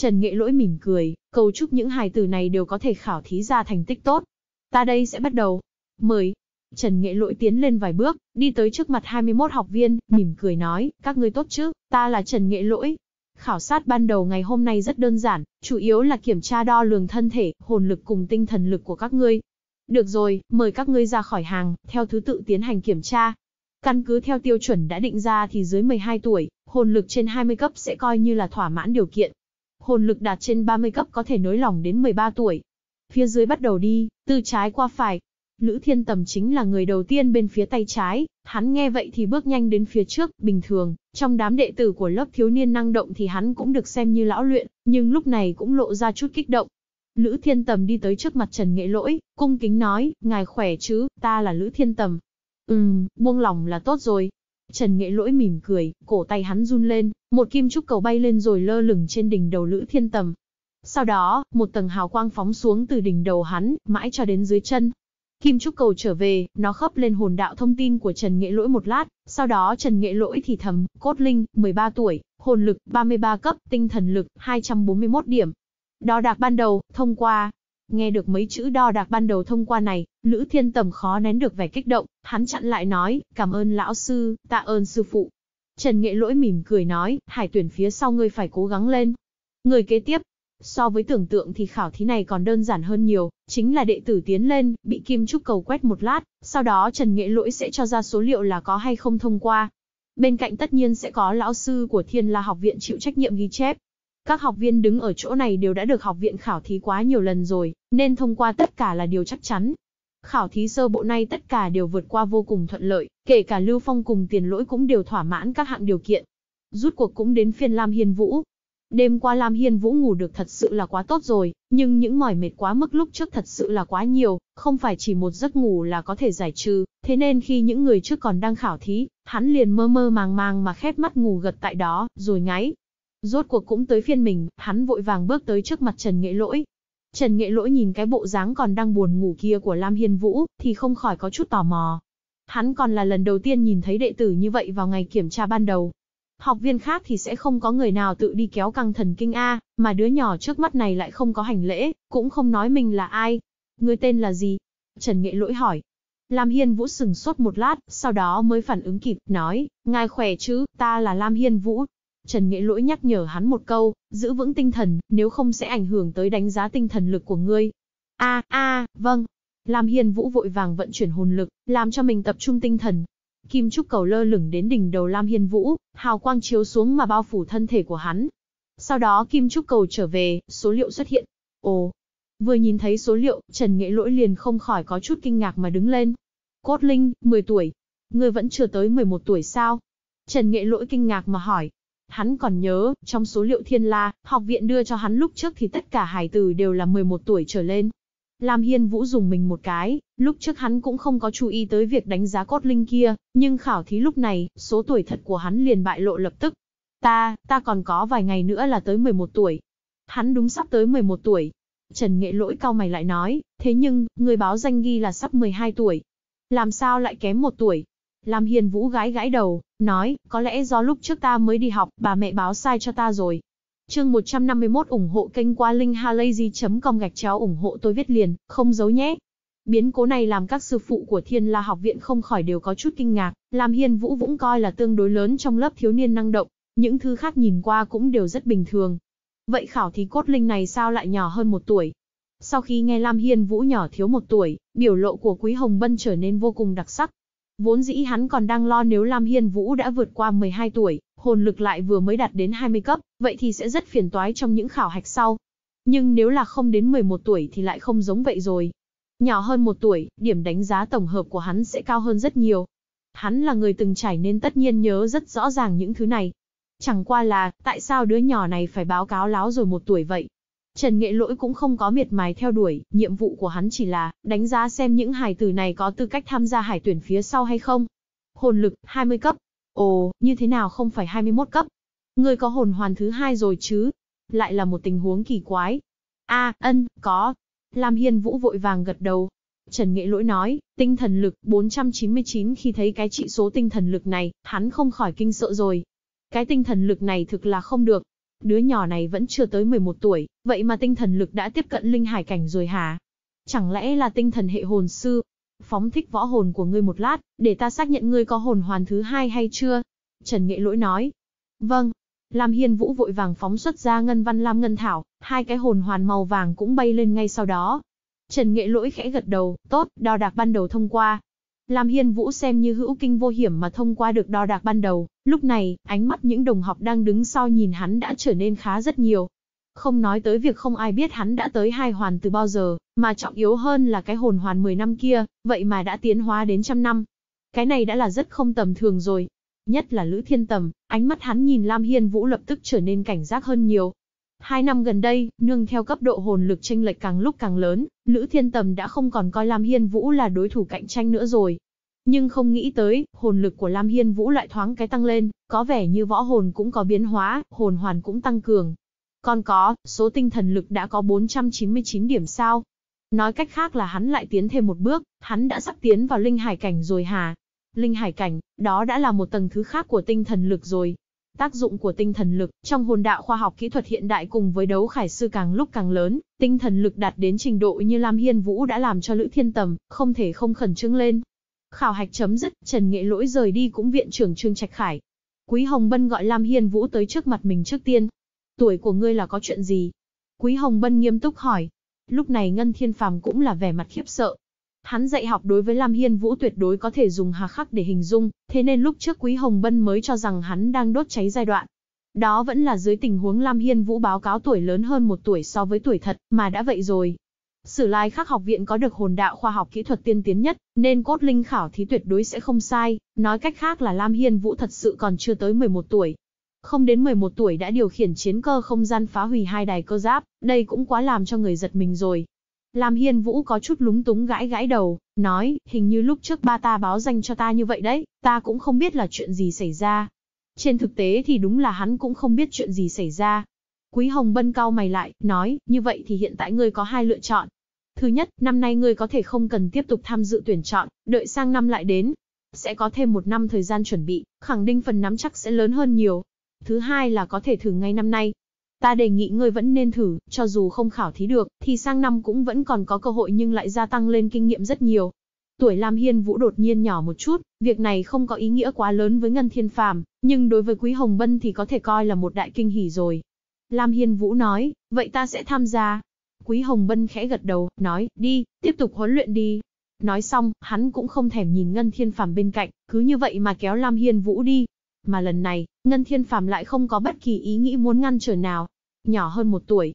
Trần Nghệ Lỗi mỉm cười, cầu chúc những hài tử này đều có thể khảo thí ra thành tích tốt. Ta đây sẽ bắt đầu. Mời. Trần Nghệ Lỗi tiến lên vài bước, đi tới trước mặt 21 học viên, mỉm cười nói, các ngươi tốt chứ, ta là Trần Nghệ Lỗi. Khảo sát ban đầu ngày hôm nay rất đơn giản, chủ yếu là kiểm tra đo lường thân thể, hồn lực cùng tinh thần lực của các ngươi. Được rồi, mời các ngươi ra khỏi hàng, theo thứ tự tiến hành kiểm tra. Căn cứ theo tiêu chuẩn đã định ra thì dưới 12 tuổi, hồn lực trên 20 cấp sẽ coi như là thỏa mãn điều kiện, hồn lực đạt trên 30 cấp có thể nối lòng đến 13 tuổi. Phía dưới bắt đầu đi, từ trái qua phải. Lữ Thiên Tầm chính là người đầu tiên bên phía tay trái, hắn nghe vậy thì bước nhanh đến phía trước, bình thường, trong đám đệ tử của lớp thiếu niên năng động thì hắn cũng được xem như lão luyện, nhưng lúc này cũng lộ ra chút kích động. Lữ Thiên Tầm đi tới trước mặt Trần Nghệ Lỗi, cung kính nói, ngài khỏe chứ, ta là Lữ Thiên Tầm. Ừm, buông lòng là tốt rồi, Trần Nghệ Lỗi mỉm cười, cổ tay hắn run lên, một kim trúc cầu bay lên rồi lơ lửng trên đỉnh đầu Lữ Thiên Tầm. Sau đó, một tầng hào quang phóng xuống từ đỉnh đầu hắn, mãi cho đến dưới chân. Kim trúc cầu trở về, nó khớp lên hồn đạo thông tin của Trần Nghệ Lỗi một lát, sau đó Trần Nghệ Lỗi thì thầm, cốt linh, 13 tuổi, hồn lực 33 cấp, tinh thần lực 241 điểm. Đo đạc ban đầu, thông qua, Nghe được mấy chữ đo đạc ban đầu thông qua này, Lữ Thiên Tầm khó nén được vẻ kích động, hắn chặn lại nói, cảm ơn lão sư, tạ ơn sư phụ. Trần Nghệ Lỗi mỉm cười nói, hải tuyển phía sau ngươi phải cố gắng lên. Người kế tiếp, so với tưởng tượng thì khảo thí này còn đơn giản hơn nhiều, chính là đệ tử tiến lên, bị kim trúc cầu quét một lát, sau đó Trần Nghệ Lỗi sẽ cho ra số liệu là có hay không thông qua. Bên cạnh tất nhiên sẽ có lão sư của Thiên La Học Viện chịu trách nhiệm ghi chép, các học viên đứng ở chỗ này đều đã được học viện khảo thí quá nhiều lần rồi, nên thông qua tất cả là điều chắc chắn. Khảo thí sơ bộ nay tất cả đều vượt qua vô cùng thuận lợi, kể cả Lưu Phong cùng tiền lỗi cũng đều thỏa mãn các hạng điều kiện. Rút cuộc cũng đến phiên Lam Hiên Vũ. Đêm qua Lam Hiên Vũ ngủ được thật sự là quá tốt rồi, nhưng những mỏi mệt quá mức lúc trước thật sự là quá nhiều, không phải chỉ một giấc ngủ là có thể giải trừ, thế nên khi những người trước còn đang khảo thí, hắn liền mơ mơ màng màng mà khép mắt ngủ gật tại đó, rồi ngáy, Rốt cuộc cũng tới phiên mình, hắn vội vàng bước tới trước mặt Trần Nghệ Lỗi. Trần Nghệ Lỗi nhìn cái bộ dáng còn đang buồn ngủ kia của Lam Hiên Vũ, thì không khỏi có chút tò mò. Hắn còn là lần đầu tiên nhìn thấy đệ tử như vậy vào ngày kiểm tra ban đầu. Học viên khác thì sẽ không có người nào tự đi kéo căng thần kinh A, mà đứa nhỏ trước mắt này lại không có hành lễ, cũng không nói mình là ai. Người tên là gì? Trần Nghệ Lỗi hỏi. Lam Hiên Vũ sừng sốt một lát, sau đó mới phản ứng kịp, nói, ngài khỏe chứ, ta là Lam Hiên Vũ, Trần Nghệ Lỗi nhắc nhở hắn một câu, giữ vững tinh thần, nếu không sẽ ảnh hưởng tới đánh giá tinh thần lực của ngươi. A a, vâng. Lam Hiên Vũ vội vàng vận chuyển hồn lực, làm cho mình tập trung tinh thần. Kim trúc cầu lơ lửng đến đỉnh đầu Lam Hiên Vũ, hào quang chiếu xuống mà bao phủ thân thể của hắn. Sau đó kim trúc cầu trở về, số liệu xuất hiện. Ồ, vừa nhìn thấy số liệu, Trần Nghệ Lỗi liền không khỏi có chút kinh ngạc mà đứng lên. Cốt Linh, 10 tuổi. Ngươi vẫn chưa tới 11 tuổi sao? Trần Nghệ Lỗi kinh ngạc mà hỏi, Hắn còn nhớ, trong số liệu thiên la, học viện đưa cho hắn lúc trước thì tất cả hải tử đều là 11 tuổi trở lên. Lam Hiên Vũ dùng mình một cái, lúc trước hắn cũng không có chú ý tới việc đánh giá cốt linh kia, nhưng khảo thí lúc này, số tuổi thật của hắn liền bại lộ lập tức. Ta, ta còn có vài ngày nữa là tới 11 tuổi. Hắn đúng sắp tới 11 tuổi. Trần Nghệ Lỗi cao mày lại nói, thế nhưng, người báo danh ghi là sắp 12 tuổi. Làm sao lại kém một tuổi? Lam Hiên Vũ gãi gãi đầu, nói, có lẽ do lúc trước ta mới đi học, bà mẹ báo sai cho ta rồi. Chương 151 ủng hộ kênh qua linkhalazy.com gạch chéo ủng hộ tôi viết liền, không giấu nhé. Biến cố này làm các sư phụ của Thiên La học viện không khỏi đều có chút kinh ngạc, Lam Hiên Vũ cũng coi là tương đối lớn trong lớp thiếu niên năng động, những thứ khác nhìn qua cũng đều rất bình thường. Vậy khảo thí cốt linh này sao lại nhỏ hơn một tuổi? Sau khi nghe Lam Hiên Vũ nhỏ thiếu một tuổi, biểu lộ của Quý Hồng Bân trở nên vô cùng đặc sắc, Vốn dĩ hắn còn đang lo nếu Lam Hiên Vũ đã vượt qua 12 tuổi, hồn lực lại vừa mới đạt đến 20 cấp, vậy thì sẽ rất phiền toái trong những khảo hạch sau. Nhưng nếu là không đến 11 tuổi thì lại không giống vậy rồi. Nhỏ hơn 1 tuổi, điểm đánh giá tổng hợp của hắn sẽ cao hơn rất nhiều. Hắn là người từng trải nên tất nhiên nhớ rất rõ ràng những thứ này. Chẳng qua là, tại sao đứa nhỏ này phải báo cáo láo rồi một tuổi vậy? Trần Nghệ Lỗi cũng không có miệt mài theo đuổi, nhiệm vụ của hắn chỉ là đánh giá xem những hải tử này có tư cách tham gia hải tuyển phía sau hay không. Hồn lực 20 cấp. Ồ, như thế nào không phải 21 cấp? Người có hồn hoàn thứ hai rồi chứ? Lại là một tình huống kỳ quái. A, ân, có. Lam Hiên Vũ vội vàng gật đầu. Trần Nghệ Lỗi nói, tinh thần lực 499 khi thấy cái trị số tinh thần lực này, hắn không khỏi kinh sợ rồi. Cái tinh thần lực này thực là không được, Đứa nhỏ này vẫn chưa tới 11 tuổi, vậy mà tinh thần lực đã tiếp cận linh hải cảnh rồi hả? Chẳng lẽ là tinh thần hệ hồn sư? Phóng thích võ hồn của ngươi một lát, để ta xác nhận ngươi có hồn hoàn thứ hai hay chưa? Trần Nghệ Lỗi nói. Vâng. Lam Hiên Vũ vội vàng phóng xuất ra ngân văn Lam Ngân Thảo, hai cái hồn hoàn màu vàng cũng bay lên ngay sau đó. Trần Nghệ Lỗi khẽ gật đầu, tốt, đo đạc ban đầu thông qua, Lam Hiên Vũ xem như hữu kinh vô hiểm mà thông qua được đo đạc ban đầu, lúc này, ánh mắt những đồng học đang đứng sau nhìn hắn đã trở nên khá rất nhiều. Không nói tới việc không ai biết hắn đã tới hai hoàn từ bao giờ, mà trọng yếu hơn là cái hồn hoàn 10 năm kia, vậy mà đã tiến hóa đến trăm năm. Cái này đã là rất không tầm thường rồi. Nhất là Lữ Thiên Tầm, ánh mắt hắn nhìn Lam Hiên Vũ lập tức trở nên cảnh giác hơn nhiều, Hai năm gần đây, nương theo cấp độ hồn lực tranh lệch càng lúc càng lớn, Lữ Thiên Tầm đã không còn coi Lam Hiên Vũ là đối thủ cạnh tranh nữa rồi. Nhưng không nghĩ tới, hồn lực của Lam Hiên Vũ lại thoáng cái tăng lên, có vẻ như võ hồn cũng có biến hóa, hồn hoàn cũng tăng cường. Còn có, số tinh thần lực đã có 499 điểm sao. Nói cách khác là hắn lại tiến thêm một bước, hắn đã sắp tiến vào linh hải cảnh rồi hà. Linh hải cảnh, đó đã là một tầng thứ khác của tinh thần lực rồi, Tác dụng của tinh thần lực trong hồn đạo khoa học kỹ thuật hiện đại cùng với đấu khải sư càng lúc càng lớn, tinh thần lực đạt đến trình độ như Lam Hiên Vũ đã làm cho Lữ Thiên Tầm không thể không khẩn trương lên. Khảo hạch chấm dứt, Trần Nghệ Lỗi rời đi cũng viện trưởng Trương Trạch Khải. Quý Hồng Bân gọi Lam Hiên Vũ tới trước mặt mình trước tiên. Tuổi của ngươi là có chuyện gì? Quý Hồng Bân nghiêm túc hỏi. Lúc này Ngân Thiên Phàm cũng là vẻ mặt khiếp sợ, Hắn dạy học đối với Lam Hiên Vũ tuyệt đối có thể dùng hà khắc để hình dung, thế nên lúc trước Quý Hồng Bân mới cho rằng hắn đang đốt cháy giai đoạn. Đó vẫn là dưới tình huống Lam Hiên Vũ báo cáo tuổi lớn hơn một tuổi so với tuổi thật, mà đã vậy rồi. Sử lai khắc học viện có được hồn đạo khoa học kỹ thuật tiên tiến nhất, nên cốt linh khảo thí tuyệt đối sẽ không sai, nói cách khác là Lam Hiên Vũ thật sự còn chưa tới 11 tuổi. Không đến 11 tuổi đã điều khiển chiến cơ không gian phá hủy hai đài cơ giáp, đây cũng quá làm cho người giật mình rồi. Lam Hiên Vũ có chút lúng túng gãi gãi đầu, nói, hình như lúc trước ba ta báo danh cho ta như vậy đấy, ta cũng không biết là chuyện gì xảy ra. Trên thực tế thì đúng là hắn cũng không biết chuyện gì xảy ra. Quý Hồng Bân cao mày lại, nói, như vậy thì hiện tại ngươi có hai lựa chọn. Thứ nhất, năm nay ngươi có thể không cần tiếp tục tham dự tuyển chọn, đợi sang năm lại đến. Sẽ có thêm một năm thời gian chuẩn bị, khẳng định phần nắm chắc sẽ lớn hơn nhiều. Thứ hai là có thể thử ngay năm nay, Ta đề nghị ngươi vẫn nên thử, cho dù không khảo thí được, thì sang năm cũng vẫn còn có cơ hội nhưng lại gia tăng lên kinh nghiệm rất nhiều. Tuổi Lam Hiên Vũ đột nhiên nhỏ một chút, việc này không có ý nghĩa quá lớn với Ngân Thiên Phàm, nhưng đối với Quý Hồng Bân thì có thể coi là một đại kinh hỉ rồi. Lam Hiên Vũ nói, vậy ta sẽ tham gia. Quý Hồng Bân khẽ gật đầu, nói, đi, tiếp tục huấn luyện đi. Nói xong, hắn cũng không thèm nhìn Ngân Thiên Phàm bên cạnh, cứ như vậy mà kéo Lam Hiên Vũ đi, mà lần này, Ngân Thiên Phàm lại không có bất kỳ ý nghĩ muốn ngăn trở nào. Nhỏ hơn một tuổi,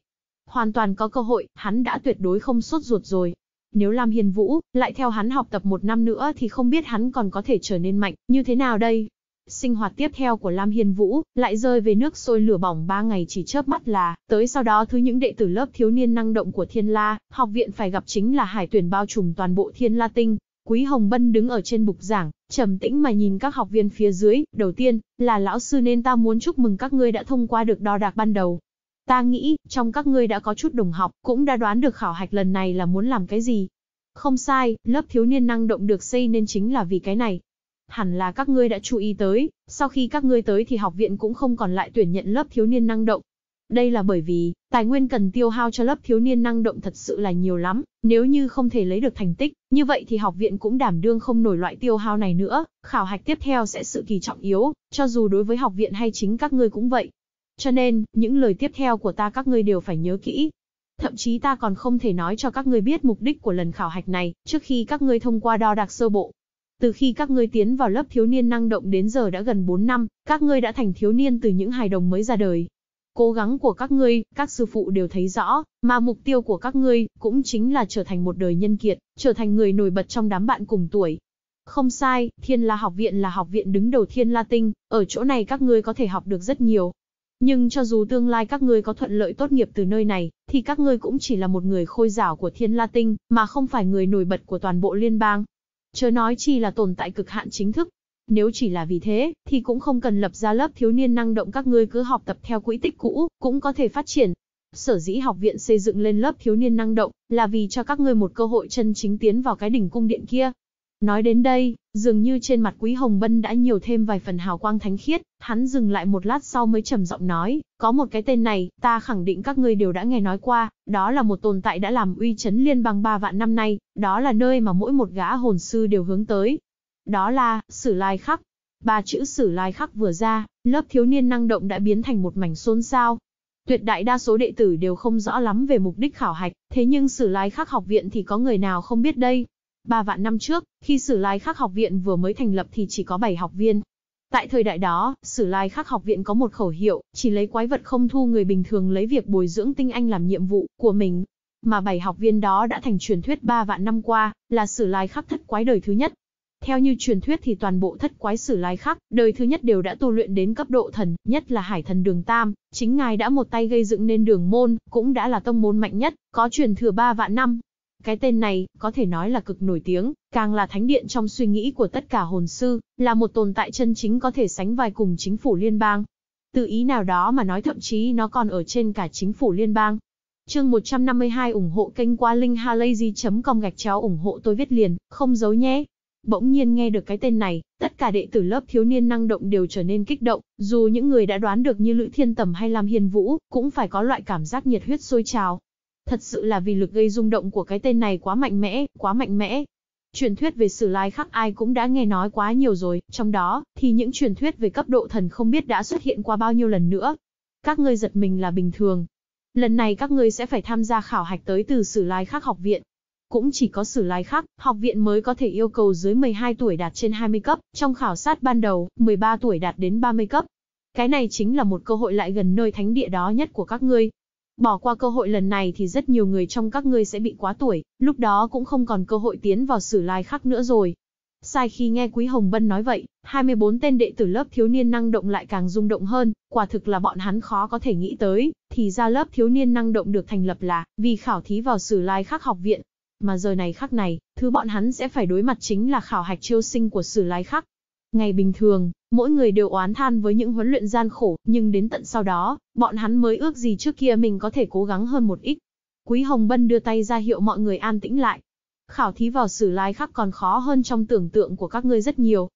hoàn toàn có cơ hội, hắn đã tuyệt đối không sốt ruột rồi. Nếu Lam Hiên Vũ lại theo hắn học tập một năm nữa thì không biết hắn còn có thể trở nên mạnh như thế nào đây. Sinh hoạt tiếp theo của Lam Hiên Vũ lại rơi về nước sôi lửa bỏng 3 ngày chỉ chớp mắt là, tới sau đó thứ những đệ tử lớp thiếu niên năng động của Thiên La, học viện phải gặp chính là hải tuyển bao trùm toàn bộ Thiên La Tinh, Quý Hồng Bân đứng ở trên bục giảng, trầm tĩnh mà nhìn các học viên phía dưới, đầu tiên, là lão sư nên ta muốn chúc mừng các ngươi đã thông qua được đo đạc ban đầu. Ta nghĩ, trong các ngươi đã có chút đồng học, cũng đã đoán được khảo hạch lần này là muốn làm cái gì. Không sai, lớp thiếu niên năng động được xây nên chính là vì cái này. Hẳn là các ngươi đã chú ý tới, sau khi các ngươi tới thì học viện cũng không còn lại tuyển nhận lớp thiếu niên năng động, đây là bởi vì, tài nguyên cần tiêu hao cho lớp thiếu niên năng động thật sự là nhiều lắm, nếu như không thể lấy được thành tích, như vậy thì học viện cũng đảm đương không nổi loại tiêu hao này nữa, khảo hạch tiếp theo sẽ sự kỳ trọng yếu, cho dù đối với học viện hay chính các ngươi cũng vậy. Cho nên, những lời tiếp theo của ta các ngươi đều phải nhớ kỹ. Thậm chí ta còn không thể nói cho các ngươi biết mục đích của lần khảo hạch này, trước khi các ngươi thông qua đo đạc sơ bộ, từ khi các ngươi tiến vào lớp thiếu niên năng động đến giờ đã gần 4 năm, các ngươi đã thành thiếu niên từ những hài đồng mới ra đời, Cố gắng của các ngươi, các sư phụ đều thấy rõ, mà mục tiêu của các ngươi cũng chính là trở thành một đời nhân kiệt, trở thành người nổi bật trong đám bạn cùng tuổi. Không sai, Thiên La học viện là học viện đứng đầu Thiên La Tinh, ở chỗ này các ngươi có thể học được rất nhiều. Nhưng cho dù tương lai các ngươi có thuận lợi tốt nghiệp từ nơi này, thì các ngươi cũng chỉ là một người khôi giảo của Thiên La Tinh, mà không phải người nổi bật của toàn bộ liên bang. Chớ nói chi là tồn tại cực hạn chính thức, nếu chỉ là vì thế, thì cũng không cần lập ra lớp thiếu niên năng động các ngươi cứ học tập theo quỹ tích cũ, cũng có thể phát triển. Sở dĩ học viện xây dựng lên lớp thiếu niên năng động, là vì cho các ngươi một cơ hội chân chính tiến vào cái đỉnh cung điện kia. Nói đến đây, dường như trên mặt Quý Hồng Bân đã nhiều thêm vài phần hào quang thánh khiết, hắn dừng lại một lát sau mới trầm giọng nói, có một cái tên này, ta khẳng định các ngươi đều đã nghe nói qua, đó là một tồn tại đã làm uy chấn liên bang ba vạn năm nay, đó là nơi mà mỗi một gã hồn sư đều hướng tới, đó là Sử Lai Khắc. Ba chữ Sử Lai Khắc vừa ra, lớp thiếu niên năng động đã biến thành một mảnh xôn xao. Tuyệt đại đa số đệ tử đều không rõ lắm về mục đích khảo hạch, thế nhưng Sử Lai Khắc học viện thì có người nào không biết đây. Ba vạn năm trước, khi Sử Lai Khắc học viện vừa mới thành lập thì chỉ có 7 học viên. Tại thời đại đó, Sử Lai Khắc học viện có một khẩu hiệu, chỉ lấy quái vật không thu người bình thường lấy việc bồi dưỡng tinh anh làm nhiệm vụ của mình, mà bảy học viên đó đã thành truyền thuyết ba vạn năm qua, là sử lai khắc thất quái đời thứ nhất. Theo như truyền thuyết thì toàn bộ thất quái sử lai khắc, đời thứ nhất đều đã tu luyện đến cấp độ thần, nhất là hải thần đường Tam, chính ngài đã một tay gây dựng nên đường môn, cũng đã là tông môn mạnh nhất, có truyền thừa ba vạn năm. Cái tên này, có thể nói là cực nổi tiếng, càng là thánh điện trong suy nghĩ của tất cả hồn sư, là một tồn tại chân chính có thể sánh vai cùng chính phủ liên bang. Từ ý nào đó mà nói thậm chí nó còn ở trên cả chính phủ liên bang. Chương 152 ủng hộ kênh qua linkhalazy.com gạch chéo ủng hộ tôi viết liền, không giấu nhé. Bỗng nhiên nghe được cái tên này, tất cả đệ tử lớp thiếu niên năng động đều trở nên kích động, dù những người đã đoán được như Lữ Thiên Tầm hay Lam Hiền Vũ, cũng phải có loại cảm giác nhiệt huyết sôi trào. Thật sự là vì lực gây rung động của cái tên này quá mạnh mẽ, quá mạnh mẽ. Truyền thuyết về sử lai Khác ai cũng đã nghe nói quá nhiều rồi, trong đó, thì những truyền thuyết về cấp độ thần không biết đã xuất hiện qua bao nhiêu lần nữa. Các ngươi giật mình là bình thường. Lần này các ngươi sẽ phải tham gia khảo hạch tới từ sử lai Khác học viện, cũng chỉ có sử lai khắc, học viện mới có thể yêu cầu dưới 12 tuổi đạt trên 20 cấp, trong khảo sát ban đầu, 13 tuổi đạt đến 30 cấp. Cái này chính là một cơ hội lại gần nơi thánh địa đó nhất của các ngươi. Bỏ qua cơ hội lần này thì rất nhiều người trong các ngươi sẽ bị quá tuổi, lúc đó cũng không còn cơ hội tiến vào sử lai khắc nữa rồi. Sai khi nghe Quý Hồng Vân nói vậy, 24 tên đệ tử lớp thiếu niên năng động lại càng rung động hơn, quả thực là bọn hắn khó có thể nghĩ tới, thì ra lớp thiếu niên năng động được thành lập là, vì khảo thí vào sử lai khắc học viện, mà giờ này khắc này, thứ bọn hắn sẽ phải đối mặt chính là khảo hạch chiêu sinh của sử lái khắc. Ngày bình thường, mỗi người đều oán than với những huấn luyện gian khổ, nhưng đến tận sau đó, bọn hắn mới ước gì trước kia mình có thể cố gắng hơn một ít. Quý Hồng Bân đưa tay ra hiệu mọi người an tĩnh lại. Khảo thí vào sử lái khắc còn khó hơn trong tưởng tượng của các ngươi rất nhiều.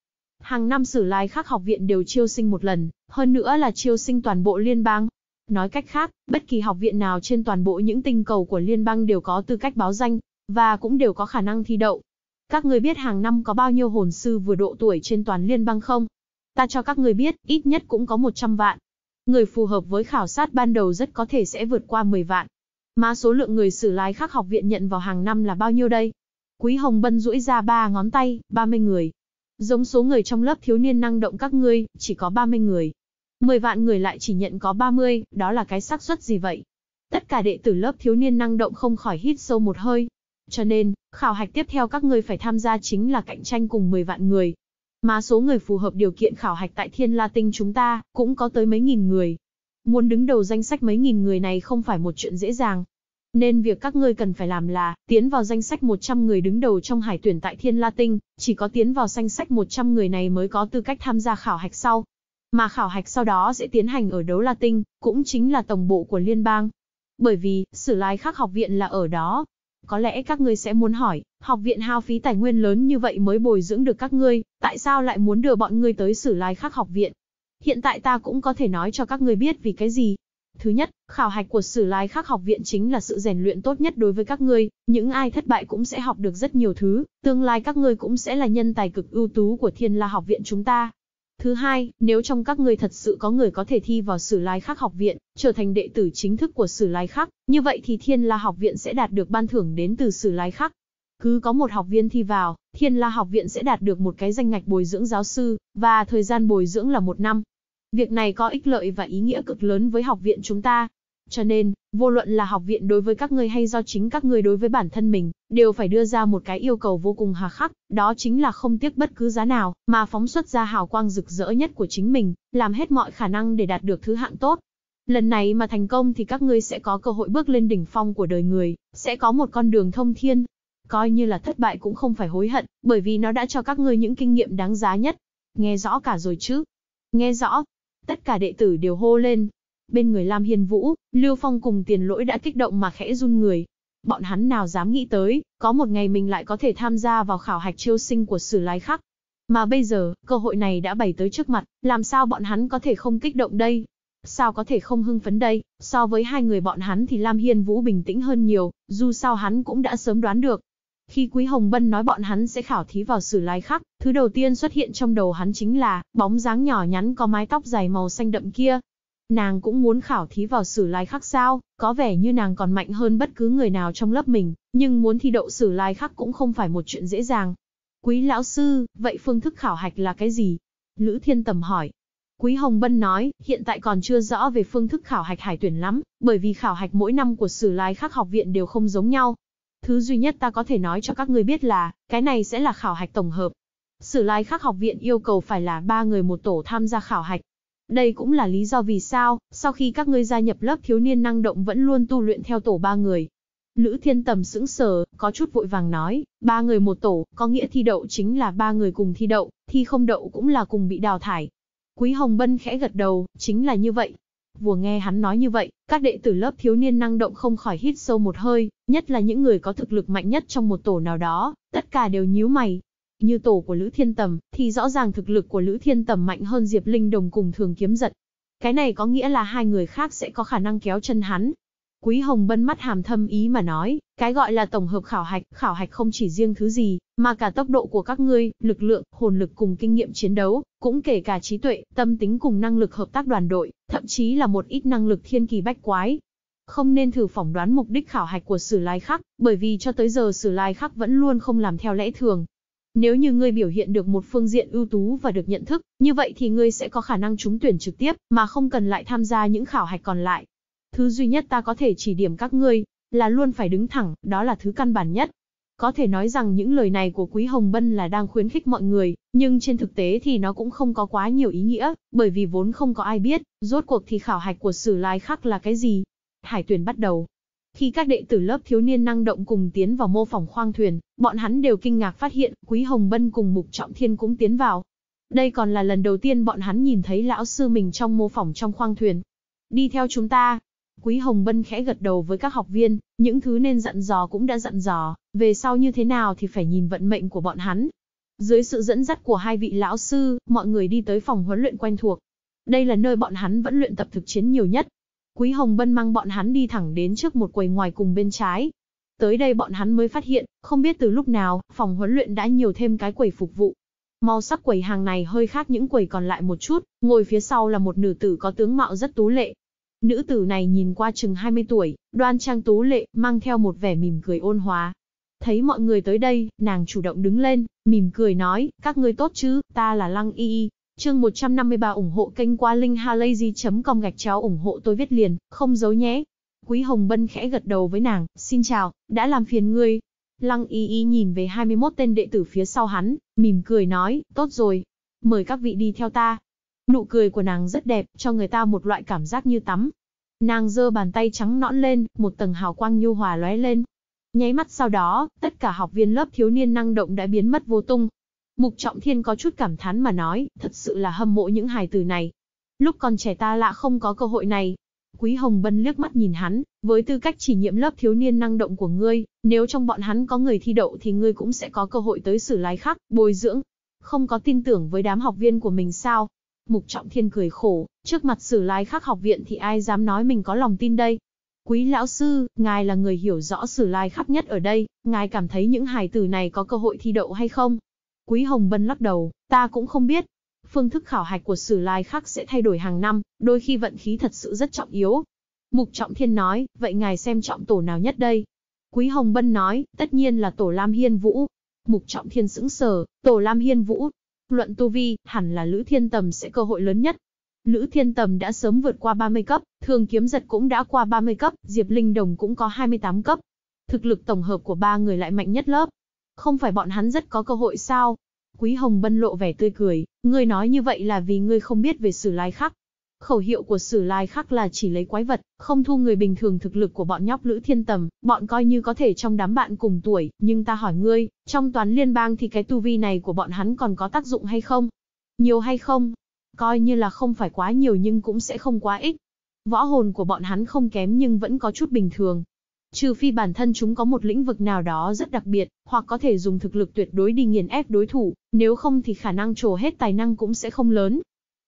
Hàng năm sử lái khắc học viện đều chiêu sinh một lần, hơn nữa là chiêu sinh toàn bộ liên bang. Nói cách khác, bất kỳ học viện nào trên toàn bộ những tinh cầu của liên bang đều có tư cách báo danh, và cũng đều có khả năng thi đậu. Các người biết hàng năm có bao nhiêu hồn sư vừa độ tuổi trên toàn liên bang không? Ta cho các người biết, ít nhất cũng có 100 vạn. Người phù hợp với khảo sát ban đầu rất có thể sẽ vượt qua 10 vạn. Mà số lượng người sử lái khác học viện nhận vào hàng năm là bao nhiêu đây? Quý Hồng Bân duỗi ra ba ngón tay, 30 người. Giống số người trong lớp thiếu niên năng động các ngươi, chỉ có 30 người. 10 vạn người lại chỉ nhận có 30, đó là cái xác suất gì vậy? Tất cả đệ tử lớp thiếu niên năng động không khỏi hít sâu một hơi, cho nên, khảo hạch tiếp theo các ngươi phải tham gia chính là cạnh tranh cùng 10 vạn người. Mà số người phù hợp điều kiện khảo hạch tại Thiên La Tinh chúng ta, cũng có tới mấy nghìn người. Muốn đứng đầu danh sách mấy nghìn người này không phải một chuyện dễ dàng. Nên việc các ngươi cần phải làm là, tiến vào danh sách 100 người đứng đầu trong hải tuyển tại Thiên La Tinh, chỉ có tiến vào danh sách 100 người này mới có tư cách tham gia khảo hạch sau. Mà khảo hạch sau đó sẽ tiến hành ở đấu La Tinh, cũng chính là tổng bộ của liên bang bởi vì sử lai khắc học viện là ở đó, có lẽ các ngươi sẽ muốn hỏi, học viện hao phí tài nguyên lớn như vậy mới bồi dưỡng được các ngươi, tại sao lại muốn đưa bọn ngươi tới sử lai khác học viện? Hiện tại ta cũng có thể nói cho các ngươi biết vì cái gì. Thứ nhất, khảo hạch của sử lai khác học viện chính là sự rèn luyện tốt nhất đối với các ngươi, những ai thất bại cũng sẽ học được rất nhiều thứ, tương lai các ngươi cũng sẽ là nhân tài cực ưu tú của thiên la học viện chúng ta. Thứ hai, nếu trong các ngươi thật sự có người có thể thi vào Sử Lai Khắc học viện, trở thành đệ tử chính thức của Sử Lai Khắc, như vậy thì Thiên La học viện sẽ đạt được ban thưởng đến từ Sử Lai Khắc. Cứ có một học viên thi vào, Thiên La học viện sẽ đạt được một cái danh ngạch bồi dưỡng giáo sư, và thời gian bồi dưỡng là một năm. Việc này có ích lợi và ý nghĩa cực lớn với học viện chúng ta. Cho nên, vô luận là học viện đối với các ngươi hay do chính các ngươi đối với bản thân mình, đều phải đưa ra một cái yêu cầu vô cùng hà khắc, đó chính là không tiếc bất cứ giá nào, mà phóng xuất ra hào quang rực rỡ nhất của chính mình, làm hết mọi khả năng để đạt được thứ hạng tốt. Lần này mà thành công thì các ngươi sẽ có cơ hội bước lên đỉnh phong của đời người, sẽ có một con đường thông thiên. Coi như là thất bại cũng không phải hối hận, bởi vì nó đã cho các ngươi những kinh nghiệm đáng giá nhất. Nghe rõ cả rồi chứ? Nghe rõ. Tất cả đệ tử đều hô lên, Bên người Lam Hiên Vũ, Lưu Phong cùng tiền lỗi đã kích động mà khẽ run người. Bọn hắn nào dám nghĩ tới, có một ngày mình lại có thể tham gia vào khảo hạch chiêu sinh của sử lái khắc. Mà bây giờ, cơ hội này đã bày tới trước mặt, làm sao bọn hắn có thể không kích động đây? Sao có thể không hưng phấn đây? So với hai người bọn hắn thì Lam Hiên Vũ bình tĩnh hơn nhiều, dù sao hắn cũng đã sớm đoán được. Khi Quý Hồng Bân nói bọn hắn sẽ khảo thí vào sử lái khắc, thứ đầu tiên xuất hiện trong đầu hắn chính là bóng dáng nhỏ nhắn có mái tóc dài màu xanh đậm kia, Nàng cũng muốn khảo thí vào sử lai khắc sao, có vẻ như nàng còn mạnh hơn bất cứ người nào trong lớp mình, nhưng muốn thi đậu sử lai khắc cũng không phải một chuyện dễ dàng. Quý lão sư, vậy phương thức khảo hạch là cái gì? Lữ Thiên Tầm hỏi. Quý Hồng Bân nói, hiện tại còn chưa rõ về phương thức khảo hạch hải tuyển lắm, bởi vì khảo hạch mỗi năm của sử lai khắc học viện đều không giống nhau. Thứ duy nhất ta có thể nói cho các người biết là, cái này sẽ là khảo hạch tổng hợp. Sử lai khắc học viện yêu cầu phải là ba người một tổ tham gia khảo hạch, đây cũng là lý do vì sao, sau khi các ngươi gia nhập lớp thiếu niên năng động vẫn luôn tu luyện theo tổ ba người. Lữ Thiên Tầm sững sờ, có chút vội vàng nói, ba người một tổ, có nghĩa thi đậu chính là ba người cùng thi đậu, thi không đậu cũng là cùng bị đào thải. Quý Hồng Bân khẽ gật đầu, chính là như vậy. Vừa nghe hắn nói như vậy, các đệ tử lớp thiếu niên năng động không khỏi hít sâu một hơi, nhất là những người có thực lực mạnh nhất trong một tổ nào đó, tất cả đều nhíu mày, như tổ của Lữ Thiên Tầm, thì rõ ràng thực lực của Lữ Thiên Tầm mạnh hơn Diệp Linh Đồng cùng thường kiếm giật. Cái này có nghĩa là hai người khác sẽ có khả năng kéo chân hắn. Quý Hồng bân mắt hàm thâm ý mà nói, cái gọi là tổng hợp khảo hạch, khảo hạch không chỉ riêng thứ gì, mà cả tốc độ của các ngươi, lực lượng, hồn lực cùng kinh nghiệm chiến đấu, cũng kể cả trí tuệ, tâm tính cùng năng lực hợp tác đoàn đội, thậm chí là một ít năng lực thiên kỳ bách quái, không nên thử phỏng đoán mục đích khảo hạch của Sử Lai Khắc, bởi vì cho tới giờ Sử Lai Khắc vẫn luôn không làm theo lẽ thường, nếu như ngươi biểu hiện được một phương diện ưu tú và được nhận thức, như vậy thì ngươi sẽ có khả năng trúng tuyển trực tiếp, mà không cần lại tham gia những khảo hạch còn lại. Thứ duy nhất ta có thể chỉ điểm các ngươi, là luôn phải đứng thẳng, đó là thứ căn bản nhất. Có thể nói rằng những lời này của Quý Hồng Bân là đang khuyến khích mọi người, nhưng trên thực tế thì nó cũng không có quá nhiều ý nghĩa, bởi vì vốn không có ai biết, rốt cuộc thì khảo hạch của sử lai khắc là cái gì. Hải tuyển bắt đầu, khi các đệ tử lớp thiếu niên năng động cùng tiến vào mô phỏng khoang thuyền, bọn hắn đều kinh ngạc phát hiện Quý Hồng Bân cùng Mục Trọng Thiên cũng tiến vào. Đây còn là lần đầu tiên bọn hắn nhìn thấy lão sư mình trong mô phỏng trong khoang thuyền. Đi theo chúng ta. Quý Hồng Bân khẽ gật đầu với các học viên, những thứ nên dặn dò cũng đã dặn dò, về sau như thế nào thì phải nhìn vận mệnh của bọn hắn. Dưới sự dẫn dắt của hai vị lão sư, mọi người đi tới phòng huấn luyện quen thuộc. Đây là nơi bọn hắn vẫn luyện tập thực chiến nhiều nhất, Quý Hồng Bân mang bọn hắn đi thẳng đến trước một quầy ngoài cùng bên trái. Tới đây bọn hắn mới phát hiện, không biết từ lúc nào, phòng huấn luyện đã nhiều thêm cái quầy phục vụ. Màu sắc quầy hàng này hơi khác những quầy còn lại một chút, ngồi phía sau là một nữ tử có tướng mạo rất tú lệ. Nữ tử này nhìn qua chừng 20 tuổi, đoan trang tú lệ, mang theo một vẻ mỉm cười ôn hòa. Thấy mọi người tới đây, nàng chủ động đứng lên, mỉm cười nói, các ngươi tốt chứ, ta là Lăng Y Y, Chương 153 ủng hộ kênh qua linkhalazy.com gạch chéo ủng hộ tôi viết liền, không giấu nhé. Quý Hồng Bân khẽ gật đầu với nàng, xin chào, đã làm phiền ngươi. Lăng y y nhìn về 21 tên đệ tử phía sau hắn, mỉm cười nói, tốt rồi, mời các vị đi theo ta. Nụ cười của nàng rất đẹp, cho người ta một loại cảm giác như tắm. Nàng giơ bàn tay trắng nõn lên, một tầng hào quang nhu hòa lóe lên. Nháy mắt sau đó, tất cả học viên lớp thiếu niên năng động đã biến mất vô tung, Mục Trọng Thiên có chút cảm thán mà nói, thật sự là hâm mộ những hài tử này. Lúc còn trẻ ta lạ không có cơ hội này. Quý Hồng Bân liếc mắt nhìn hắn, với tư cách chỉ nhiệm lớp thiếu niên năng động của ngươi, nếu trong bọn hắn có người thi đậu thì ngươi cũng sẽ có cơ hội tới xử lái khác bồi dưỡng. Không có tin tưởng với đám học viên của mình sao? Mục Trọng Thiên cười khổ, trước mặt xử lái khác học viện thì ai dám nói mình có lòng tin đây? Quý lão sư, ngài là người hiểu rõ sử lai khắc nhất ở đây, ngài cảm thấy những hài tử này có cơ hội thi đậu hay không? Quý Hồng Vân lắc đầu, ta cũng không biết. Phương thức khảo hạch của sử lai khác sẽ thay đổi hàng năm, đôi khi vận khí thật sự rất trọng yếu. Mục Trọng Thiên nói, vậy ngài xem trọng tổ nào nhất đây? Quý Hồng Vân nói, tất nhiên là tổ Lam Hiên Vũ. Mục Trọng Thiên sững sờ, tổ Lam Hiên Vũ. Luận tu vi, hẳn là Lữ Thiên Tầm sẽ cơ hội lớn nhất. Lữ Thiên Tầm đã sớm vượt qua 30 cấp, Thường Kiếm Giật cũng đã qua 30 cấp, Diệp Linh Đồng cũng có 28 cấp. Thực lực tổng hợp của ba người lại mạnh nhất lớp, không phải bọn hắn rất có cơ hội sao? Quý Hồng Bân lộ vẻ tươi cười, ngươi nói như vậy là vì ngươi không biết về sử lai khắc. Khẩu hiệu của sử lai khắc là chỉ lấy quái vật, không thu người bình thường thực lực của bọn nhóc Lữ Thiên Tầm, bọn coi như có thể trong đám bạn cùng tuổi, nhưng ta hỏi ngươi, trong toán liên bang thì cái tu vi này của bọn hắn còn có tác dụng hay không? Nhiều hay không? Coi như là không phải quá nhiều nhưng cũng sẽ không quá ít. Võ hồn của bọn hắn không kém nhưng vẫn có chút bình thường, trừ phi bản thân chúng có một lĩnh vực nào đó rất đặc biệt, hoặc có thể dùng thực lực tuyệt đối đi nghiền ép đối thủ, nếu không thì khả năng trổ hết tài năng cũng sẽ không lớn.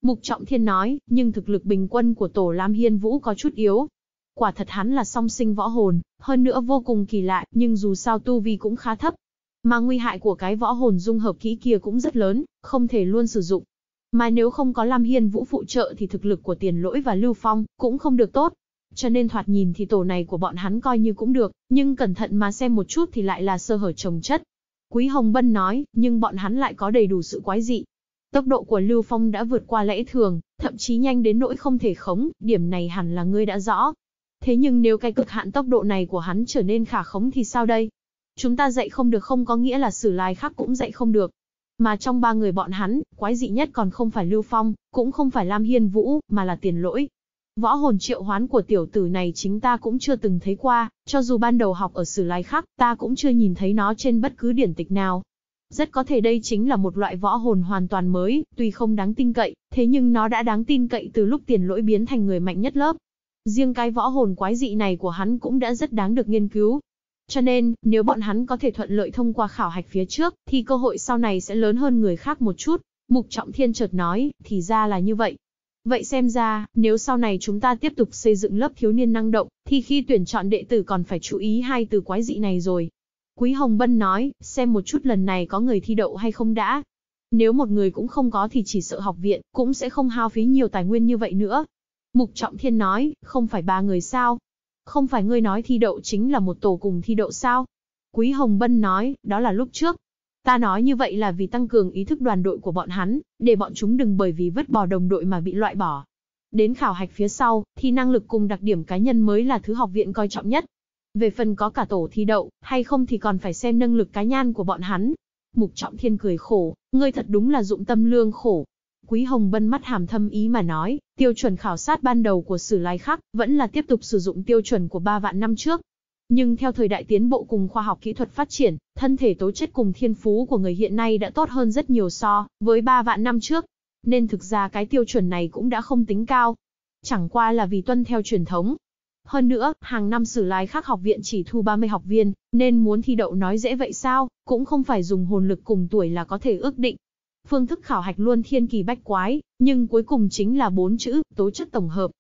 Mục Trọng Thiên nói, nhưng thực lực bình quân của Tổ Lam Hiên Vũ có chút yếu. Quả thật hắn là song sinh võ hồn, hơn nữa vô cùng kỳ lạ, nhưng dù sao tu vi cũng khá thấp. Mà nguy hại của cái võ hồn dung hợp kỹ kia cũng rất lớn, không thể luôn sử dụng. Mà nếu không có Lam Hiên Vũ phụ trợ thì thực lực của tiền lỗi và Lưu Phong cũng không được tốt, cho nên thoạt nhìn thì tổ này của bọn hắn coi như cũng được, nhưng cẩn thận mà xem một chút thì lại là sơ hở trồng chất. Quý Hồng Bân nói, nhưng bọn hắn lại có đầy đủ sự quái dị. Tốc độ của Lưu Phong đã vượt qua lẽ thường, thậm chí nhanh đến nỗi không thể khống, điểm này hẳn là ngươi đã rõ. Thế nhưng nếu cái cực hạn tốc độ này của hắn trở nên khả khống thì sao đây? Chúng ta dạy không được không có nghĩa là sử lai khác cũng dạy không được. Mà trong ba người bọn hắn, quái dị nhất còn không phải Lưu Phong, cũng không phải Lam Hiên Vũ, mà là tiền lỗi. Võ hồn triệu hoán của tiểu tử này chính ta cũng chưa từng thấy qua, cho dù ban đầu học ở sử lai khác, ta cũng chưa nhìn thấy nó trên bất cứ điển tịch nào. Rất có thể đây chính là một loại võ hồn hoàn toàn mới, tuy không đáng tin cậy, thế nhưng nó đã đáng tin cậy từ lúc tiền lỗi biến thành người mạnh nhất lớp. Riêng cái võ hồn quái dị này của hắn cũng đã rất đáng được nghiên cứu. Cho nên, nếu bọn hắn có thể thuận lợi thông qua khảo hạch phía trước, thì cơ hội sau này sẽ lớn hơn người khác một chút. Mục Trọng Thiên chợt nói, thì ra là như vậy, Vậy xem ra, nếu sau này chúng ta tiếp tục xây dựng lớp thiếu niên năng động, thì khi tuyển chọn đệ tử còn phải chú ý hai từ quái dị này rồi. Quý Hồng Bân nói, xem một chút lần này có người thi đậu hay không đã. Nếu một người cũng không có thì chỉ sợ học viện, cũng sẽ không hao phí nhiều tài nguyên như vậy nữa. Mục Trọng Thiên nói, không phải ba người sao? Không phải ngươi nói thi đậu chính là một tổ cùng thi đậu sao? Quý Hồng Bân nói, đó là lúc trước, Ta nói như vậy là vì tăng cường ý thức đoàn đội của bọn hắn, để bọn chúng đừng bởi vì vứt bỏ đồng đội mà bị loại bỏ. Đến khảo hạch phía sau, thì năng lực cùng đặc điểm cá nhân mới là thứ học viện coi trọng nhất. Về phần có cả tổ thi đậu, hay không thì còn phải xem năng lực cá nhân của bọn hắn. Mục Trọng Thiên cười khổ, ngươi thật đúng là dụng tâm lương khổ. Quý Hồng Vân mắt hàm thâm ý mà nói, tiêu chuẩn khảo sát ban đầu của sử lai khắc vẫn là tiếp tục sử dụng tiêu chuẩn của ba vạn năm trước. Nhưng theo thời đại tiến bộ cùng khoa học kỹ thuật phát triển, thân thể tố chất cùng thiên phú của người hiện nay đã tốt hơn rất nhiều so với 3 vạn năm trước. Nên thực ra cái tiêu chuẩn này cũng đã không tính cao. Chẳng qua là vì tuân theo truyền thống. Hơn nữa, hàng năm sử lái khác học viện chỉ thu 30 học viên, nên muốn thi đậu nói dễ vậy sao, cũng không phải dùng hồn lực cùng tuổi là có thể ước định. Phương thức khảo hạch luôn thiên kỳ bách quái, nhưng cuối cùng chính là bốn chữ, tố chất tổng hợp.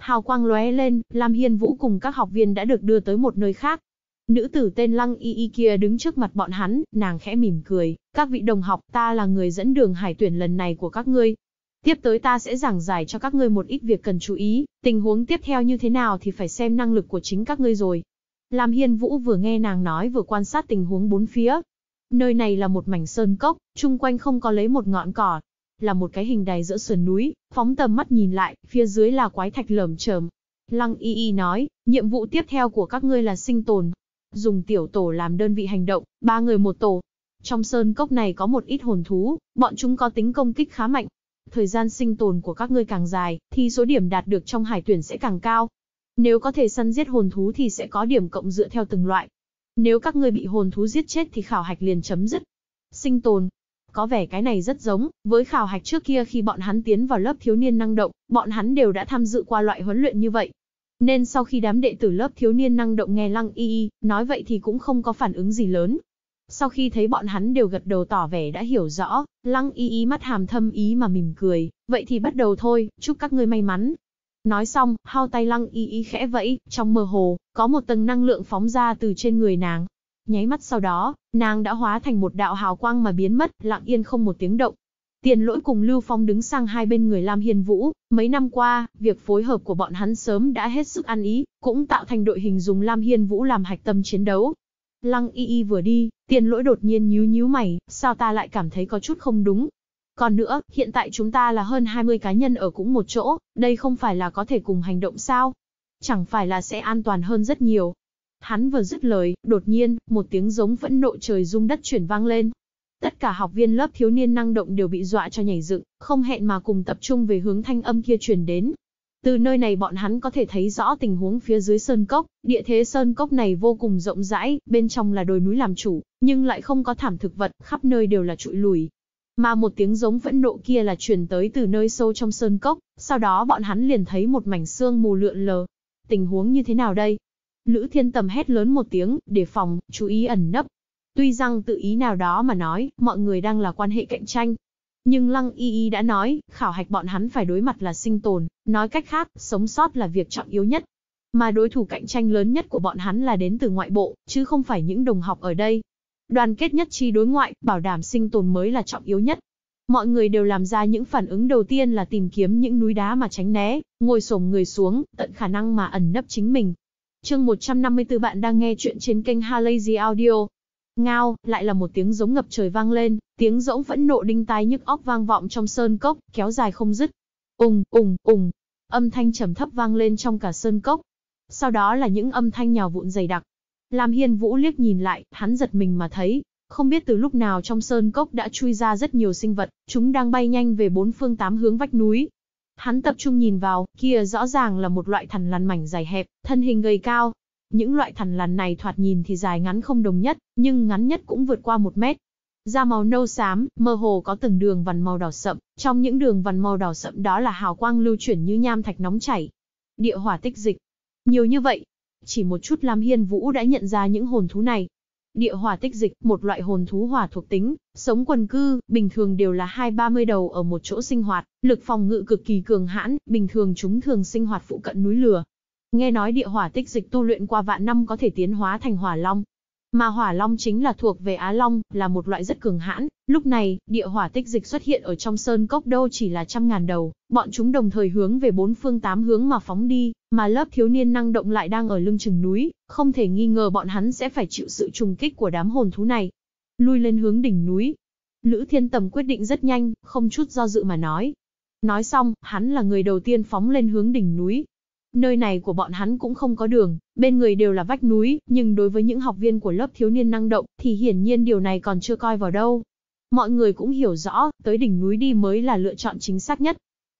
Hào quang lóe lên, Lam Hiên Vũ cùng các học viên đã được đưa tới một nơi khác. Nữ tử tên Lăng Y Y kia đứng trước mặt bọn hắn, nàng khẽ mỉm cười, "Các vị đồng học, ta là người dẫn đường hải tuyển lần này của các ngươi. Tiếp tới ta sẽ giảng giải cho các ngươi một ít việc cần chú ý, tình huống tiếp theo như thế nào thì phải xem năng lực của chính các ngươi rồi." Lam Hiên Vũ vừa nghe nàng nói vừa quan sát tình huống bốn phía. Nơi này là một mảnh sơn cốc, chung quanh không có lấy một ngọn cỏ, là một cái hình đài giữa sườn núi, phóng tầm mắt nhìn lại, phía dưới là quái thạch lởm chởm. Lăng Y Y nói, nhiệm vụ tiếp theo của các ngươi là sinh tồn. Dùng tiểu tổ làm đơn vị hành động, ba người một tổ. Trong sơn cốc này có một ít hồn thú, bọn chúng có tính công kích khá mạnh. Thời gian sinh tồn của các ngươi càng dài, thì số điểm đạt được trong hải tuyển sẽ càng cao. Nếu có thể săn giết hồn thú thì sẽ có điểm cộng dựa theo từng loại. Nếu các ngươi bị hồn thú giết chết thì khảo hạch liền chấm dứt. Sinh tồn, có vẻ cái này rất giống, với khảo hạch trước kia khi bọn hắn tiến vào lớp thiếu niên năng động, bọn hắn đều đã tham dự qua loại huấn luyện như vậy. Nên sau khi đám đệ tử lớp thiếu niên năng động nghe Lăng Y Y, nói vậy thì cũng không có phản ứng gì lớn. Sau khi thấy bọn hắn đều gật đầu tỏ vẻ đã hiểu rõ, Lăng Y Y mắt hàm thâm ý mà mỉm cười, vậy thì bắt đầu thôi, chúc các ngươi may mắn. Nói xong, hao tay Lăng Y Y khẽ vẫy, trong mơ hồ, có một tầng năng lượng phóng ra từ trên người nàng, Nháy mắt sau đó, nàng đã hóa thành một đạo hào quang mà biến mất, lặng yên không một tiếng động. Tiền lỗi cùng Lưu Phong đứng sang hai bên người Lam Hiên Vũ, mấy năm qua, việc phối hợp của bọn hắn sớm đã hết sức ăn ý, cũng tạo thành đội hình dùng Lam Hiên Vũ làm hạch tâm chiến đấu. Lăng y y vừa đi, tiền lỗi đột nhiên nhíu nhíu mày, sao ta lại cảm thấy có chút không đúng. Còn nữa, hiện tại chúng ta là hơn 20 cá nhân ở cũng một chỗ, đây không phải là có thể cùng hành động sao? Chẳng phải là sẽ an toàn hơn rất nhiều. Hắn vừa dứt lời, đột nhiên, một tiếng giống phẫn nộ trời rung đất chuyển vang lên. Tất cả học viên lớp thiếu niên năng động đều bị dọa cho nhảy dựng, không hẹn mà cùng tập trung về hướng thanh âm kia truyền đến. Từ nơi này bọn hắn có thể thấy rõ tình huống phía dưới sơn cốc, địa thế sơn cốc này vô cùng rộng rãi, bên trong là đồi núi làm chủ, nhưng lại không có thảm thực vật, khắp nơi đều là trụi lùi. Mà một tiếng giống phẫn nộ kia là truyền tới từ nơi sâu trong sơn cốc, sau đó bọn hắn liền thấy một mảnh xương mù lượn lờ. Tình huống như thế nào đây? Lữ thiên tầm hét lớn một tiếng, để phòng, chú ý ẩn nấp. Tuy rằng tự ý nào đó mà nói, mọi người đang là quan hệ cạnh tranh. Nhưng Lăng Y Y đã nói, khảo hạch bọn hắn phải đối mặt là sinh tồn, nói cách khác, sống sót là việc trọng yếu nhất. Mà đối thủ cạnh tranh lớn nhất của bọn hắn là đến từ ngoại bộ, chứ không phải những đồng học ở đây. Đoàn kết nhất trí đối ngoại, bảo đảm sinh tồn mới là trọng yếu nhất mọi người đều làm ra những phản ứng đầu tiên là tìm kiếm những núi đá mà tránh né, ngồi xổm người xuống, tận khả năng mà ẩn nấp chính mình. Chương 154 bạn đang nghe chuyện trên kênh Halazy Audio. Ngao, lại là một tiếng giống ngập trời vang lên, tiếng rỗng vẫn nộ đinh tai nhức óc vang vọng trong sơn cốc, kéo dài không dứt. Ùng, ùng, ùng. Âm thanh trầm thấp vang lên trong cả sơn cốc. Sau đó là những âm thanh nhào vụn dày đặc. Lam Hiên Vũ liếc nhìn lại, hắn giật mình mà thấy, không biết từ lúc nào trong sơn cốc đã chui ra rất nhiều sinh vật, chúng đang bay nhanh về bốn phương tám hướng vách núi, Hắn tập trung nhìn vào, kia rõ ràng là một loại thần lằn mảnh dài hẹp, thân hình gầy cao. Những loại thần lằn này thoạt nhìn thì dài ngắn không đồng nhất, nhưng ngắn nhất cũng vượt qua một mét. Da màu nâu xám, mơ hồ có từng đường vằn màu đỏ sậm, trong những đường vằn màu đỏ sậm đó là hào quang lưu chuyển như nham thạch nóng chảy. Địa hỏa tích dịch. Nhiều như vậy, chỉ một chút Lam Hiên Vũ đã nhận ra những hồn thú này, địa hỏa tích dịch, một loại hồn thú hỏa thuộc tính, sống quần cư, bình thường đều là hai ba mươi đầu ở một chỗ sinh hoạt, lực phòng ngự cực kỳ cường hãn, bình thường chúng thường sinh hoạt phụ cận núi lửa. Nghe nói địa hỏa tích dịch tu luyện qua vạn năm có thể tiến hóa thành hỏa long, mà hỏa long chính là thuộc về Á Long, là một loại rất cường hãn. Lúc này, địa hỏa tích dịch xuất hiện ở trong sơn cốc đâu chỉ là trăm ngàn đầu, bọn chúng đồng thời hướng về bốn phương tám hướng mà phóng đi, mà lớp thiếu niên năng động lại đang ở lưng chừng núi, không thể nghi ngờ bọn hắn sẽ phải chịu sự trùng kích của đám hồn thú này. Lui lên hướng đỉnh núi. Lữ Thiên Tầm quyết định rất nhanh, không chút do dự mà nói. Nói xong, hắn là người đầu tiên phóng lên hướng đỉnh núi, Nơi này của bọn hắn cũng không có đường, bên người đều là vách núi, nhưng đối với những học viên của lớp thiếu niên năng động thì hiển nhiên điều này còn chưa coi vào đâu. Mọi người cũng hiểu rõ, tới đỉnh núi đi mới là lựa chọn chính xác nhất.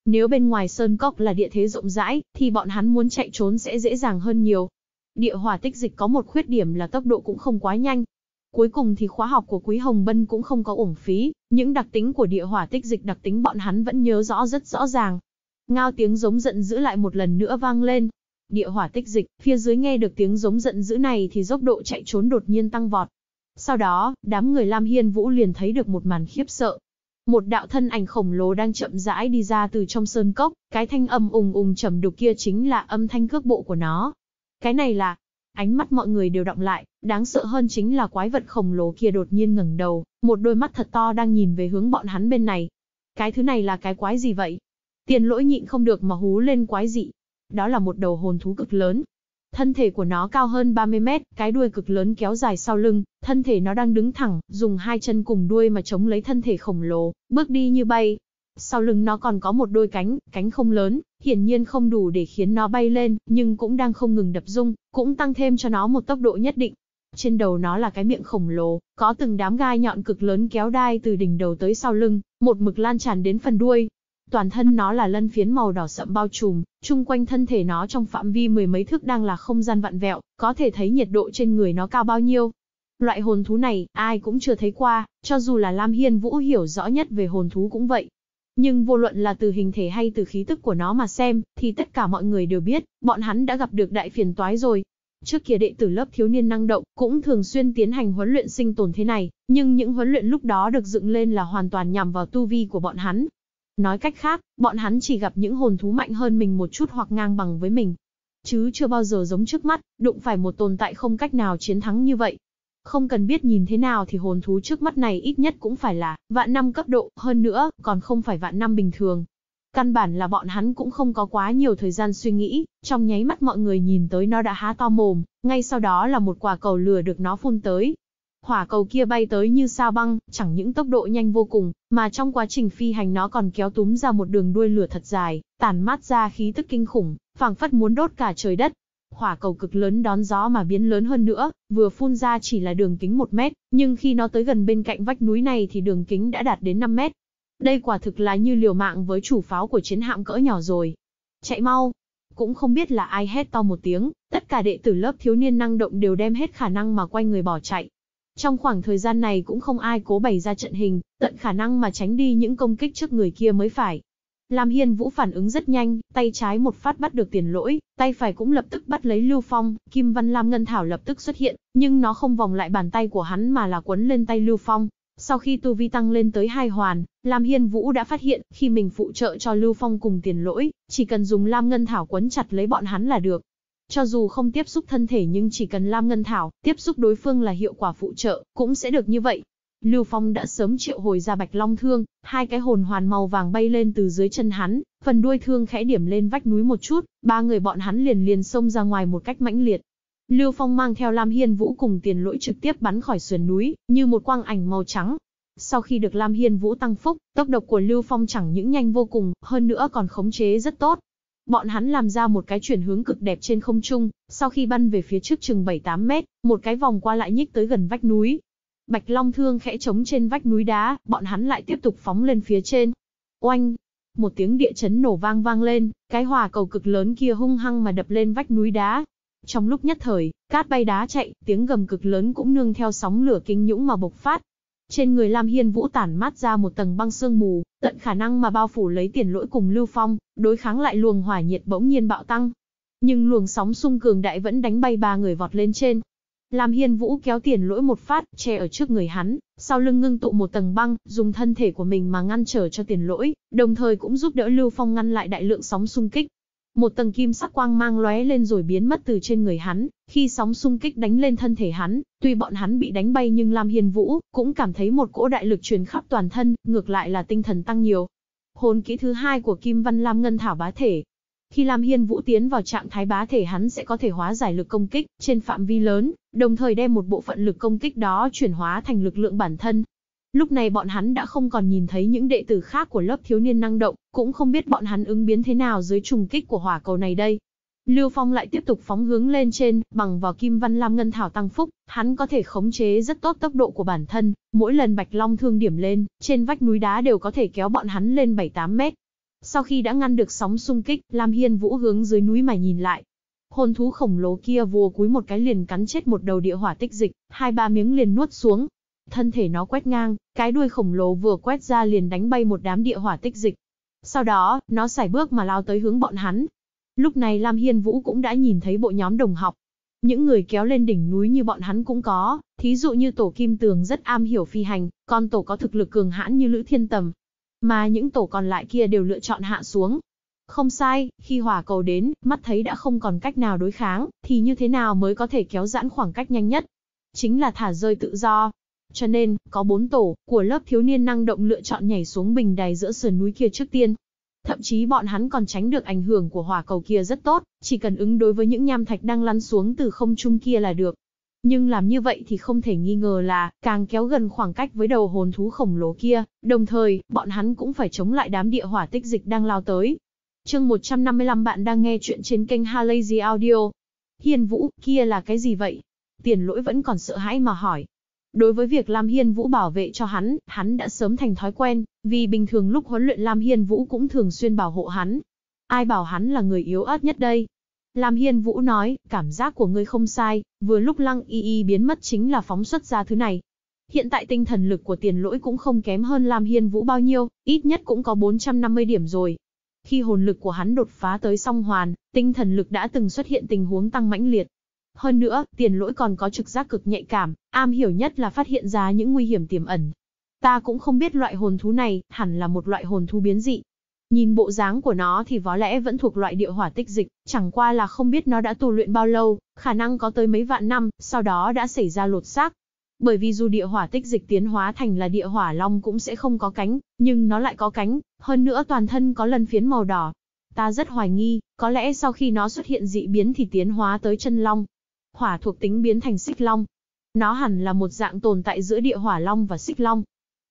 Nếu bên ngoài sơn cốc là địa thế rộng rãi, thì bọn hắn muốn chạy trốn sẽ dễ dàng hơn nhiều. Địa hỏa tích dịch có một khuyết điểm là tốc độ cũng không quá nhanh, Cuối cùng thì khóa học của Quý Hồng Bân cũng không có uổng phí, những đặc tính của địa hỏa tích dịch đặc tính bọn hắn vẫn nhớ rõ rất rõ ràng. Ngao tiếng giống giận dữ lại một lần nữa vang lên. Địa hỏa tích dịch, phía dưới nghe được tiếng giống giận dữ này thì dốc độ chạy trốn đột nhiên tăng vọt. Sau đó, đám người Lam Hiên Vũ liền thấy được một màn khiếp sợ. Một đạo thân ảnh khổng lồ đang chậm rãi đi ra từ trong sơn cốc, cái thanh âm ùng ùng trầm đục kia chính là âm thanh cước bộ của nó. Cái này là, ánh mắt mọi người đều động lại, đáng sợ hơn chính là quái vật khổng lồ kia đột nhiên ngẩng đầu, một đôi mắt thật to đang nhìn về hướng bọn hắn bên này. Cái thứ này là cái quái gì vậy? Tiền lỗi nhịn không được mà hú lên quái dị. Đó là một đầu hồn thú cực lớn. Thân thể của nó cao hơn 30 mét, cái đuôi cực lớn kéo dài sau lưng, thân thể nó đang đứng thẳng, dùng hai chân cùng đuôi mà chống lấy thân thể khổng lồ, bước đi như bay. Sau lưng nó còn có một đôi cánh, cánh không lớn, hiển nhiên không đủ để khiến nó bay lên, nhưng cũng đang không ngừng đập rung, cũng tăng thêm cho nó một tốc độ nhất định. Trên đầu nó là cái miệng khổng lồ, có từng đám gai nhọn cực lớn kéo đai từ đỉnh đầu tới sau lưng, một mực lan tràn đến phần đuôi, Toàn thân nó là lân phiến màu đỏ sậm bao trùm, chung quanh thân thể nó trong phạm vi mười mấy thước đang là không gian vặn vẹo, có thể thấy nhiệt độ trên người nó cao bao nhiêu. Loại hồn thú này, ai cũng chưa thấy qua, cho dù là Lam Hiên Vũ hiểu rõ nhất về hồn thú cũng vậy. Nhưng vô luận là từ hình thể hay từ khí tức của nó mà xem, thì tất cả mọi người đều biết, bọn hắn đã gặp được đại phiền toái rồi. Trước kia đệ tử lớp thiếu niên năng động cũng thường xuyên tiến hành huấn luyện sinh tồn thế này, nhưng những huấn luyện lúc đó được dựng lên là hoàn toàn nhằm vào tu vi của bọn hắn, Nói cách khác, bọn hắn chỉ gặp những hồn thú mạnh hơn mình một chút hoặc ngang bằng với mình. Chứ chưa bao giờ giống trước mắt, đụng phải một tồn tại không cách nào chiến thắng như vậy. Không cần biết nhìn thế nào thì hồn thú trước mắt này ít nhất cũng phải là vạn năm cấp độ, hơn nữa, còn không phải vạn năm bình thường. Căn bản là bọn hắn cũng không có quá nhiều thời gian suy nghĩ, trong nháy mắt mọi người nhìn tới nó đã há to mồm, ngay sau đó là một quả cầu lửa được nó phun tới, Hỏa cầu kia bay tới như sao băng, chẳng những tốc độ nhanh vô cùng, mà trong quá trình phi hành nó còn kéo túm ra một đường đuôi lửa thật dài, tản mát ra khí tức kinh khủng, phảng phất muốn đốt cả trời đất. Hỏa cầu cực lớn đón gió mà biến lớn hơn nữa, vừa phun ra chỉ là đường kính 1 mét, nhưng khi nó tới gần bên cạnh vách núi này thì đường kính đã đạt đến 5 mét. Đây quả thực là như liều mạng với chủ pháo của chiến hạm cỡ nhỏ rồi. Chạy mau, cũng không biết là ai hét to một tiếng, tất cả đệ tử lớp thiếu niên năng động đều đem hết khả năng mà quay người bỏ chạy, trong khoảng thời gian này cũng không ai cố bày ra trận hình, tận khả năng mà tránh đi những công kích trước người kia mới phải. Lam Hiên Vũ phản ứng rất nhanh, tay trái một phát bắt được tiền lỗi, tay phải cũng lập tức bắt lấy Lưu Phong, Kim Văn Lam Ngân Thảo lập tức xuất hiện, nhưng nó không vòng lại bàn tay của hắn mà là quấn lên tay Lưu Phong. Sau khi tu vi tăng lên tới hai hoàn, Lam Hiên Vũ đã phát hiện khi mình phụ trợ cho Lưu Phong cùng tiền lỗi, chỉ cần dùng Lam Ngân Thảo quấn chặt lấy bọn hắn là được. Cho dù không tiếp xúc thân thể nhưng chỉ cần Lam Ngân Thảo, tiếp xúc đối phương là hiệu quả phụ trợ, cũng sẽ được như vậy. Lưu Phong đã sớm triệu hồi ra bạch long thương, hai cái hồn hoàn màu vàng bay lên từ dưới chân hắn, phần đuôi thương khẽ điểm lên vách núi một chút, ba người bọn hắn liền liền xông ra ngoài một cách mãnh liệt. Lưu Phong mang theo Lam Hiên Vũ cùng tiền lỗi trực tiếp bắn khỏi sườn núi, như một quang ảnh màu trắng. Sau khi được Lam Hiên Vũ tăng phúc, tốc độ của Lưu Phong chẳng những nhanh vô cùng, hơn nữa còn khống chế rất tốt, bọn hắn làm ra một cái chuyển hướng cực đẹp trên không trung, sau khi bắn về phía trước chừng 7-8 mét, một cái vòng qua lại nhích tới gần vách núi. Bạch Long Thương khẽ chống trên vách núi đá, bọn hắn lại tiếp tục phóng lên phía trên. Oanh! Một tiếng địa chấn nổ vang vang lên, cái hòa cầu cực lớn kia hung hăng mà đập lên vách núi đá. Trong lúc nhất thời, cát bay đá chạy, tiếng gầm cực lớn cũng nương theo sóng lửa kinh nhũng mà bộc phát, trên người Lam Hiên Vũ tản mát ra một tầng băng sương mù, tận khả năng mà bao phủ lấy tiền lỗi cùng Lưu Phong, đối kháng lại luồng hỏa nhiệt bỗng nhiên bạo tăng. Nhưng luồng sóng sung cường đại vẫn đánh bay ba người vọt lên trên. Lam Hiên Vũ kéo tiền lỗi một phát, che ở trước người hắn, sau lưng ngưng tụ một tầng băng, dùng thân thể của mình mà ngăn trở cho tiền lỗi, đồng thời cũng giúp đỡ Lưu Phong ngăn lại đại lượng sóng xung kích, một tầng kim sắc quang mang lóe lên rồi biến mất từ trên người hắn, khi sóng xung kích đánh lên thân thể hắn, tuy bọn hắn bị đánh bay nhưng Lam Hiên Vũ cũng cảm thấy một cỗ đại lực truyền khắp toàn thân, ngược lại là tinh thần tăng nhiều. Hồn kỹ thứ hai của Kim Văn Lam Ngân Thảo Bá Thể Khi Lam Hiên Vũ tiến vào trạng thái bá thể hắn sẽ có thể hóa giải lực công kích trên phạm vi lớn, đồng thời đem một bộ phận lực công kích đó chuyển hóa thành lực lượng bản thân, Lúc này bọn hắn đã không còn nhìn thấy những đệ tử khác của lớp thiếu niên năng động, cũng không biết bọn hắn ứng biến thế nào dưới trùng kích của hỏa cầu này đây. Lưu Phong lại tiếp tục phóng hướng lên trên, bằng vào kim văn lam ngân thảo tăng phúc, hắn có thể khống chế rất tốt tốc độ của bản thân, mỗi lần Bạch Long thương điểm lên, trên vách núi đá đều có thể kéo bọn hắn lên 7-8 mét. Sau khi đã ngăn được sóng xung kích, Lam Hiên Vũ hướng dưới núi mà nhìn lại. Hồn thú khổng lồ kia vùa cúi một cái liền cắn chết một đầu địa hỏa tích dịch, hai ba miếng liền nuốt xuống, Thân thể nó quét ngang, cái đuôi khổng lồ vừa quét ra liền đánh bay một đám địa hỏa tích dịch. Sau đó, nó sải bước mà lao tới hướng bọn hắn. Lúc này Lam Hiên Vũ cũng đã nhìn thấy bộ nhóm đồng học. Những người kéo lên đỉnh núi như bọn hắn cũng có, thí dụ như tổ kim tường rất am hiểu phi hành, còn tổ có thực lực cường hãn như Lữ Thiên Tầm. Mà những tổ còn lại kia đều lựa chọn hạ xuống, không sai, khi hỏa cầu đến, mắt thấy đã không còn cách nào đối kháng, thì như thế nào mới có thể kéo giãn khoảng cách nhanh nhất? Chính là thả rơi tự do. Cho nên, có bốn tổ của lớp thiếu niên năng động lựa chọn nhảy xuống bình đài giữa sườn núi kia trước tiên. Thậm chí bọn hắn còn tránh được ảnh hưởng của hỏa cầu kia rất tốt, chỉ cần ứng đối với những nham thạch đang lăn xuống từ không trung kia là được. Nhưng làm như vậy thì không thể nghi ngờ là, càng kéo gần khoảng cách với đầu hồn thú khổng lồ kia, đồng thời, bọn hắn cũng phải chống lại đám địa hỏa tích dịch đang lao tới. chương 155 bạn đang nghe chuyện trên kênh Halazy Audio. Hiền Vũ, kia là cái gì vậy? Tiền lỗi vẫn còn sợ hãi mà hỏi. Đối với việc Lam Hiên Vũ bảo vệ cho hắn, hắn đã sớm thành thói quen, vì bình thường lúc huấn luyện Lam Hiên Vũ cũng thường xuyên bảo hộ hắn. Ai bảo hắn là người yếu ớt nhất đây? Lam Hiên Vũ nói, cảm giác của ngươi không sai, vừa lúc Lăng Y Y biến mất chính là phóng xuất ra thứ này. Hiện tại tinh thần lực của tiền lỗi cũng không kém hơn Lam Hiên Vũ bao nhiêu, ít nhất cũng có 450 điểm rồi. Khi hồn lực của hắn đột phá tới song hoàn, tinh thần lực đã từng xuất hiện tình huống tăng mãnh liệt, hơn nữa, tiền lỗi còn có trực giác cực nhạy cảm, am hiểu nhất là phát hiện ra những nguy hiểm tiềm ẩn. Ta cũng không biết loại hồn thú này, hẳn là một loại hồn thú biến dị. Nhìn bộ dáng của nó thì vó lẽ vẫn thuộc loại địa hỏa tích dịch, chẳng qua là không biết nó đã tu luyện bao lâu, khả năng có tới mấy vạn năm, sau đó đã xảy ra lột xác. Bởi vì dù địa hỏa tích dịch tiến hóa thành là địa hỏa long cũng sẽ không có cánh, nhưng nó lại có cánh, hơn nữa toàn thân có lân phiến màu đỏ, ta rất hoài nghi, có lẽ sau khi nó xuất hiện dị biến thì tiến hóa tới chân long, hỏa thuộc tính biến thành xích long. Nó hẳn là một dạng tồn tại giữa địa hỏa long và xích long.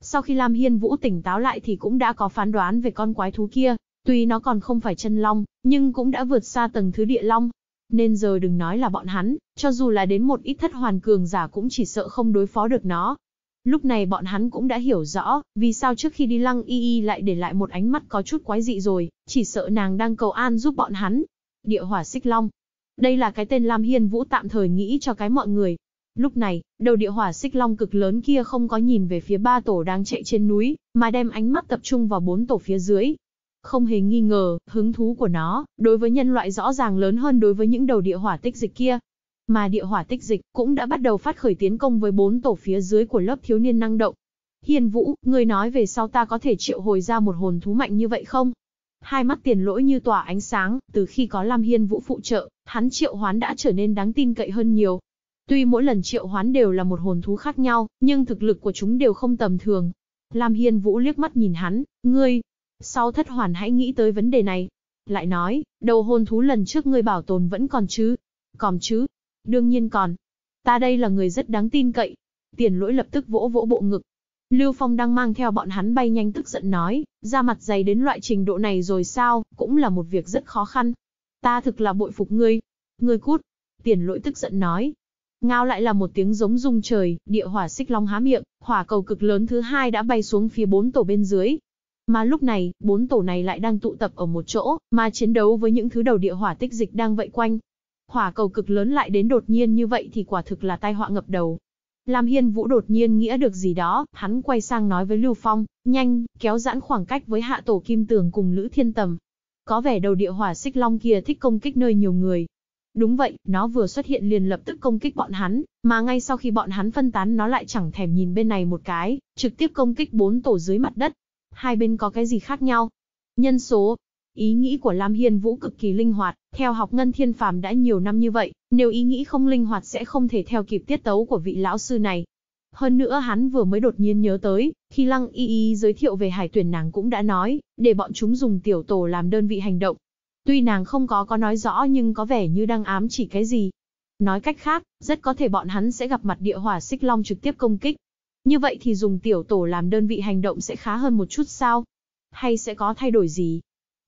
Sau khi Lam Hiên Vũ tỉnh táo lại thì cũng đã có phán đoán về con quái thú kia, tuy nó còn không phải chân long, nhưng cũng đã vượt xa tầng thứ địa long. Nên giờ đừng nói là bọn hắn, cho dù là đến một ít thất hoàn cường giả cũng chỉ sợ không đối phó được nó. Lúc này bọn hắn cũng đã hiểu rõ, vì sao trước khi đi lăng y y lại để lại một ánh mắt có chút quái dị rồi, chỉ sợ nàng đang cầu an giúp bọn hắn. Địa hỏa xích long, đây là cái tên Lam Hiên Vũ tạm thời nghĩ cho cái mọi người. Lúc này, đầu địa hỏa xích long cực lớn kia không có nhìn về phía ba tổ đang chạy trên núi, mà đem ánh mắt tập trung vào bốn tổ phía dưới. Không hề nghi ngờ, hứng thú của nó, đối với nhân loại rõ ràng lớn hơn đối với những đầu địa hỏa tích dịch kia. Mà địa hỏa tích dịch cũng đã bắt đầu phát khởi tiến công với bốn tổ phía dưới của lớp thiếu niên năng động. Hiền Vũ, người nói về sau ta có thể triệu hồi ra một hồn thú mạnh như vậy không? Hai mắt tiền lỗi như tỏa ánh sáng, từ khi có Lam Hiên Vũ phụ trợ, hắn triệu hoán đã trở nên đáng tin cậy hơn nhiều. Tuy mỗi lần triệu hoán đều là một hồn thú khác nhau, nhưng thực lực của chúng đều không tầm thường. Lam Hiên Vũ liếc mắt nhìn hắn, ngươi, sau thất hoàn hãy nghĩ tới vấn đề này. Lại nói, đầu hồn thú lần trước ngươi bảo tồn vẫn còn chứ? Còn chứ? Đương nhiên còn. Ta đây là người rất đáng tin cậy. Tiền lỗi lập tức vỗ vỗ bộ ngực, Lưu Phong đang mang theo bọn hắn bay nhanh tức giận nói, ra mặt dày đến loại trình độ này rồi sao, cũng là một việc rất khó khăn. Ta thực là bội phục ngươi. Ngươi cút. Tiền lỗi tức giận nói. Ngao lại là một tiếng giống rung trời, địa hỏa xích long há miệng, hỏa cầu cực lớn thứ hai đã bay xuống phía bốn tổ bên dưới. Mà lúc này, bốn tổ này lại đang tụ tập ở một chỗ, mà chiến đấu với những thứ đầu địa hỏa tích dịch đang vậy quanh. Hỏa cầu cực lớn lại đến đột nhiên như vậy thì quả thực là tai họa ngập đầu, Lam Hiên Vũ đột nhiên nghĩa được gì đó, hắn quay sang nói với Lưu Phong, nhanh, kéo giãn khoảng cách với hạ tổ kim tường cùng Lữ Thiên Tầm. Có vẻ đầu địa hỏa xích long kia thích công kích nơi nhiều người. Đúng vậy, nó vừa xuất hiện liền lập tức công kích bọn hắn, mà ngay sau khi bọn hắn phân tán nó lại chẳng thèm nhìn bên này một cái, trực tiếp công kích bốn tổ dưới mặt đất. Hai bên có cái gì khác nhau? Nhân số. Ý nghĩ của Lam Hiên Vũ cực kỳ linh hoạt, theo học ngân thiên phàm đã nhiều năm như vậy, nếu ý nghĩ không linh hoạt sẽ không thể theo kịp tiết tấu của vị lão sư này. Hơn nữa hắn vừa mới đột nhiên nhớ tới, khi Lăng Y Y giới thiệu về hải tuyển nàng cũng đã nói, để bọn chúng dùng tiểu tổ làm đơn vị hành động. Tuy nàng không có có nói rõ nhưng có vẻ như đang ám chỉ cái gì. Nói cách khác, rất có thể bọn hắn sẽ gặp mặt địa hỏa xích long trực tiếp công kích. Như vậy thì dùng tiểu tổ làm đơn vị hành động sẽ khá hơn một chút sao? Hay sẽ có thay đổi gì?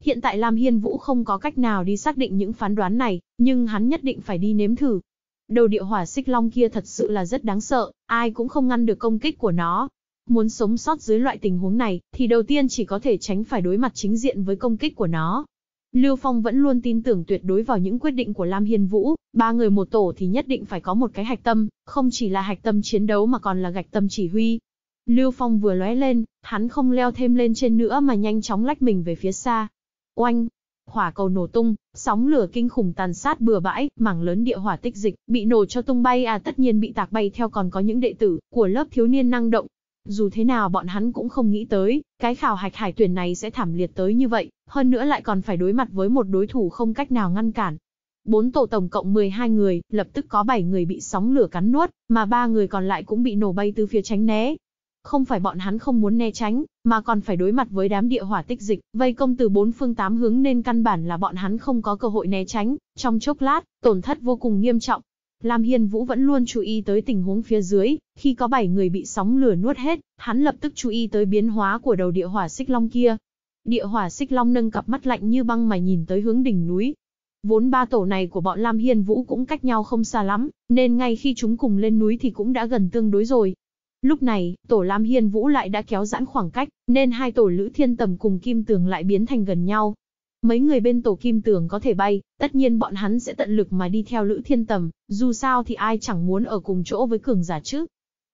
Hiện tại Lam Hiên Vũ không có cách nào đi xác định những phán đoán này, nhưng hắn nhất định phải đi nếm thử. Đầu địa hỏa xích long kia thật sự là rất đáng sợ, ai cũng không ngăn được công kích của nó. Muốn sống sót dưới loại tình huống này, thì đầu tiên chỉ có thể tránh phải đối mặt chính diện với công kích của nó. Lưu Phong vẫn luôn tin tưởng tuyệt đối vào những quyết định của Lam Hiên Vũ, ba người một tổ thì nhất định phải có một cái hạch tâm, không chỉ là hạch tâm chiến đấu mà còn là gạch tâm chỉ huy. Lưu Phong vừa lóe lên, hắn không leo thêm lên trên nữa mà nhanh chóng lách mình về phía xa, Oanh! Hỏa cầu nổ tung, sóng lửa kinh khủng tàn sát bừa bãi, mảng lớn địa hỏa tích dịch, bị nổ cho tung bay à tất nhiên bị tạc bay theo còn có những đệ tử của lớp thiếu niên năng động. Dù thế nào bọn hắn cũng không nghĩ tới, cái khảo hạch hải tuyển này sẽ thảm liệt tới như vậy, hơn nữa lại còn phải đối mặt với một đối thủ không cách nào ngăn cản. Bốn tổ tổng cộng 12 người, lập tức có 7 người bị sóng lửa cắn nuốt, mà ba người còn lại cũng bị nổ bay từ phía tránh né, không phải bọn hắn không muốn né tránh, mà còn phải đối mặt với đám địa hỏa tích dịch, vây công từ bốn phương tám hướng nên căn bản là bọn hắn không có cơ hội né tránh, trong chốc lát, tổn thất vô cùng nghiêm trọng. Lam Hiên Vũ vẫn luôn chú ý tới tình huống phía dưới, khi có 7 người bị sóng lửa nuốt hết, hắn lập tức chú ý tới biến hóa của đầu địa hỏa xích long kia. Địa hỏa xích long nâng cặp mắt lạnh như băng mà nhìn tới hướng đỉnh núi. Vốn ba tổ này của bọn Lam Hiên Vũ cũng cách nhau không xa lắm, nên ngay khi chúng cùng lên núi thì cũng đã gần tương đối rồi. Lúc này, tổ Lam Hiên Vũ lại đã kéo giãn khoảng cách, nên hai tổ Lữ Thiên Tầm cùng Kim Tường lại biến thành gần nhau. Mấy người bên tổ Kim Tường có thể bay, tất nhiên bọn hắn sẽ tận lực mà đi theo Lữ Thiên Tầm, dù sao thì ai chẳng muốn ở cùng chỗ với cường giả chứ.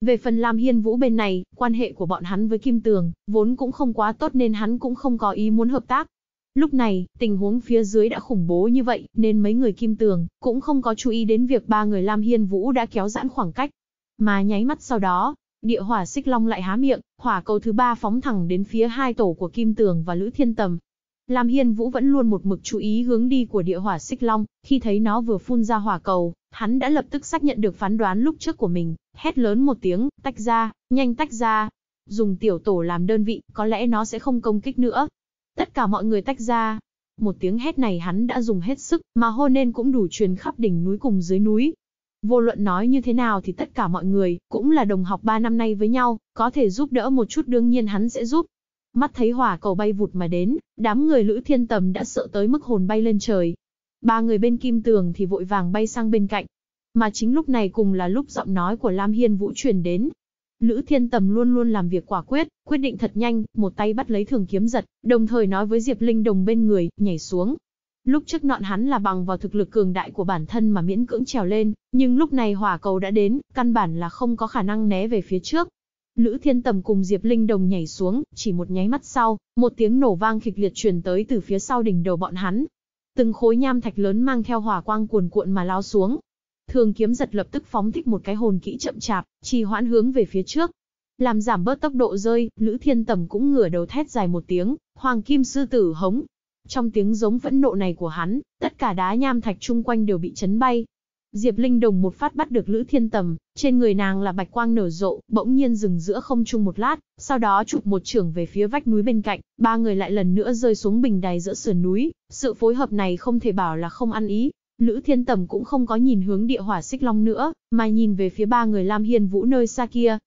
Về phần Lam Hiên Vũ bên này, quan hệ của bọn hắn với Kim Tường, vốn cũng không quá tốt nên hắn cũng không có ý muốn hợp tác. Lúc này, tình huống phía dưới đã khủng bố như vậy, nên mấy người Kim Tường cũng không có chú ý đến việc ba người Lam Hiên Vũ đã kéo giãn khoảng cách. Mà nháy mắt sau đó, địa hỏa xích long lại há miệng, hỏa cầu thứ ba phóng thẳng đến phía hai tổ của Kim Tường và Lữ Thiên Tầm. Lam Hiên Vũ vẫn luôn một mực chú ý hướng đi của địa hỏa xích long, khi thấy nó vừa phun ra hỏa cầu, hắn đã lập tức xác nhận được phán đoán lúc trước của mình, hét lớn một tiếng, tách ra, nhanh tách ra. Dùng tiểu tổ làm đơn vị, có lẽ nó sẽ không công kích nữa. Tất cả mọi người tách ra. Một tiếng hét này hắn đã dùng hết sức, mà hô nên cũng đủ truyền khắp đỉnh núi cùng dưới núi, Vô luận nói như thế nào thì tất cả mọi người, cũng là đồng học 3 năm nay với nhau, có thể giúp đỡ một chút đương nhiên hắn sẽ giúp. Mắt thấy hỏa cầu bay vụt mà đến, đám người Lữ Thiên Tầm đã sợ tới mức hồn bay lên trời. Ba người bên kim tường thì vội vàng bay sang bên cạnh. Mà chính lúc này cùng là lúc giọng nói của Lam Hiên Vũ truyền đến, Lữ Thiên Tầm luôn luôn làm việc quả quyết, quyết định thật nhanh, một tay bắt lấy thường kiếm giật, đồng thời nói với Diệp Linh Đồng bên người, nhảy xuống, Lúc trước nọn hắn là bằng vào thực lực cường đại của bản thân mà miễn cưỡng trèo lên, nhưng lúc này hỏa cầu đã đến, căn bản là không có khả năng né về phía trước. Lữ Thiên Tầm cùng Diệp Linh Đồng nhảy xuống, chỉ một nháy mắt sau, một tiếng nổ vang khịch liệt truyền tới từ phía sau đỉnh đầu bọn hắn. Từng khối nham thạch lớn mang theo hỏa quang cuồn cuộn mà lao xuống. Thường kiếm giật lập tức phóng thích một cái hồn kỹ chậm chạp, trì hoãn hướng về phía trước. Làm giảm bớt tốc độ rơi, Lữ Thiên Tầm cũng ngửa đầu thét dài một tiếng, Hoàng Kim Sư Tử hống, trong tiếng giống vẫn nộ này của hắn, tất cả đá nham thạch chung quanh đều bị chấn bay. Diệp Linh Đồng một phát bắt được Lữ Thiên Tầm, trên người nàng là bạch quang nở rộ, bỗng nhiên dừng giữa không trung một lát, sau đó chụp một trưởng về phía vách núi bên cạnh, ba người lại lần nữa rơi xuống bình đài giữa sườn núi, sự phối hợp này không thể bảo là không ăn ý, Lữ Thiên Tầm cũng không có nhìn hướng địa hỏa xích long nữa, mà nhìn về phía ba người Lam Hiên Vũ nơi xa kia.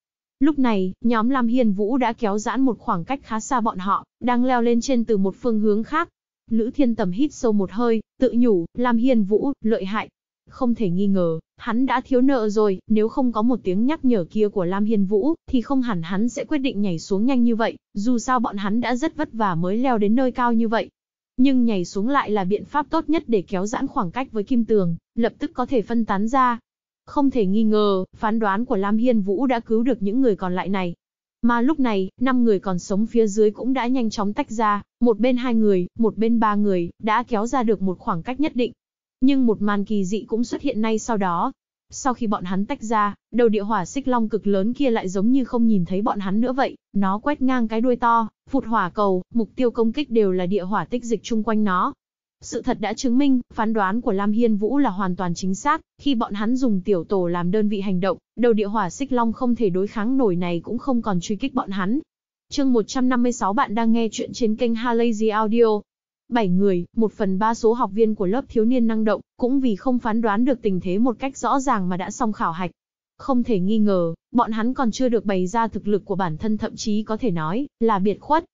Lúc này, nhóm Lam Hiên Vũ đã kéo giãn một khoảng cách khá xa bọn họ, đang leo lên trên từ một phương hướng khác, Lữ Thiên Tầm hít sâu một hơi, tự nhủ, Lam Hiên Vũ, lợi hại. Không thể nghi ngờ, hắn đã thiếu nợ rồi, nếu không có một tiếng nhắc nhở kia của Lam Hiên Vũ, thì không hẳn hắn sẽ quyết định nhảy xuống nhanh như vậy, dù sao bọn hắn đã rất vất vả mới leo đến nơi cao như vậy. Nhưng nhảy xuống lại là biện pháp tốt nhất để kéo giãn khoảng cách với kim tường, lập tức có thể phân tán ra. Không thể nghi ngờ, phán đoán của Lam Hiên Vũ đã cứu được những người còn lại này, mà lúc này, năm người còn sống phía dưới cũng đã nhanh chóng tách ra, một bên hai người, một bên ba người, đã kéo ra được một khoảng cách nhất định. Nhưng một màn kỳ dị cũng xuất hiện nay sau đó. Sau khi bọn hắn tách ra, đầu địa hỏa xích long cực lớn kia lại giống như không nhìn thấy bọn hắn nữa vậy, nó quét ngang cái đuôi to, phụt hỏa cầu, mục tiêu công kích đều là địa hỏa tích dịch chung quanh nó. Sự thật đã chứng minh, phán đoán của Lam Hiên Vũ là hoàn toàn chính xác, khi bọn hắn dùng tiểu tổ làm đơn vị hành động, đầu địa hỏa xích long không thể đối kháng nổi này cũng không còn truy kích bọn hắn. Chương 156 bạn đang nghe chuyện trên kênh Halazy Audio. 7 người, 1 phần 3 số học viên của lớp thiếu niên năng động, cũng vì không phán đoán được tình thế một cách rõ ràng mà đã xong khảo hạch. Không thể nghi ngờ, bọn hắn còn chưa được bày ra thực lực của bản thân thậm chí có thể nói là biệt khuất,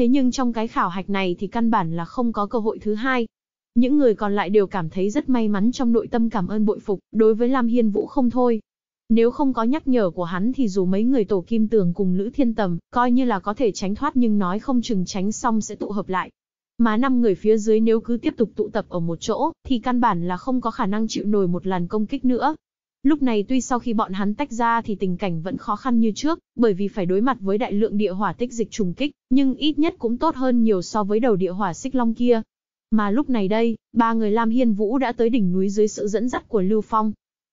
Thế nhưng trong cái khảo hạch này thì căn bản là không có cơ hội thứ hai. Những người còn lại đều cảm thấy rất may mắn trong nội tâm cảm ơn bội phục, đối với Lam Hiên Vũ không thôi. Nếu không có nhắc nhở của hắn thì dù mấy người tổ kim tường cùng Lữ Thiên Tầm, coi như là có thể tránh thoát nhưng nói không chừng tránh xong sẽ tụ hợp lại. Mà năm người phía dưới nếu cứ tiếp tục tụ tập ở một chỗ, thì căn bản là không có khả năng chịu nổi một lần công kích nữa, Lúc này tuy sau khi bọn hắn tách ra thì tình cảnh vẫn khó khăn như trước, bởi vì phải đối mặt với đại lượng địa hỏa tích dịch trùng kích, nhưng ít nhất cũng tốt hơn nhiều so với đầu địa hỏa xích long kia. Mà lúc này đây, ba người Lam Hiên Vũ đã tới đỉnh núi dưới sự dẫn dắt của Lưu Phong.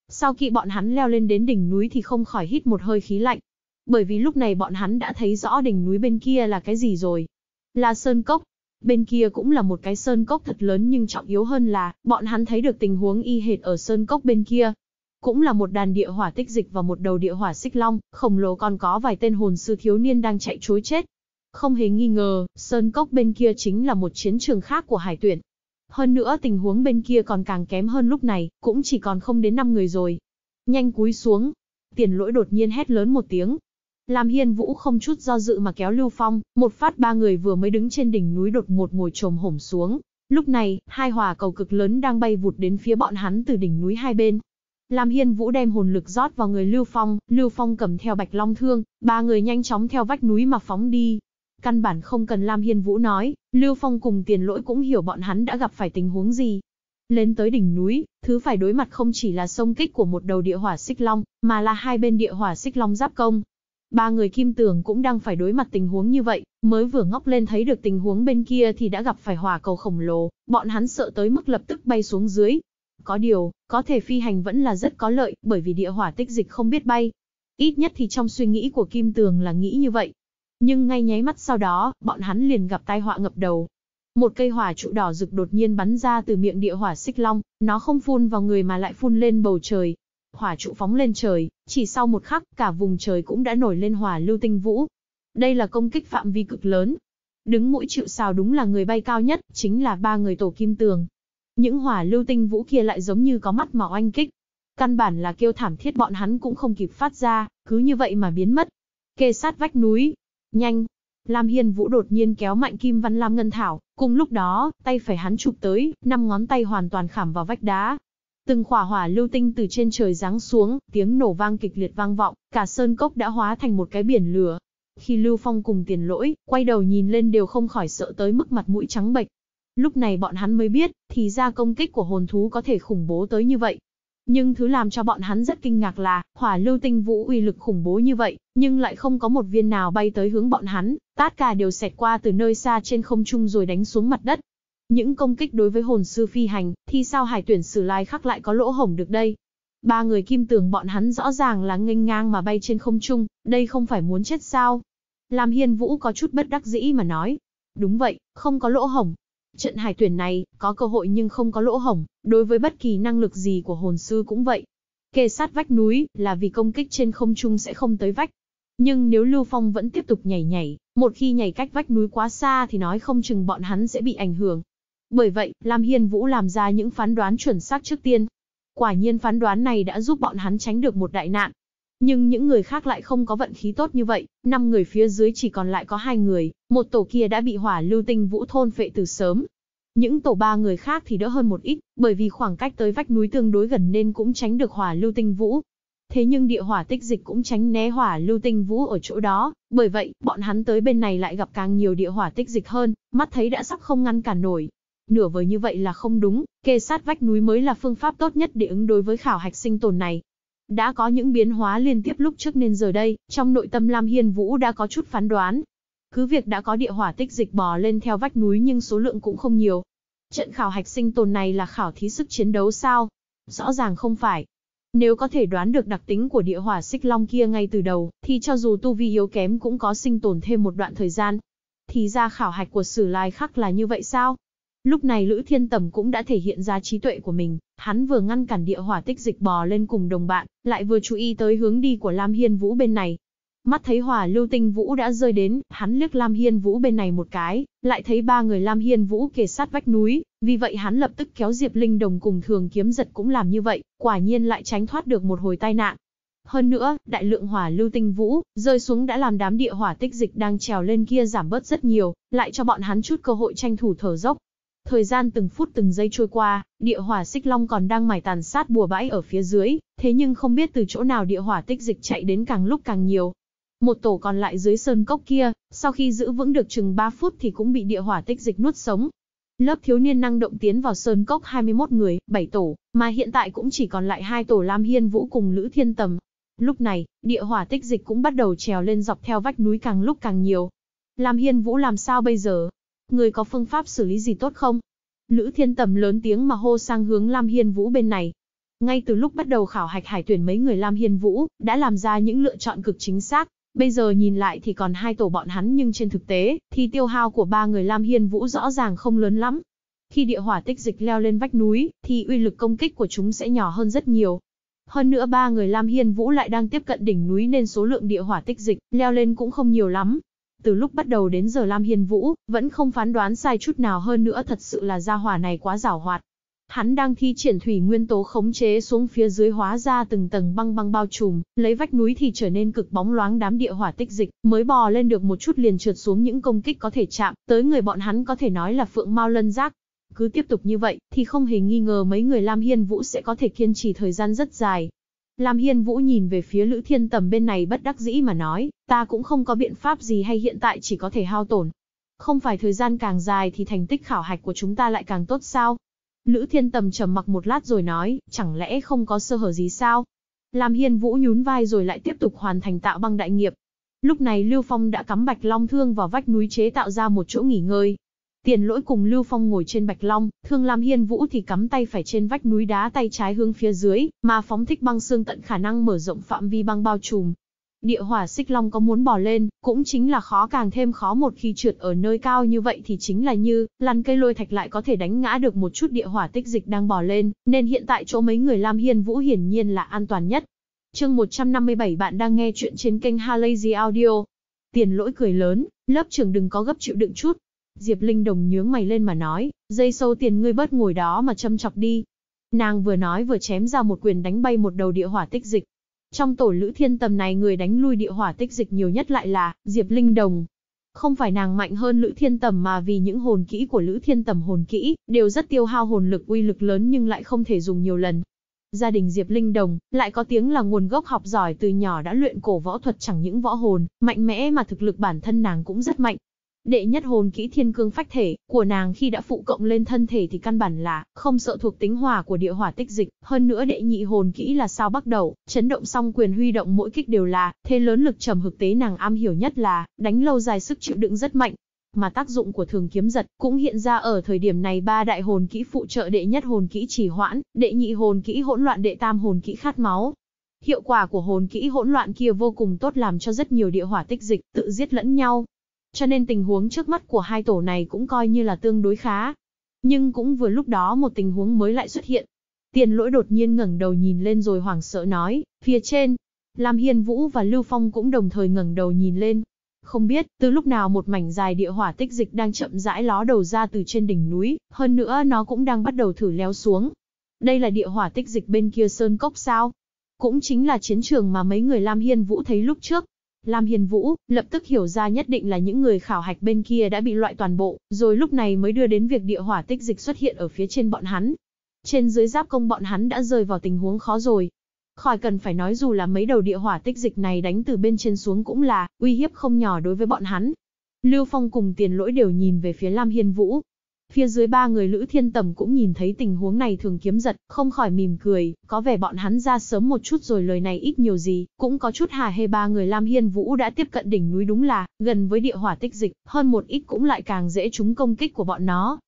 Sau khi bọn hắn leo lên đến đỉnh núi thì không khỏi hít một hơi khí lạnh, bởi vì lúc này bọn hắn đã thấy rõ đỉnh núi bên kia là cái gì rồi. Là sơn cốc, bên kia cũng là một cái sơn cốc thật lớn nhưng trọng yếu hơn là, bọn hắn thấy được tình huống y hệt ở sơn cốc bên kia, cũng là một đàn địa hỏa tích dịch và một đầu địa hỏa xích long, khổng lồ còn có vài tên hồn sư thiếu niên đang chạy chối chết. Không hề nghi ngờ, sơn cốc bên kia chính là một chiến trường khác của hải tuyển. Hơn nữa tình huống bên kia còn càng kém hơn lúc này, cũng chỉ còn không đến 5 người rồi. Nhanh cúi xuống. Tiền lỗi đột nhiên hét lớn một tiếng. Làm hiên vũ không chút do dự mà kéo lưu phong, một phát ba người vừa mới đứng trên đỉnh núi đột một ngồi trồm hổm xuống. Lúc này, hai hỏa cầu cực lớn đang bay vụt đến phía bọn hắn từ đỉnh núi hai bên, Lam Hiên Vũ đem hồn lực rót vào người Lưu Phong, Lưu Phong cầm theo Bạch Long Thương, ba người nhanh chóng theo vách núi mà phóng đi. Căn bản không cần Lam Hiên Vũ nói, Lưu Phong cùng tiền lỗi cũng hiểu bọn hắn đã gặp phải tình huống gì. Lên tới đỉnh núi, thứ phải đối mặt không chỉ là sông kích của một đầu địa hỏa xích long, mà là hai bên địa hỏa xích long giáp công. Ba người kim tường cũng đang phải đối mặt tình huống như vậy, mới vừa ngóc lên thấy được tình huống bên kia thì đã gặp phải hỏa cầu khổng lồ, bọn hắn sợ tới mức lập tức bay xuống dưới, có điều, có thể phi hành vẫn là rất có lợi, bởi vì địa hỏa tích dịch không biết bay. Ít nhất thì trong suy nghĩ của Kim Tường là nghĩ như vậy. Nhưng ngay nháy mắt sau đó, bọn hắn liền gặp tai họa ngập đầu. Một cây hỏa trụ đỏ rực đột nhiên bắn ra từ miệng địa hỏa xích long, nó không phun vào người mà lại phun lên bầu trời. Hỏa trụ phóng lên trời, chỉ sau một khắc cả vùng trời cũng đã nổi lên hỏa lưu tinh vũ. Đây là công kích phạm vi cực lớn. Đứng mũi chịu sào đúng là người bay cao nhất, chính là ba người tổ kim tường. Những hỏa lưu tinh vũ kia lại giống như có mắt mà oanh kích. Căn bản là kêu thảm thiết bọn hắn cũng không kịp phát ra, cứ như vậy mà biến mất. Kê sát vách núi. Nhanh. Lam Hiên Vũ đột nhiên kéo mạnh Kim Văn Lam Ngân Thảo, cùng lúc đó, tay phải hắn chụp tới, năm ngón tay hoàn toàn khảm vào vách đá, từng khỏa hỏa lưu tinh từ trên trời giáng xuống, tiếng nổ vang kịch liệt vang vọng, cả sơn cốc đã hóa thành một cái biển lửa. Khi Lưu Phong cùng Tiền Lỗi quay đầu nhìn lên đều không khỏi sợ tới mức mặt mũi trắng bệch. Lúc này bọn hắn mới biết, thì ra công kích của hồn thú có thể khủng bố tới như vậy. Nhưng thứ làm cho bọn hắn rất kinh ngạc là, hỏa lưu tinh vũ uy lực khủng bố như vậy, nhưng lại không có một viên nào bay tới hướng bọn hắn, tất cả đều xẹt qua từ nơi xa trên không trung rồi đánh xuống mặt đất. Những công kích đối với hồn sư phi hành, thì sao hải tuyển sử lai khắc lại có lỗ hổng được đây? Ba người kim tường bọn hắn rõ ràng là nghênh ngang mà bay trên không trung, đây không phải muốn chết sao? làm Hiên Vũ có chút bất đắc dĩ mà nói. Đúng vậy, không có lỗ hổng, Trận hải tuyển này, có cơ hội nhưng không có lỗ hổng, đối với bất kỳ năng lực gì của hồn sư cũng vậy. Kề sát vách núi, là vì công kích trên không trung sẽ không tới vách. Nhưng nếu Lưu Phong vẫn tiếp tục nhảy nhảy, một khi nhảy cách vách núi quá xa thì nói không chừng bọn hắn sẽ bị ảnh hưởng. Bởi vậy, Lam Hiên Vũ làm ra những phán đoán chuẩn xác trước tiên. Quả nhiên phán đoán này đã giúp bọn hắn tránh được một đại nạn, nhưng những người khác lại không có vận khí tốt như vậy, năm người phía dưới chỉ còn lại có hai người, một tổ kia đã bị hỏa lưu tinh vũ thôn phệ từ sớm. Những tổ ba người khác thì đỡ hơn một ít, bởi vì khoảng cách tới vách núi tương đối gần nên cũng tránh được hỏa lưu tinh vũ. Thế nhưng địa hỏa tích dịch cũng tránh né hỏa lưu tinh vũ ở chỗ đó, bởi vậy, bọn hắn tới bên này lại gặp càng nhiều địa hỏa tích dịch hơn, mắt thấy đã sắp không ngăn cản nổi, nửa vời như vậy là không đúng, kê sát vách núi mới là phương pháp tốt nhất để ứng đối với khảo hạch sinh tồn này. Đã có những biến hóa liên tiếp lúc trước nên giờ đây, trong nội tâm Lam Hiên Vũ đã có chút phán đoán. Cứ việc đã có địa hỏa tích dịch bò lên theo vách núi nhưng số lượng cũng không nhiều. Trận khảo hạch sinh tồn này là khảo thí sức chiến đấu sao? Rõ ràng không phải. Nếu có thể đoán được đặc tính của địa hỏa xích long kia ngay từ đầu, thì cho dù tu vi yếu kém cũng có sinh tồn thêm một đoạn thời gian. Thì ra khảo hạch của sử lai khắc là như vậy sao? Lúc này Lữ Thiên Tầm cũng đã thể hiện ra trí tuệ của mình, hắn vừa ngăn cản địa hỏa tích dịch bò lên cùng đồng bạn, lại vừa chú ý tới hướng đi của Lam Hiên Vũ bên này. Mắt thấy hỏa lưu tinh Vũ đã rơi đến, hắn liếc Lam Hiên Vũ bên này một cái, lại thấy ba người Lam Hiên Vũ kề sát vách núi, vì vậy hắn lập tức kéo Diệp Linh Đồng cùng thường kiếm giật cũng làm như vậy, quả nhiên lại tránh thoát được một hồi tai nạn. Hơn nữa, đại lượng hỏa lưu tinh vũ rơi xuống đã làm đám địa hỏa tích dịch đang trèo lên kia giảm bớt rất nhiều, lại cho bọn hắn chút cơ hội tranh thủ thở dốc. Thời gian từng phút từng giây trôi qua, địa hỏa xích long còn đang mải tàn sát bùa bãi ở phía dưới, thế nhưng không biết từ chỗ nào địa hỏa tích dịch chạy đến càng lúc càng nhiều. Một tổ còn lại dưới sơn cốc kia, sau khi giữ vững được chừng 3 phút thì cũng bị địa hỏa tích dịch nuốt sống. Lớp thiếu niên năng động tiến vào sơn cốc 21 người, 7 tổ, mà hiện tại cũng chỉ còn lại hai tổ Lam Hiên Vũ cùng Lữ Thiên Tầm. Lúc này, địa hỏa tích dịch cũng bắt đầu trèo lên dọc theo vách núi càng lúc càng nhiều. Lam Hiên Vũ làm sao bây giờ? Người có phương pháp xử lý gì tốt không? Lữ Thiên Tầm lớn tiếng mà hô sang hướng Lam Hiên Vũ bên này. Ngay từ lúc bắt đầu khảo hạch hải tuyển mấy người Lam Hiên Vũ, đã làm ra những lựa chọn cực chính xác. Bây giờ nhìn lại thì còn hai tổ bọn hắn nhưng trên thực tế, thì tiêu hao của ba người Lam Hiên Vũ rõ ràng không lớn lắm. Khi địa hỏa tích dịch leo lên vách núi, thì uy lực công kích của chúng sẽ nhỏ hơn rất nhiều. Hơn nữa ba người Lam Hiên Vũ lại đang tiếp cận đỉnh núi nên số lượng địa hỏa tích dịch leo lên cũng không nhiều lắm, từ lúc bắt đầu đến giờ Lam Hiên Vũ, vẫn không phán đoán sai chút nào hơn nữa thật sự là gia hỏa này quá giảo hoạt. Hắn đang thi triển thủy nguyên tố khống chế xuống phía dưới hóa ra từng tầng băng băng bao trùm, lấy vách núi thì trở nên cực bóng loáng đám địa hỏa tích dịch, mới bò lên được một chút liền trượt xuống những công kích có thể chạm, tới người bọn hắn có thể nói là phượng mau lân giác. Cứ tiếp tục như vậy, thì không hề nghi ngờ mấy người Lam Hiên Vũ sẽ có thể kiên trì thời gian rất dài. Lam Hiên Vũ nhìn về phía Lữ Thiên Tầm bên này bất đắc dĩ mà nói, ta cũng không có biện pháp gì hay hiện tại chỉ có thể hao tổn. Không phải thời gian càng dài thì thành tích khảo hạch của chúng ta lại càng tốt sao? Lữ Thiên Tầm trầm mặc một lát rồi nói, chẳng lẽ không có sơ hở gì sao? Lam Hiên Vũ nhún vai rồi lại tiếp tục hoàn thành tạo băng đại nghiệp. Lúc này Lưu Phong đã cắm Bạch Long Thương vào vách núi chế tạo ra một chỗ nghỉ ngơi, Tiền lỗi cùng Lưu Phong ngồi trên Bạch Long, Thương Lam Hiên Vũ thì cắm tay phải trên vách núi đá tay trái hướng phía dưới, mà phóng thích băng xương tận khả năng mở rộng phạm vi băng bao trùm. Địa hỏa xích long có muốn bỏ lên, cũng chính là khó càng thêm khó một khi trượt ở nơi cao như vậy thì chính là như, lăn cây lôi thạch lại có thể đánh ngã được một chút địa hỏa tích dịch đang bỏ lên, nên hiện tại chỗ mấy người Lam Hiên Vũ hiển nhiên là an toàn nhất. Chương 157 bạn đang nghe chuyện trên kênh Halazy Audio. Tiền lỗi cười lớn, lớp trưởng đừng có gấp chịu đựng chút, Diệp Linh Đồng nhướng mày lên mà nói, dây sâu tiền ngươi bớt ngồi đó mà châm chọc đi. Nàng vừa nói vừa chém ra một quyền đánh bay một đầu địa hỏa tích dịch. Trong tổ lữ thiên tầm này người đánh lui địa hỏa tích dịch nhiều nhất lại là Diệp Linh Đồng. Không phải nàng mạnh hơn lữ thiên tầm mà vì những hồn kỹ của lữ thiên tầm hồn kỹ đều rất tiêu hao hồn lực uy lực lớn nhưng lại không thể dùng nhiều lần. Gia đình Diệp Linh Đồng lại có tiếng là nguồn gốc học giỏi từ nhỏ đã luyện cổ võ thuật chẳng những võ hồn, mạnh mẽ mà thực lực bản thân nàng cũng rất mạnh Đệ nhất hồn kỹ thiên cương phách thể của nàng khi đã phụ cộng lên thân thể thì căn bản là không sợ thuộc tính hỏa của địa hỏa tích dịch, hơn nữa đệ nhị hồn kỹ là sao bắt đầu, chấn động xong quyền huy động mỗi kích đều là, thế lớn lực trầm hực tế nàng am hiểu nhất là, đánh lâu dài sức chịu đựng rất mạnh, mà tác dụng của thường kiếm giật cũng hiện ra ở thời điểm này ba đại hồn kỹ phụ trợ đệ nhất hồn kỹ trì hoãn, đệ nhị hồn kỹ hỗn loạn đệ tam hồn kỹ khát máu. Hiệu quả của hồn kỹ hỗn loạn kia vô cùng tốt làm cho rất nhiều địa hỏa tích dịch tự giết lẫn nhau, cho nên tình huống trước mắt của hai tổ này cũng coi như là tương đối khá. Nhưng cũng vừa lúc đó một tình huống mới lại xuất hiện. Tiền lỗi đột nhiên ngẩng đầu nhìn lên rồi hoảng sợ nói, phía trên. Lam Hiên Vũ và Lưu Phong cũng đồng thời ngẩng đầu nhìn lên. Không biết, từ lúc nào một mảnh dài địa hỏa tích dịch đang chậm rãi ló đầu ra từ trên đỉnh núi, hơn nữa nó cũng đang bắt đầu thử leo xuống. Đây là địa hỏa tích dịch bên kia sơn cốc sao? Cũng chính là chiến trường mà mấy người Lam Hiên Vũ thấy lúc trước, Lam Hiền Vũ lập tức hiểu ra nhất định là những người khảo hạch bên kia đã bị loại toàn bộ, rồi lúc này mới đưa đến việc địa hỏa tích dịch xuất hiện ở phía trên bọn hắn. Trên dưới giáp công bọn hắn đã rơi vào tình huống khó rồi. Khỏi cần phải nói dù là mấy đầu địa hỏa tích dịch này đánh từ bên trên xuống cũng là uy hiếp không nhỏ đối với bọn hắn. Lưu Phong cùng tiền lỗi đều nhìn về phía Lam Hiên Vũ, Phía dưới ba người Lữ Thiên Tầm cũng nhìn thấy tình huống này thường kiếm giật, không khỏi mỉm cười, có vẻ bọn hắn ra sớm một chút rồi lời này ít nhiều gì, cũng có chút hà hê ba người Lam Hiên Vũ đã tiếp cận đỉnh núi đúng là, gần với địa hỏa tích dịch, hơn một ít cũng lại càng dễ trúng công kích của bọn nó.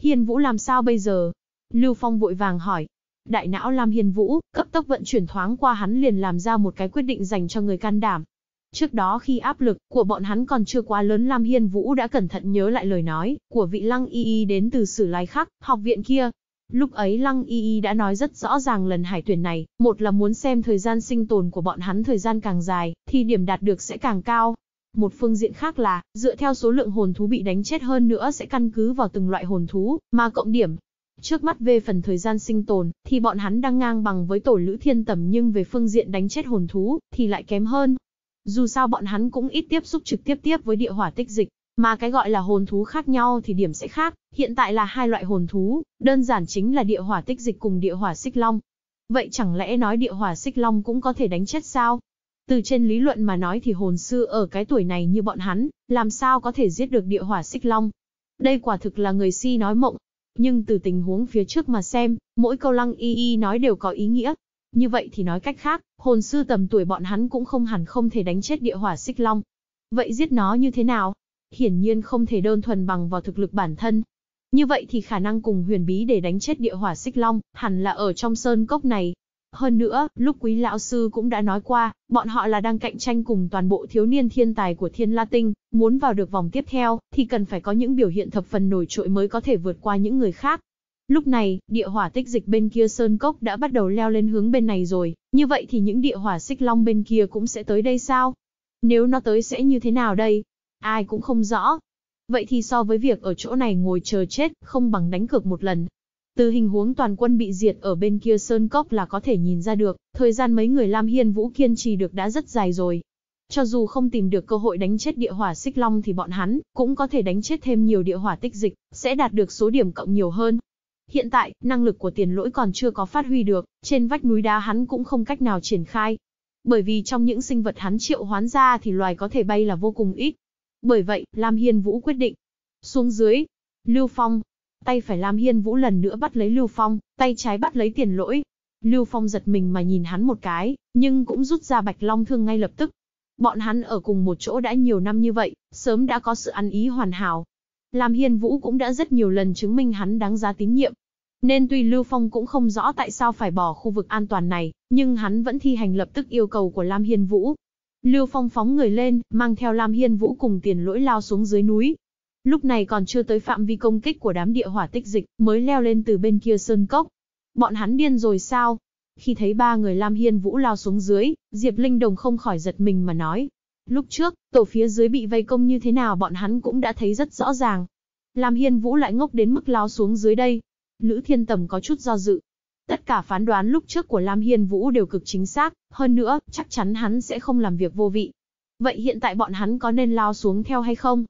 Hiên Vũ làm sao bây giờ? Lưu Phong vội vàng hỏi. Đại não Lam Hiên Vũ, cấp tốc vận chuyển thoáng qua hắn liền làm ra một cái quyết định dành cho người can đảm, Trước đó khi áp lực của bọn hắn còn chưa quá lớn Lam Hiên Vũ đã cẩn thận nhớ lại lời nói của vị Lăng Y Y đến từ Sử Lai Khắc, học viện kia. Lúc ấy Lăng Y Y đã nói rất rõ ràng lần hải tuyển này, một là muốn xem thời gian sinh tồn của bọn hắn thời gian càng dài, thì điểm đạt được sẽ càng cao. Một phương diện khác là, dựa theo số lượng hồn thú bị đánh chết hơn nữa sẽ căn cứ vào từng loại hồn thú, mà cộng điểm, Trước mắt về phần thời gian sinh tồn, thì bọn hắn đang ngang bằng với tổ lữ thiên tầm nhưng về phương diện đánh chết hồn thú, thì lại kém hơn. Dù sao bọn hắn cũng ít tiếp xúc trực tiếp tiếp với địa hỏa tích dịch, mà cái gọi là hồn thú khác nhau thì điểm sẽ khác, hiện tại là hai loại hồn thú, đơn giản chính là địa hỏa tích dịch cùng địa hỏa xích long. Vậy chẳng lẽ nói địa hỏa xích long cũng có thể đánh chết sao? Từ trên lý luận mà nói thì hồn sư ở cái tuổi này như bọn hắn, làm sao có thể giết được địa hỏa xích long? Đây quả thực là người si nói mộng. Nhưng từ tình huống phía trước mà xem, mỗi câu lăng y y nói đều có ý nghĩa, như vậy thì nói cách khác, hồn sư tầm tuổi bọn hắn cũng không hẳn không thể đánh chết địa hỏa xích long. Vậy giết nó như thế nào? Hiển nhiên không thể đơn thuần bằng vào thực lực bản thân. Như vậy thì khả năng cùng huyền bí để đánh chết địa hỏa xích long, hẳn là ở trong sơn cốc này. Hơn nữa, lúc quý lão sư cũng đã nói qua, bọn họ là đang cạnh tranh cùng toàn bộ thiếu niên thiên tài của thiên la tinh, muốn vào được vòng tiếp theo, thì cần phải có những biểu hiện thập phần nổi trội mới có thể vượt qua những người khác. Lúc này, địa hỏa tích dịch bên kia sơn cốc đã bắt đầu leo lên hướng bên này rồi, như vậy thì những địa hỏa xích long bên kia cũng sẽ tới đây sao? Nếu nó tới sẽ như thế nào đây? Ai cũng không rõ. Vậy thì so với việc ở chỗ này ngồi chờ chết, không bằng đánh cược một lần. Từ hình huống toàn quân bị diệt ở bên kia sơn cốc là có thể nhìn ra được, thời gian mấy người Lam Hiên Vũ kiên trì được đã rất dài rồi. Cho dù không tìm được cơ hội đánh chết địa hỏa xích long thì bọn hắn cũng có thể đánh chết thêm nhiều địa hỏa tích dịch, sẽ đạt được số điểm cộng nhiều hơn. Hiện tại, năng lực của tiền lỗi còn chưa có phát huy được, trên vách núi đá hắn cũng không cách nào triển khai. Bởi vì trong những sinh vật hắn triệu hoán ra thì loài có thể bay là vô cùng ít. Bởi vậy, Lam Hiên Vũ quyết định. Xuống dưới. Lưu Phong. Tay phải Lam Hiên Vũ lần nữa bắt lấy Lưu Phong, tay trái bắt lấy tiền lỗi. Lưu Phong giật mình mà nhìn hắn một cái, nhưng cũng rút ra bạch long thương ngay lập tức. Bọn hắn ở cùng một chỗ đã nhiều năm như vậy, sớm đã có sự ăn ý hoàn hảo, Lam Hiên Vũ cũng đã rất nhiều lần chứng minh hắn đáng giá tín nhiệm. Nên tuy Lưu Phong cũng không rõ tại sao phải bỏ khu vực an toàn này, nhưng hắn vẫn thi hành lập tức yêu cầu của Lam Hiên Vũ. Lưu Phong phóng người lên, mang theo Lam Hiên Vũ cùng tiền lỗi lao xuống dưới núi. Lúc này còn chưa tới phạm vi công kích của đám địa hỏa tích dịch, mới leo lên từ bên kia sơn cốc. Bọn hắn điên rồi sao? Khi thấy ba người Lam Hiên Vũ lao xuống dưới, Diệp Linh Đồng không khỏi giật mình mà nói, Lúc trước, tổ phía dưới bị vây công như thế nào bọn hắn cũng đã thấy rất rõ ràng. Làm hiên vũ lại ngốc đến mức lao xuống dưới đây. Lữ thiên tầm có chút do dự. Tất cả phán đoán lúc trước của Lam Hiên Vũ đều cực chính xác, hơn nữa, chắc chắn hắn sẽ không làm việc vô vị. Vậy hiện tại bọn hắn có nên lao xuống theo hay không?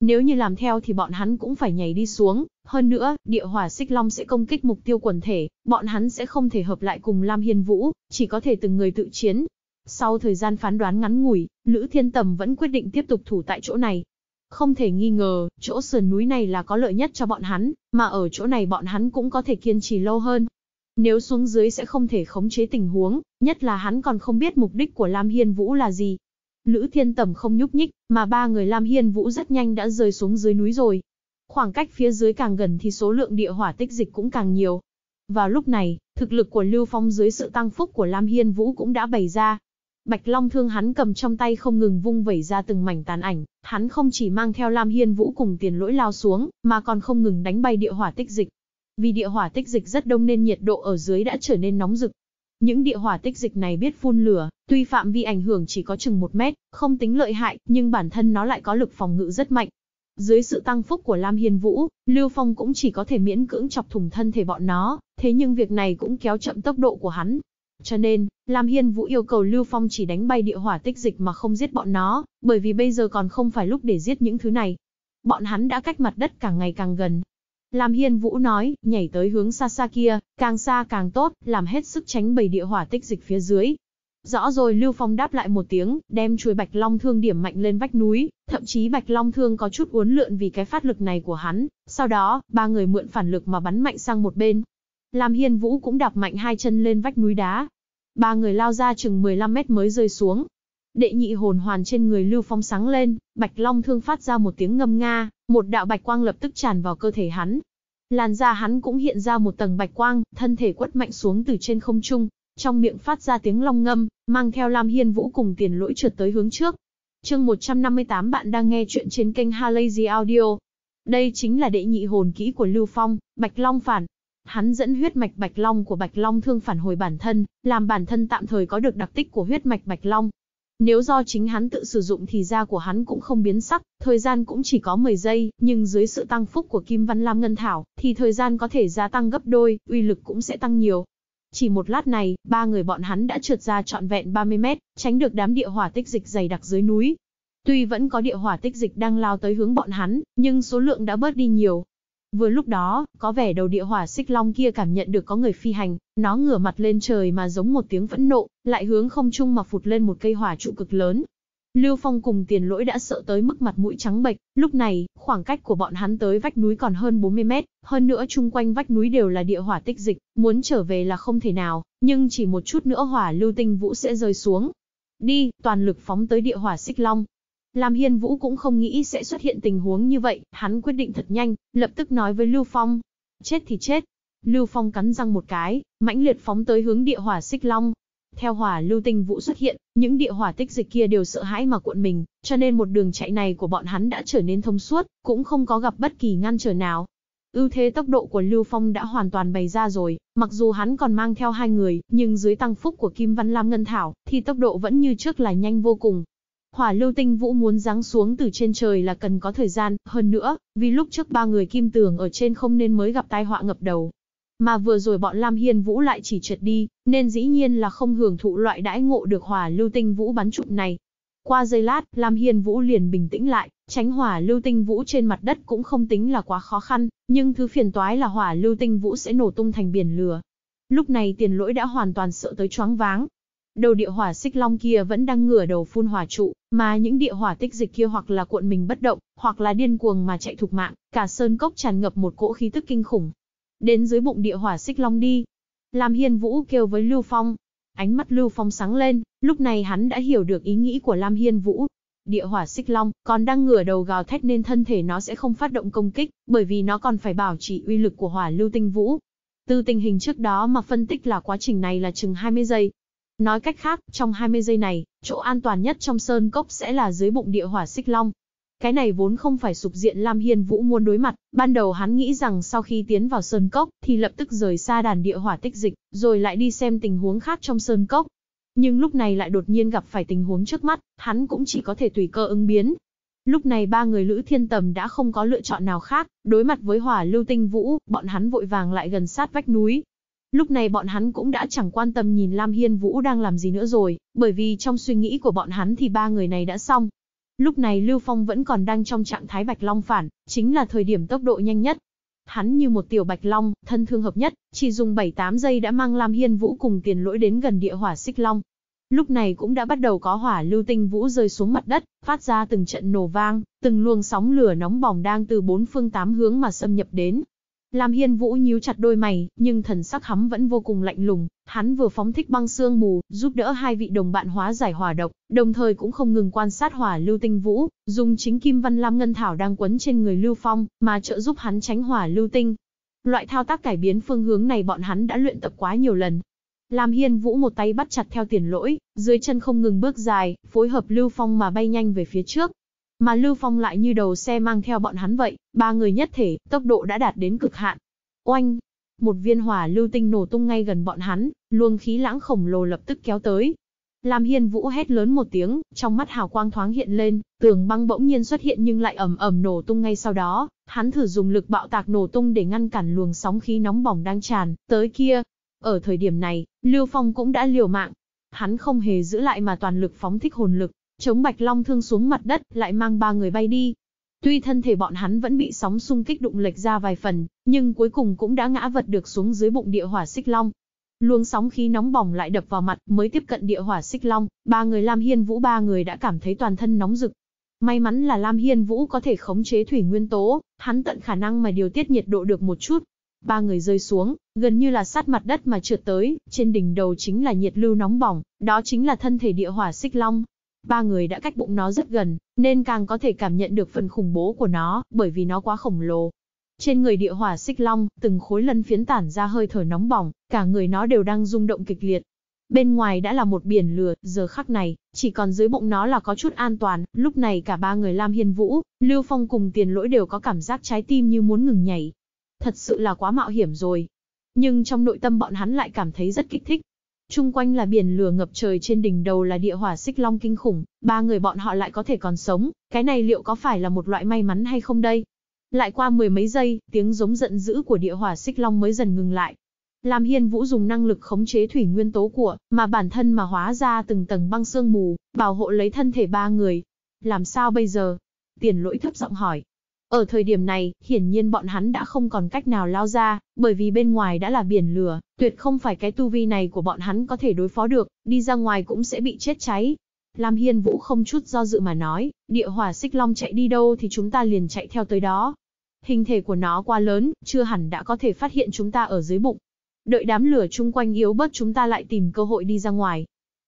Nếu như làm theo thì bọn hắn cũng phải nhảy đi xuống, hơn nữa, địa hỏa xích long sẽ công kích mục tiêu quần thể, bọn hắn sẽ không thể hợp lại cùng Lam Hiên Vũ, chỉ có thể từng người tự chiến, sau thời gian phán đoán ngắn ngủi, Lữ Thiên Tầm vẫn quyết định tiếp tục thủ tại chỗ này. Không thể nghi ngờ, chỗ sườn núi này là có lợi nhất cho bọn hắn, mà ở chỗ này bọn hắn cũng có thể kiên trì lâu hơn. Nếu xuống dưới sẽ không thể khống chế tình huống, nhất là hắn còn không biết mục đích của Lam Hiên Vũ là gì. Lữ Thiên Tầm không nhúc nhích, mà ba người Lam Hiên Vũ rất nhanh đã rơi xuống dưới núi rồi. Khoảng cách phía dưới càng gần thì số lượng địa hỏa tích dịch cũng càng nhiều. Vào lúc này, thực lực của Lưu Phong dưới sự tăng phúc của Lam Hiên Vũ cũng đã bày ra, Bạch Long thương hắn cầm trong tay không ngừng vung vẩy ra từng mảnh tàn ảnh, hắn không chỉ mang theo Lam Hiên Vũ cùng tiền lỗi lao xuống, mà còn không ngừng đánh bay địa hỏa tích dịch. Vì địa hỏa tích dịch rất đông nên nhiệt độ ở dưới đã trở nên nóng rực. Những địa hỏa tích dịch này biết phun lửa, tuy phạm vi ảnh hưởng chỉ có chừng 1 mét, không tính lợi hại, nhưng bản thân nó lại có lực phòng ngự rất mạnh. Dưới sự tăng phúc của Lam Hiên Vũ, Lưu Phong cũng chỉ có thể miễn cưỡng chọc thủng thân thể bọn nó, thế nhưng việc này cũng kéo chậm tốc độ của hắn, cho nên, Lam Hiên Vũ yêu cầu Lưu Phong chỉ đánh bay địa hỏa tích dịch mà không giết bọn nó, bởi vì bây giờ còn không phải lúc để giết những thứ này. Bọn hắn đã cách mặt đất càng ngày càng gần. Lam Hiên Vũ nói, nhảy tới hướng xa xa kia, càng xa càng tốt, làm hết sức tránh bầy địa hỏa tích dịch phía dưới. Rõ rồi Lưu Phong đáp lại một tiếng, đem chuôi Bạch Long Thương điểm mạnh lên vách núi, thậm chí Bạch Long Thương có chút uốn lượn vì cái phát lực này của hắn, sau đó, ba người mượn phản lực mà bắn mạnh sang một bên, Lam Hiên Vũ cũng đạp mạnh hai chân lên vách núi đá. Ba người lao ra chừng 15 mét mới rơi xuống. Đệ nhị hồn hoàn trên người Lưu Phong sáng lên, Bạch Long thương phát ra một tiếng ngâm nga, một đạo bạch quang lập tức tràn vào cơ thể hắn. Làn da hắn cũng hiện ra một tầng bạch quang, thân thể quất mạnh xuống từ trên không trung, trong miệng phát ra tiếng long ngâm, mang theo Lam Hiên Vũ cùng tiền lỗi trượt tới hướng trước. Chương 158 bạn đang nghe chuyện trên kênh Halazy Audio. Đây chính là đệ nhị hồn kỹ của Lưu Phong, Bạch Long Phản. Hắn dẫn huyết mạch Bạch Long của Bạch Long thương phản hồi bản thân, làm bản thân tạm thời có được đặc tích của huyết mạch Bạch Long. Nếu do chính hắn tự sử dụng thì da của hắn cũng không biến sắc, thời gian cũng chỉ có 10 giây, nhưng dưới sự tăng phúc của Kim Văn Lam Ngân Thảo, thì thời gian có thể gia tăng gấp đôi, uy lực cũng sẽ tăng nhiều. Chỉ một lát này, ba người bọn hắn đã trượt ra trọn vẹn 30 mét, tránh được đám địa hỏa tích dịch dày đặc dưới núi. Tuy vẫn có địa hỏa tích dịch đang lao tới hướng bọn hắn, nhưng số lượng đã bớt đi nhiều, Vừa lúc đó, có vẻ đầu địa hỏa xích long kia cảm nhận được có người phi hành, nó ngửa mặt lên trời mà giống một tiếng vẫn nộ, lại hướng không trung mà phụt lên một cây hỏa trụ cực lớn. Lưu Phong cùng tiền lỗi đã sợ tới mức mặt mũi trắng bệch, lúc này, khoảng cách của bọn hắn tới vách núi còn hơn 40 mét, hơn nữa chung quanh vách núi đều là địa hỏa tích dịch, muốn trở về là không thể nào, nhưng chỉ một chút nữa hỏa lưu tinh vũ sẽ rơi xuống. Đi, toàn lực phóng tới địa hỏa xích long. Lam Hiên Vũ cũng không nghĩ sẽ xuất hiện tình huống như vậy, hắn quyết định thật nhanh, lập tức nói với Lưu Phong. Chết thì chết. Lưu Phong cắn răng một cái, mãnh liệt phóng tới hướng địa hỏa xích long. Theo hỏa lưu tinh vũ xuất hiện, những địa hỏa tích dịch kia đều sợ hãi mà cuộn mình, cho nên một đường chạy này của bọn hắn đã trở nên thông suốt, cũng không có gặp bất kỳ ngăn trở nào. Ưu thế tốc độ của Lưu Phong đã hoàn toàn bày ra rồi, mặc dù hắn còn mang theo hai người, nhưng dưới tăng phúc của Kim Văn Lam Ngân Thảo, thì tốc độ vẫn như trước là nhanh vô cùng, Hỏa lưu tinh vũ muốn giáng xuống từ trên trời là cần có thời gian, hơn nữa, vì lúc trước ba người kim tường ở trên không nên mới gặp tai họa ngập đầu. Mà vừa rồi bọn Lam Hiên Vũ lại chỉ trượt đi, nên dĩ nhiên là không hưởng thụ loại đãi ngộ được hỏa lưu tinh vũ bắn trụm này. Qua giây lát, Lam Hiên Vũ liền bình tĩnh lại, tránh hỏa lưu tinh vũ trên mặt đất cũng không tính là quá khó khăn, nhưng thứ phiền toái là hỏa lưu tinh vũ sẽ nổ tung thành biển lửa. Lúc này tiền lỗi đã hoàn toàn sợ tới choáng váng, đầu địa hỏa xích long kia vẫn đang ngửa đầu phun hỏa trụ, mà những địa hỏa tích dịch kia hoặc là cuộn mình bất động, hoặc là điên cuồng mà chạy thục mạng, cả sơn cốc tràn ngập một cỗ khí tức kinh khủng. Đến dưới bụng địa hỏa xích long đi. Lam Hiên Vũ kêu với Lưu Phong. Ánh mắt Lưu Phong sáng lên, lúc này hắn đã hiểu được ý nghĩ của Lam Hiên Vũ. Địa hỏa xích long còn đang ngửa đầu gào thét nên thân thể nó sẽ không phát động công kích, bởi vì nó còn phải bảo trì uy lực của hỏa lưu tinh vũ, từ tình hình trước đó mà phân tích là quá trình này là chừng 20 giây, Nói cách khác, trong 20 giây này, chỗ an toàn nhất trong sơn cốc sẽ là dưới bụng địa hỏa xích long. Cái này vốn không phải sụp diện Lam Hiên Vũ muốn đối mặt, ban đầu hắn nghĩ rằng sau khi tiến vào sơn cốc thì lập tức rời xa đàn địa hỏa tích dịch, rồi lại đi xem tình huống khác trong sơn cốc. Nhưng lúc này lại đột nhiên gặp phải tình huống trước mắt, hắn cũng chỉ có thể tùy cơ ứng biến. Lúc này ba người Lữ Thiên Tầm đã không có lựa chọn nào khác, đối mặt với hỏa lưu tinh vũ, bọn hắn vội vàng lại gần sát vách núi, Lúc này bọn hắn cũng đã chẳng quan tâm nhìn Lam Hiên Vũ đang làm gì nữa rồi, bởi vì trong suy nghĩ của bọn hắn thì ba người này đã xong. Lúc này Lưu Phong vẫn còn đang trong trạng thái Bạch Long phản, chính là thời điểm tốc độ nhanh nhất. Hắn như một tiểu Bạch Long, thân thương hợp nhất, chỉ dùng 7-8 giây đã mang Lam Hiên Vũ cùng tiền lỗi đến gần địa hỏa xích long. Lúc này cũng đã bắt đầu có hỏa lưu tinh vũ rơi xuống mặt đất, phát ra từng trận nổ vang, từng luồng sóng lửa nóng bỏng đang từ bốn phương tám hướng mà xâm nhập đến, Lam Hiên Vũ nhíu chặt đôi mày, nhưng thần sắc hắn vẫn vô cùng lạnh lùng, hắn vừa phóng thích băng xương mù, giúp đỡ hai vị đồng bạn hóa giải hỏa độc, đồng thời cũng không ngừng quan sát hỏa lưu tinh vũ, dùng chính kim văn lam ngân thảo đang quấn trên người Lưu Phong, mà trợ giúp hắn tránh hỏa lưu tinh. Loại thao tác cải biến phương hướng này bọn hắn đã luyện tập quá nhiều lần. Lam Hiên Vũ một tay bắt chặt theo tiền lỗi, dưới chân không ngừng bước dài, phối hợp Lưu Phong mà bay nhanh về phía trước, mà Lưu Phong lại như đầu xe mang theo bọn hắn vậy, ba người nhất thể, tốc độ đã đạt đến cực hạn. Oanh! Một viên hỏa lưu tinh nổ tung ngay gần bọn hắn, luồng khí lãng khổng lồ lập tức kéo tới. Lam Hiên Vũ hét lớn một tiếng, trong mắt hào quang thoáng hiện lên, tường băng bỗng nhiên xuất hiện nhưng lại ầm ầm nổ tung ngay sau đó, hắn thử dùng lực bạo tạc nổ tung để ngăn cản luồng sóng khí nóng bỏng đang tràn tới kia. Ở thời điểm này, Lưu Phong cũng đã liều mạng, hắn không hề giữ lại mà toàn lực phóng thích hồn lực, Chống bạch long thương xuống mặt đất, lại mang ba người bay đi. Tuy thân thể bọn hắn vẫn bị sóng xung kích đụng lệch ra vài phần, nhưng cuối cùng cũng đã ngã vật được xuống dưới bụng địa hỏa xích long. Luồng sóng khí nóng bỏng lại đập vào mặt, mới tiếp cận địa hỏa xích long, ba người Lam Hiên Vũ ba người đã cảm thấy toàn thân nóng rực. May mắn là Lam Hiên Vũ có thể khống chế thủy nguyên tố, hắn tận khả năng mà điều tiết nhiệt độ được một chút. Ba người rơi xuống, gần như là sát mặt đất mà trượt tới, trên đỉnh đầu chính là nhiệt lưu nóng bỏng, đó chính là thân thể địa hỏa xích long. Ba người đã cách bụng nó rất gần, nên càng có thể cảm nhận được phần khủng bố của nó, bởi vì nó quá khổng lồ. Trên người địa hỏa xích long, từng khối lân phiến tản ra hơi thở nóng bỏng, cả người nó đều đang rung động kịch liệt. Bên ngoài đã là một biển lửa, giờ khắc này, chỉ còn dưới bụng nó là có chút an toàn, lúc này cả ba người Lam Hiên Vũ, Lưu Phong cùng tiền lỗi đều có cảm giác trái tim như muốn ngừng nhảy. Thật sự là quá mạo hiểm rồi. Nhưng trong nội tâm bọn hắn lại cảm thấy rất kích thích, Chung quanh là biển lửa ngập trời trên đỉnh đầu là địa hỏa xích long kinh khủng, ba người bọn họ lại có thể còn sống, cái này liệu có phải là một loại may mắn hay không đây? Lại qua mười mấy giây, tiếng giống giận dữ của địa hỏa xích long mới dần ngừng lại. Lam Hiên Vũ dùng năng lực khống chế thủy nguyên tố của, mà bản thân mà hóa ra từng tầng băng sương mù, bảo hộ lấy thân thể ba người. Làm sao bây giờ? Tiền lỗi thấp giọng hỏi. Ở thời điểm này, hiển nhiên bọn hắn đã không còn cách nào lao ra, bởi vì bên ngoài đã là biển lửa, tuyệt không phải cái tu vi này của bọn hắn có thể đối phó được, đi ra ngoài cũng sẽ bị chết cháy. Lam Hiên Vũ không chút do dự mà nói, địa hỏa xích long chạy đi đâu thì chúng ta liền chạy theo tới đó. Hình thể của nó quá lớn, chưa hẳn đã có thể phát hiện chúng ta ở dưới bụng. Đợi đám lửa chung quanh yếu bớt chúng ta lại tìm cơ hội đi ra ngoài.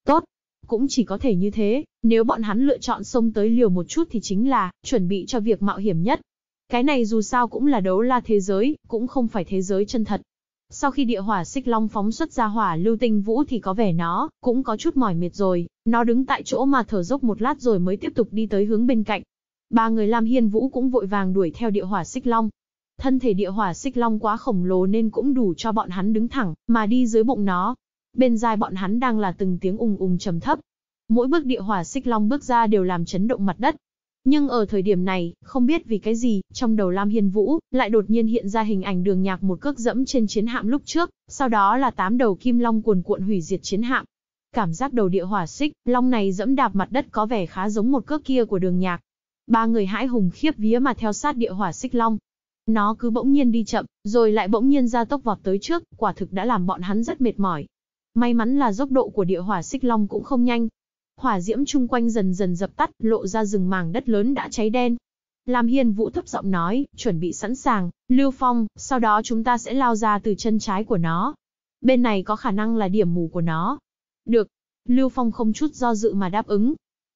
Tốt, cũng chỉ có thể như thế, nếu bọn hắn lựa chọn xông tới liều một chút thì chính là chuẩn bị cho việc mạo hiểm nhất. Cái này dù sao cũng là đấu la thế giới, cũng không phải thế giới chân thật. Sau khi địa hỏa xích long phóng xuất ra hỏa lưu tinh vũ thì có vẻ nó, cũng có chút mỏi mệt rồi, nó đứng tại chỗ mà thở dốc một lát rồi mới tiếp tục đi tới hướng bên cạnh. Ba người Lam Hiên Vũ cũng vội vàng đuổi theo địa hỏa xích long. Thân thể địa hỏa xích long quá khổng lồ nên cũng đủ cho bọn hắn đứng thẳng, mà đi dưới bụng nó, Bên tai bọn hắn đang là từng tiếng ùng ùng trầm thấp. Mỗi bước địa hỏa xích long bước ra đều làm chấn động mặt đất. Nhưng ở thời điểm này, không biết vì cái gì, trong đầu Lam Hiên Vũ lại đột nhiên hiện ra hình ảnh Đường Nhạc một cước dẫm trên chiến hạm lúc trước, sau đó là tám đầu kim long cuồn cuộn hủy diệt chiến hạm. Cảm giác đầu địa hỏa xích, long này dẫm đạp mặt đất có vẻ khá giống một cước kia của Đường Nhạc. Ba người hãi hùng khiếp vía mà theo sát địa hỏa xích long. Nó cứ bỗng nhiên đi chậm, rồi lại bỗng nhiên ra tốc vọt tới trước, quả thực đã làm bọn hắn rất mệt mỏi. May mắn là dốc độ của địa hỏa xích long cũng không nhanh. Hỏa diễm chung quanh dần dần dập tắt, lộ ra rừng màng đất lớn đã cháy đen. Lam Hiên Vũ thấp giọng nói, chuẩn bị sẵn sàng, Lưu Phong, sau đó chúng ta sẽ lao ra từ chân trái của nó. Bên này có khả năng là điểm mù của nó. Được. Lưu Phong không chút do dự mà đáp ứng.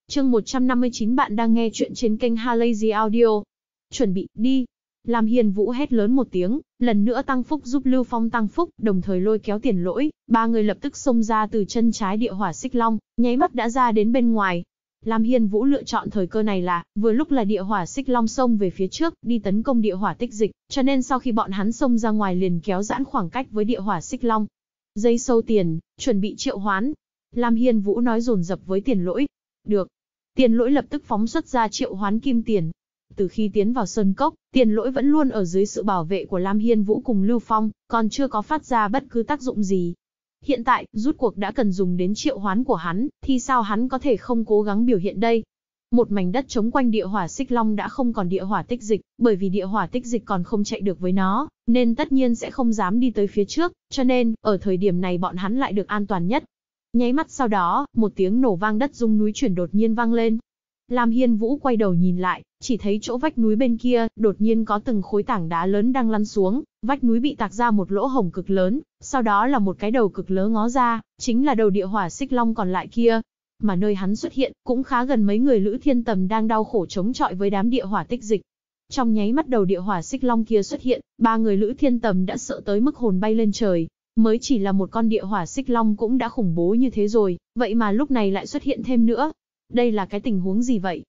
Chương 159 bạn đang nghe chuyện trên kênh Halazy Audio. Chuẩn bị, đi. Lam Hiên Vũ hét lớn một tiếng, lần nữa tăng phúc giúp Lưu Phong tăng phúc, đồng thời lôi kéo tiền lỗi, ba người lập tức xông ra từ chân trái địa hỏa xích long, nháy mắt đã ra đến bên ngoài. Lam Hiên Vũ lựa chọn thời cơ này là, vừa lúc là địa hỏa xích long xông về phía trước, đi tấn công địa hỏa tích dịch, cho nên sau khi bọn hắn xông ra ngoài liền kéo giãn khoảng cách với địa hỏa xích long. Dây sâu tiền, chuẩn bị triệu hoán. Lam Hiên Vũ nói dồn dập với tiền lỗi. Được. Tiền lỗi lập tức phóng xuất ra triệu hoán kim tiền, từ khi tiến vào Sơn Cốc, tiền lỗi vẫn luôn ở dưới sự bảo vệ của Lam Hiên Vũ cùng Lưu Phong, còn chưa có phát ra bất cứ tác dụng gì. Hiện tại, rút cuộc đã cần dùng đến triệu hoán của hắn, thì sao hắn có thể không cố gắng biểu hiện đây? Một mảnh đất chống quanh địa hỏa xích long đã không còn địa hỏa tích dịch, bởi vì địa hỏa tích dịch còn không chạy được với nó, nên tất nhiên sẽ không dám đi tới phía trước, cho nên, ở thời điểm này bọn hắn lại được an toàn nhất. Nháy mắt sau đó, một tiếng nổ vang đất rung núi chuyển đột nhiên vang lên. Lam Hiên Vũ quay đầu nhìn lại, chỉ thấy chỗ vách núi bên kia, đột nhiên có từng khối tảng đá lớn đang lăn xuống, vách núi bị tạc ra một lỗ hổng cực lớn, sau đó là một cái đầu cực lớn ngó ra, chính là đầu địa hỏa xích long còn lại kia. Mà nơi hắn xuất hiện, cũng khá gần mấy người Lữ Thiên Tầm đang đau khổ chống chọi với đám địa hỏa tích dịch. Trong nháy mắt đầu địa hỏa xích long kia xuất hiện, ba người Lữ Thiên Tầm đã sợ tới mức hồn bay lên trời, mới chỉ là một con địa hỏa xích long cũng đã khủng bố như thế rồi, vậy mà lúc này lại xuất hiện thêm nữa. Đây là cái tình huống gì vậy?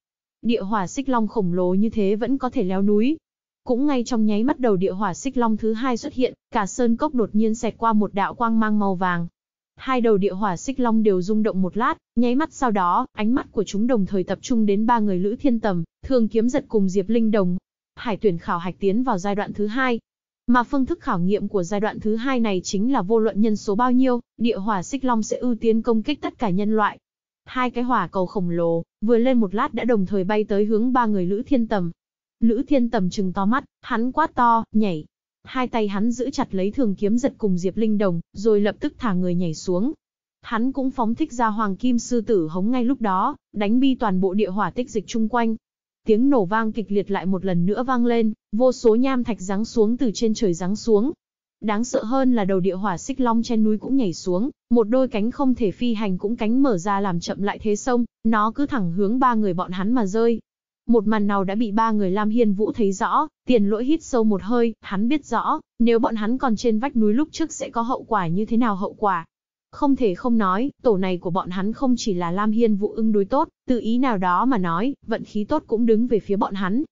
địa hỏa xích long khổng lồ như thế vẫn có thể leo núi. Cũng ngay trong nháy mắt đầu địa hỏa xích long thứ hai xuất hiện, cả sơn cốc đột nhiên xẹt qua một đạo quang mang màu vàng. Hai đầu địa hỏa xích long đều rung động một lát, nháy mắt sau đó, ánh mắt của chúng đồng thời tập trung đến ba người Lữ Thiên Tầm, Thường Kiếm Giật cùng Diệp Linh Đồng. Hải tuyển khảo hạch tiến vào giai đoạn thứ hai, mà phương thức khảo nghiệm của giai đoạn thứ hai này chính là vô luận nhân số bao nhiêu, địa hỏa xích long sẽ ưu tiên công kích tất cả nhân loại, Hai cái hỏa cầu khổng lồ, vừa lên một lát đã đồng thời bay tới hướng ba người Lữ Thiên Tầm. Lữ Thiên Tầm trừng to mắt, hắn quát to, nhảy. Hai tay hắn giữ chặt lấy thường kiếm giật cùng Diệp Linh Đồng, rồi lập tức thả người nhảy xuống. Hắn cũng phóng thích ra hoàng kim sư tử hống ngay lúc đó, đánh bi toàn bộ địa hỏa tích dịch chung quanh. Tiếng nổ vang kịch liệt lại một lần nữa vang lên, vô số nham thạch giáng xuống từ trên trời giáng xuống, Đáng sợ hơn là đầu địa hỏa xích long trên núi cũng nhảy xuống, một đôi cánh không thể phi hành cũng cánh mở ra làm chậm lại thế sông, nó cứ thẳng hướng ba người bọn hắn mà rơi. Một màn nào đã bị ba người Lam Hiên Vũ thấy rõ, tiền lỗi hít sâu một hơi, hắn biết rõ, nếu bọn hắn còn trên vách núi lúc trước sẽ có hậu quả như thế nào hậu quả. Không thể không nói, tổ này của bọn hắn không chỉ là Lam Hiên Vũ ưng đối tốt, tự ý nào đó mà nói, vận khí tốt cũng đứng về phía bọn hắn.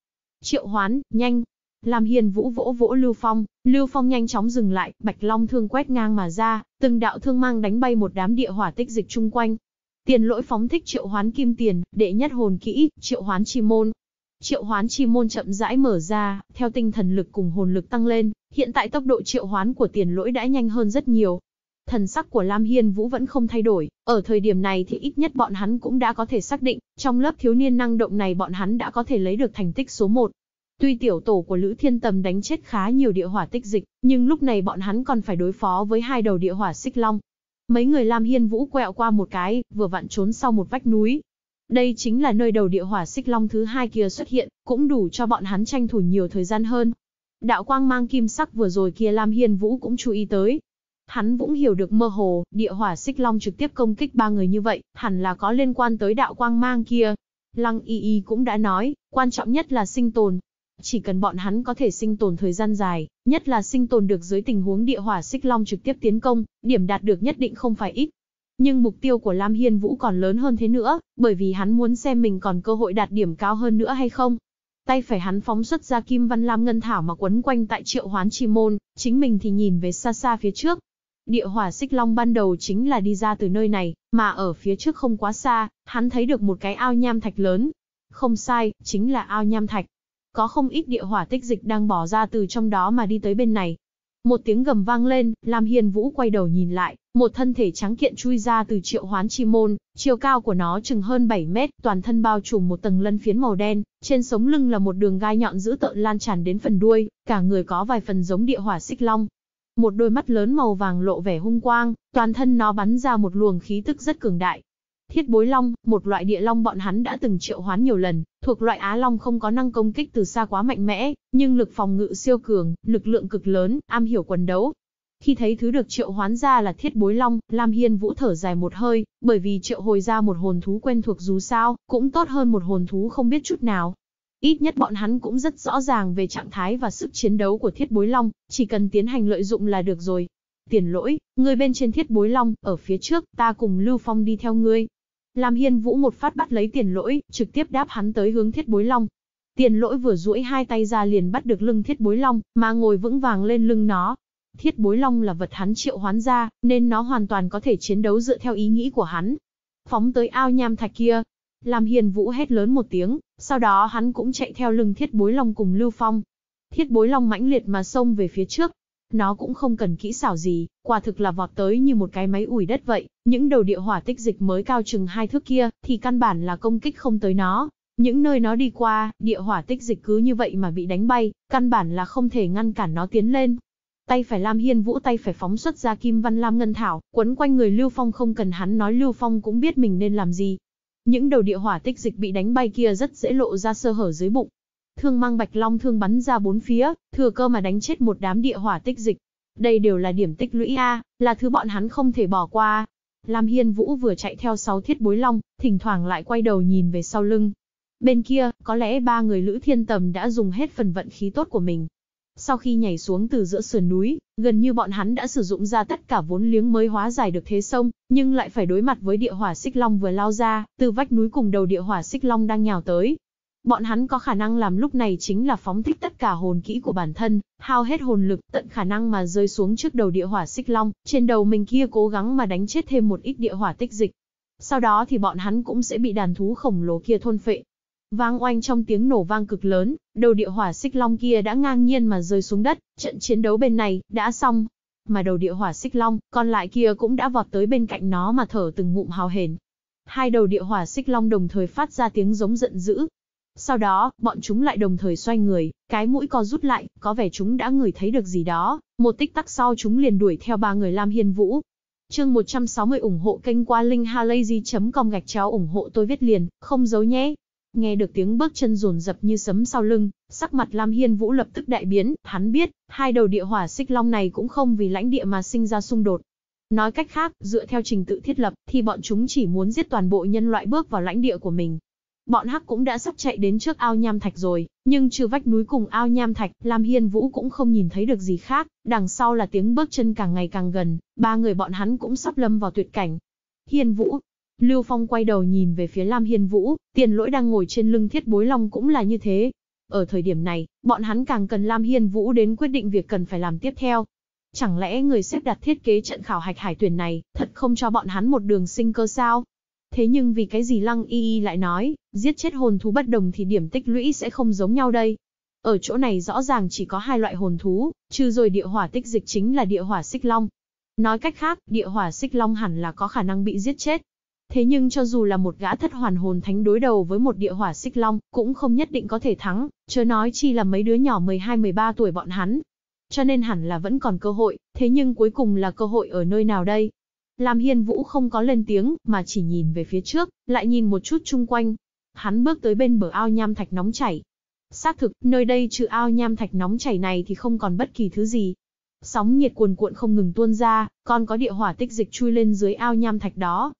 Triệu hoán, nhanh, Lam Hiên Vũ vỗ vỗ Lưu Phong, Lưu Phong nhanh chóng dừng lại, Bạch Long thương quét ngang mà ra, từng đạo thương mang đánh bay một đám địa hỏa tích dịch chung quanh. Tiền lỗi phóng thích triệu hoán kim tiền, đệ nhất hồn kỹ, triệu hoán chi môn. Triệu hoán chi môn chậm rãi mở ra, theo tinh thần lực cùng hồn lực tăng lên, hiện tại tốc độ triệu hoán của tiền lỗi đã nhanh hơn rất nhiều. Thần sắc của Lam Hiên Vũ vẫn không thay đổi, ở thời điểm này thì ít nhất bọn hắn cũng đã có thể xác định, trong lớp thiếu niên năng động này bọn hắn đã có thể lấy được thành tích số 1. Tuy tiểu tổ của Lữ Thiên Tầm đánh chết khá nhiều địa hỏa tích dịch, nhưng lúc này bọn hắn còn phải đối phó với hai đầu địa hỏa xích long. Mấy người Lam Hiên Vũ quẹo qua một cái, vừa vặn trốn sau một vách núi. Đây chính là nơi đầu địa hỏa xích long thứ hai kia xuất hiện, cũng đủ cho bọn hắn tranh thủ nhiều thời gian hơn. Đạo quang mang kim sắc vừa rồi kia Lam Hiên Vũ cũng chú ý tới. Hắn vũng hiểu được mơ hồ, địa hỏa xích long trực tiếp công kích ba người như vậy, hẳn là có liên quan tới đạo quang mang kia. Lăng Y Y cũng đã nói, quan trọng nhất là sinh tồn, chỉ cần bọn hắn có thể sinh tồn thời gian dài, nhất là sinh tồn được dưới tình huống địa hỏa xích long trực tiếp tiến công, điểm đạt được nhất định không phải ít. Nhưng mục tiêu của Lam Hiên Vũ còn lớn hơn thế nữa, bởi vì hắn muốn xem mình còn cơ hội đạt điểm cao hơn nữa hay không. Tay phải hắn phóng xuất ra kim văn lam ngân thảo mà quấn quanh tại triệu hoán chi môn, chính mình thì nhìn về xa xa phía trước, địa hỏa xích long ban đầu chính là đi ra từ nơi này, mà ở phía trước không quá xa, hắn thấy được một cái ao nham thạch lớn. Không sai, chính là ao nham thạch, có không ít địa hỏa tích dịch đang bỏ ra từ trong đó mà đi tới bên này. Một tiếng gầm vang lên, Lam Hiên Vũ quay đầu nhìn lại, một thân thể trắng kiện chui ra từ triệu hoán chi môn, chiều cao của nó chừng hơn 7 mét, toàn thân bao trùm một tầng lân phiến màu đen, trên sống lưng là một đường gai nhọn dữ tợn lan tràn đến phần đuôi, cả người có vài phần giống địa hỏa xích long. Một đôi mắt lớn màu vàng lộ vẻ hung quang, toàn thân nó bắn ra một luồng khí tức rất cường đại, Thiết bối long, một loại địa long bọn hắn đã từng triệu hoán nhiều lần, thuộc loại Á long không có năng công kích từ xa quá mạnh mẽ, nhưng lực phòng ngự siêu cường, lực lượng cực lớn, am hiểu quần đấu. Khi thấy thứ được triệu hoán ra là thiết bối long, Lam Hiên Vũ thở dài một hơi, bởi vì triệu hồi ra một hồn thú quen thuộc dù sao, cũng tốt hơn một hồn thú không biết chút nào. Ít nhất bọn hắn cũng rất rõ ràng về trạng thái và sức chiến đấu của thiết bối long, chỉ cần tiến hành lợi dụng là được rồi. Tiền lỗi, người bên trên thiết bối long, ở phía trước, ta cùng Lưu Phong đi theo ngươi, Lam Hiên Vũ một phát bắt lấy tiền lỗi, trực tiếp đáp hắn tới hướng thiết bối long. Tiền lỗi vừa duỗi hai tay ra liền bắt được lưng thiết bối long, mà ngồi vững vàng lên lưng nó. Thiết bối long là vật hắn triệu hoán ra, nên nó hoàn toàn có thể chiến đấu dựa theo ý nghĩ của hắn. Phóng tới ao nham thạch kia. Lam Hiên Vũ hét lớn một tiếng, sau đó hắn cũng chạy theo lưng thiết bối long cùng Lưu Phong. Thiết bối long mãnh liệt mà xông về phía trước, nó cũng không cần kỹ xảo gì, quả thực là vọt tới như một cái máy ủi đất vậy, những đầu địa hỏa tích dịch mới cao chừng hai thước kia, thì căn bản là công kích không tới nó. Những nơi nó đi qua, địa hỏa tích dịch cứ như vậy mà bị đánh bay, căn bản là không thể ngăn cản nó tiến lên. Tay phải Lam Hiên Vũ tay phải phóng xuất ra Kim Văn Lam Ngân Thảo, quấn quanh người Lưu Phong không cần hắn nói Lưu Phong cũng biết mình nên làm gì. Những đầu địa hỏa tích dịch bị đánh bay kia rất dễ lộ ra sơ hở dưới bụng, Thương mang bạch long thương bắn ra bốn phía, thừa cơ mà đánh chết một đám địa hỏa tích dịch. Đây đều là điểm tích lũy A, là thứ bọn hắn không thể bỏ qua. Lam Hiên Vũ vừa chạy theo sáu thiết bối long, thỉnh thoảng lại quay đầu nhìn về sau lưng. Bên kia, có lẽ ba người Lữ Thiên Tầm đã dùng hết phần vận khí tốt của mình. Sau khi nhảy xuống từ giữa sườn núi, gần như bọn hắn đã sử dụng ra tất cả vốn liếng mới hóa giải được thế sông, nhưng lại phải đối mặt với địa hỏa xích long vừa lao ra, từ vách núi cùng đầu địa hỏa xích long đang nhào tới, bọn hắn có khả năng làm lúc này chính là phóng thích tất cả hồn kỹ của bản thân, hao hết hồn lực tận khả năng mà rơi xuống trước đầu địa hỏa xích long, trên đầu mình kia cố gắng mà đánh chết thêm một ít địa hỏa tích dịch. Sau đó thì bọn hắn cũng sẽ bị đàn thú khổng lồ kia thôn phệ. Vang oanh trong tiếng nổ vang cực lớn, đầu địa hỏa xích long kia đã ngang nhiên mà rơi xuống đất, trận chiến đấu bên này đã xong. Mà đầu địa hỏa xích long, còn lại kia cũng đã vọt tới bên cạnh nó mà thở từng ngụm hào hển, hai đầu địa hỏa xích long đồng thời phát ra tiếng giống giận dữ, sau đó, bọn chúng lại đồng thời xoay người, cái mũi co rút lại, có vẻ chúng đã ngửi thấy được gì đó, một tích tắc sau chúng liền đuổi theo ba người Lam Hiên Vũ. Chương 160 ủng hộ kênh qua linkhalazy.com gạch chéo ủng hộ tôi viết liền, không giấu nhé. Nghe được tiếng bước chân rồn rập như sấm sau lưng, sắc mặt Lam Hiên Vũ lập tức đại biến, hắn biết, hai đầu địa hỏa xích long này cũng không vì lãnh địa mà sinh ra xung đột. Nói cách khác, dựa theo trình tự thiết lập, thì bọn chúng chỉ muốn giết toàn bộ nhân loại bước vào lãnh địa của mình, bọn Hắc cũng đã sắp chạy đến trước ao nham thạch rồi, nhưng trừ vách núi cùng ao nham thạch, Lam Hiên Vũ cũng không nhìn thấy được gì khác, đằng sau là tiếng bước chân càng ngày càng gần, ba người bọn hắn cũng sắp lâm vào tuyệt cảnh. Hiên Vũ, Lưu Phong quay đầu nhìn về phía Lam Hiên Vũ, tiền lỗi đang ngồi trên lưng thiết bối long cũng là như thế. Ở thời điểm này, bọn hắn càng cần Lam Hiên Vũ đến quyết định việc cần phải làm tiếp theo. Chẳng lẽ người xếp đặt thiết kế trận khảo hạch hải tuyển này, thật không cho bọn hắn một đường sinh cơ sao? Thế nhưng vì cái gì Lăng Y Y lại nói, giết chết hồn thú bất đồng thì điểm tích lũy sẽ không giống nhau đây. Ở chỗ này rõ ràng chỉ có hai loại hồn thú, trừ rồi địa hỏa tích dịch chính là địa hỏa xích long. Nói cách khác, địa hỏa xích long hẳn là có khả năng bị giết chết. Thế nhưng cho dù là một gã thất hoàn hồn thánh đối đầu với một địa hỏa xích long, cũng không nhất định có thể thắng, chớ nói chi là mấy đứa nhỏ 12-13 tuổi bọn hắn. Cho nên hẳn là vẫn còn cơ hội, thế nhưng cuối cùng là cơ hội ở nơi nào đây? Lam Hiên Vũ không có lên tiếng, mà chỉ nhìn về phía trước, lại nhìn một chút chung quanh. Hắn bước tới bên bờ ao nham thạch nóng chảy. Xác thực, nơi đây trừ ao nham thạch nóng chảy này thì không còn bất kỳ thứ gì. Sóng nhiệt cuồn cuộn không ngừng tuôn ra, còn có địa hỏa tích dịch chui lên dưới ao nham thạch đó.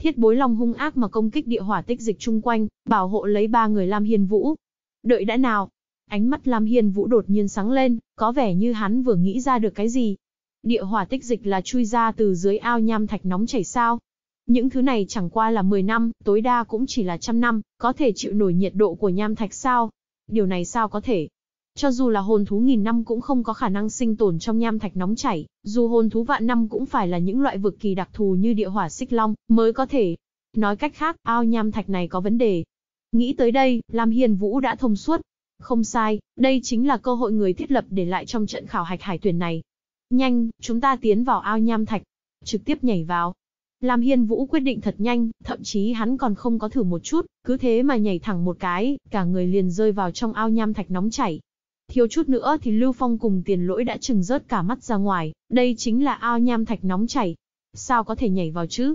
Thiết bối long hung ác mà công kích địa hỏa tích dịch chung quanh, bảo hộ lấy ba người Lam Hiên Vũ. Đợi đã nào, ánh mắt Lam Hiên Vũ đột nhiên sáng lên, có vẻ như hắn vừa nghĩ ra được cái gì, Địa hỏa tích dịch là chui ra từ dưới ao nham thạch nóng chảy sao? Những thứ này chẳng qua là 10 năm, tối đa cũng chỉ là trăm năm, có thể chịu nổi nhiệt độ của nham thạch sao? Điều này sao có thể? Cho dù là hồn thú nghìn năm cũng không có khả năng sinh tồn trong nham thạch nóng chảy, dù hồn thú vạn năm cũng phải là những loại vực kỳ đặc thù như địa hỏa xích long, mới có thể. Nói cách khác, ao nham thạch này có vấn đề. Nghĩ tới đây, Lam Hiền Vũ đã thông suốt. Không sai, đây chính là cơ hội người thiết lập để lại trong trận khảo hạch hải tuyển này. Nhanh, chúng ta tiến vào ao nham thạch. Trực tiếp nhảy vào. Lam Hiên Vũ quyết định thật nhanh, thậm chí hắn còn không có thử một chút, cứ thế mà nhảy thẳng một cái, cả người liền rơi vào trong ao nham thạch nóng chảy. Thiếu chút nữa thì Lưu Phong cùng tiền lỗi đã chừng rớt cả mắt ra ngoài, đây chính là ao nham thạch nóng chảy. Sao có thể nhảy vào chứ?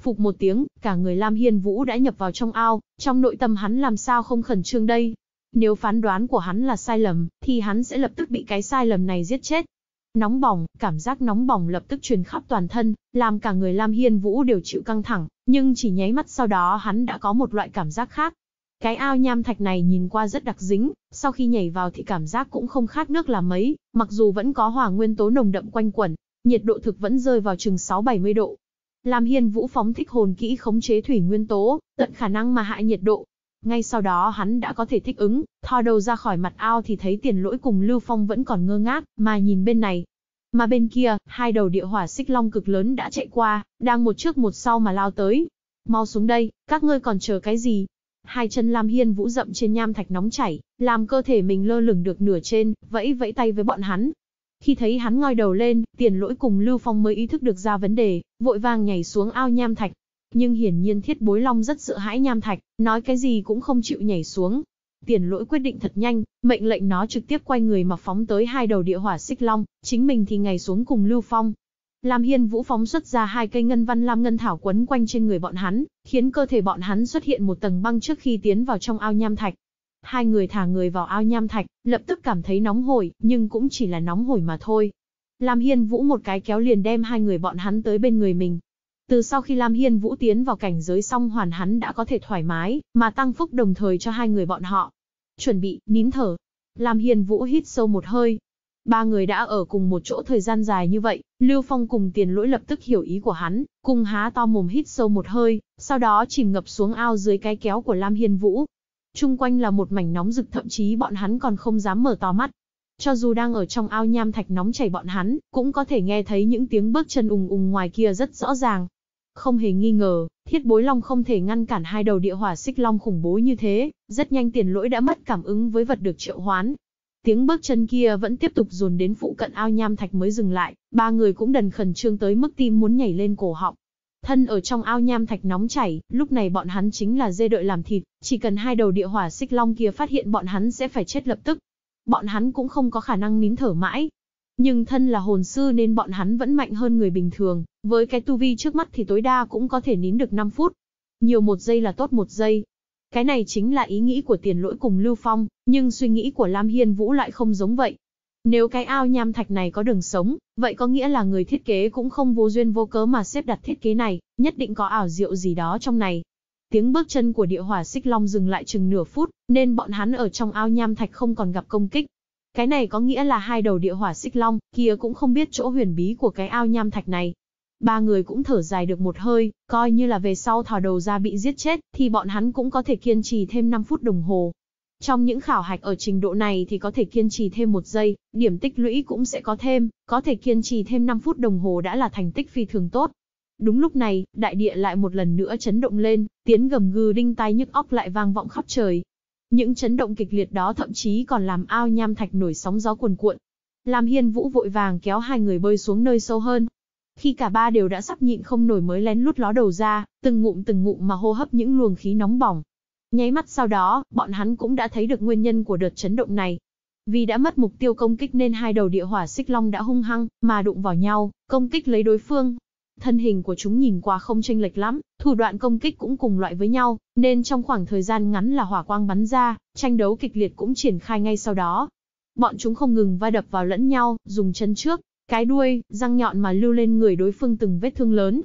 Phục một tiếng, cả người Lam Hiên Vũ đã nhập vào trong ao, trong nội tâm hắn làm sao không khẩn trương đây? Nếu phán đoán của hắn là sai lầm, thì hắn sẽ lập tức bị cái sai lầm này giết chết. Nóng bỏng, cảm giác nóng bỏng lập tức truyền khắp toàn thân, làm cả người Lam Hiên Vũ đều chịu căng thẳng, nhưng chỉ nháy mắt sau đó hắn đã có một loại cảm giác khác. Cái ao nham thạch này nhìn qua rất đặc dính, sau khi nhảy vào thì cảm giác cũng không khác nước là mấy, mặc dù vẫn có hỏa nguyên tố nồng đậm quanh quẩn, nhiệt độ thực vẫn rơi vào chừng 6-70 độ. Lam Hiên Vũ phóng thích hồn kỹ khống chế thủy nguyên tố, tận khả năng mà hạ nhiệt độ, ngay sau đó hắn đã có thể thích ứng, thò đầu ra khỏi mặt ao thì thấy tiền lỗi cùng Lưu Phong vẫn còn ngơ ngác, mà nhìn bên này. Mà bên kia, hai đầu địa hỏa xích long cực lớn đã chạy qua, đang một trước một sau mà lao tới. Mau xuống đây, các ngươi còn chờ cái gì? Hai chân Lam Hiên vũ rậm trên nham thạch nóng chảy, làm cơ thể mình lơ lửng được nửa trên, vẫy vẫy tay với bọn hắn, khi thấy hắn ngoi đầu lên, tiền lỗi cùng Lưu Phong mới ý thức được ra vấn đề, vội vàng nhảy xuống ao nham thạch. Nhưng hiển nhiên thiết bối long rất sợ hãi nham thạch, nói cái gì cũng không chịu nhảy xuống. Tiền lỗi quyết định thật nhanh, mệnh lệnh nó trực tiếp quay người mà phóng tới hai đầu địa hỏa xích long, chính mình thì ngày xuống cùng lưu phong. Lam Hiên Vũ phóng xuất ra hai cây ngân văn lam ngân thảo quấn quanh trên người bọn hắn, khiến cơ thể bọn hắn xuất hiện một tầng băng trước khi tiến vào trong ao nham thạch. Hai người thả người vào ao nham thạch, lập tức cảm thấy nóng hổi, nhưng cũng chỉ là nóng hổi mà thôi. Lam Hiên Vũ một cái kéo liền đem hai người bọn hắn tới bên người mình, từ sau khi Lam Hiên Vũ tiến vào cảnh giới song hoàn hắn đã có thể thoải mái, mà tăng phúc đồng thời cho hai người bọn họ. Chuẩn bị, nín thở. Lam Hiên Vũ hít sâu một hơi. Ba người đã ở cùng một chỗ thời gian dài như vậy, Lưu Phong cùng tiền lỗi lập tức hiểu ý của hắn, cùng há to mồm hít sâu một hơi, sau đó chìm ngập xuống ao dưới cái kéo của Lam Hiên Vũ. Trung quanh là một mảnh nóng rực thậm chí bọn hắn còn không dám mở to mắt. Cho dù đang ở trong ao nham thạch nóng chảy bọn hắn, cũng có thể nghe thấy những tiếng bước chân ùng ùng ngoài kia rất rõ ràng. Không hề nghi ngờ, thiết bối long không thể ngăn cản hai đầu địa hỏa xích long khủng bố như thế, rất nhanh tiền lỗi đã mất cảm ứng với vật được triệu hoán. Tiếng bước chân kia vẫn tiếp tục dồn đến phụ cận ao nham thạch mới dừng lại, ba người cũng đần khẩn trương tới mức tim muốn nhảy lên cổ họng. Thân ở trong ao nham thạch nóng chảy, lúc này bọn hắn chính là dê đợi làm thịt, chỉ cần hai đầu địa hỏa xích long kia phát hiện bọn hắn sẽ phải chết lập tức. Bọn hắn cũng không có khả năng nín thở mãi. Nhưng thân là hồn sư nên bọn hắn vẫn mạnh hơn người bình thường, với cái tu vi trước mắt thì tối đa cũng có thể nín được 5 phút. Nhiều một giây là tốt một giây. Cái này chính là ý nghĩ của tiền lỗi cùng Lưu Phong, nhưng suy nghĩ của Lam Hiên Vũ lại không giống vậy. Nếu cái ao nham thạch này có đường sống, vậy có nghĩa là người thiết kế cũng không vô duyên vô cớ mà xếp đặt thiết kế này, nhất định có ảo diệu gì đó trong này. Tiếng bước chân của địa hỏa xích long dừng lại chừng nửa phút, nên bọn hắn ở trong ao nham thạch không còn gặp công kích. Cái này có nghĩa là hai đầu địa hỏa xích long, kia cũng không biết chỗ huyền bí của cái ao nham thạch này. Ba người cũng thở dài được một hơi, coi như là về sau thò đầu ra bị giết chết, thì bọn hắn cũng có thể kiên trì thêm 5 phút đồng hồ. Trong những khảo hạch ở trình độ này thì có thể kiên trì thêm một giây, điểm tích lũy cũng sẽ có thêm, có thể kiên trì thêm 5 phút đồng hồ đã là thành tích phi thường tốt. Đúng lúc này, đại địa lại một lần nữa chấn động lên, tiếng gầm gừ đinh tai nhức óc lại vang vọng khắp trời. Những chấn động kịch liệt đó thậm chí còn làm ao nham thạch nổi sóng gió cuồn cuộn. Lam Hiên Vũ vội vàng kéo hai người bơi xuống nơi sâu hơn, khi cả ba đều đã sắp nhịn không nổi mới lén lút ló đầu ra, từng ngụm từng ngụm mà hô hấp những luồng khí nóng bỏng. Nháy mắt sau đó, bọn hắn cũng đã thấy được nguyên nhân của đợt chấn động này. Vì đã mất mục tiêu công kích nên hai đầu địa hỏa xích long đã hung hăng, mà đụng vào nhau, công kích lấy đối phương. Thân hình của chúng nhìn qua không chênh lệch lắm, thủ đoạn công kích cũng cùng loại với nhau, nên trong khoảng thời gian ngắn là hỏa quang bắn ra, tranh đấu kịch liệt cũng triển khai ngay sau đó. Bọn chúng không ngừng va đập vào lẫn nhau, dùng chân trước, cái đuôi, răng nhọn mà lưu lên người đối phương từng vết thương lớn.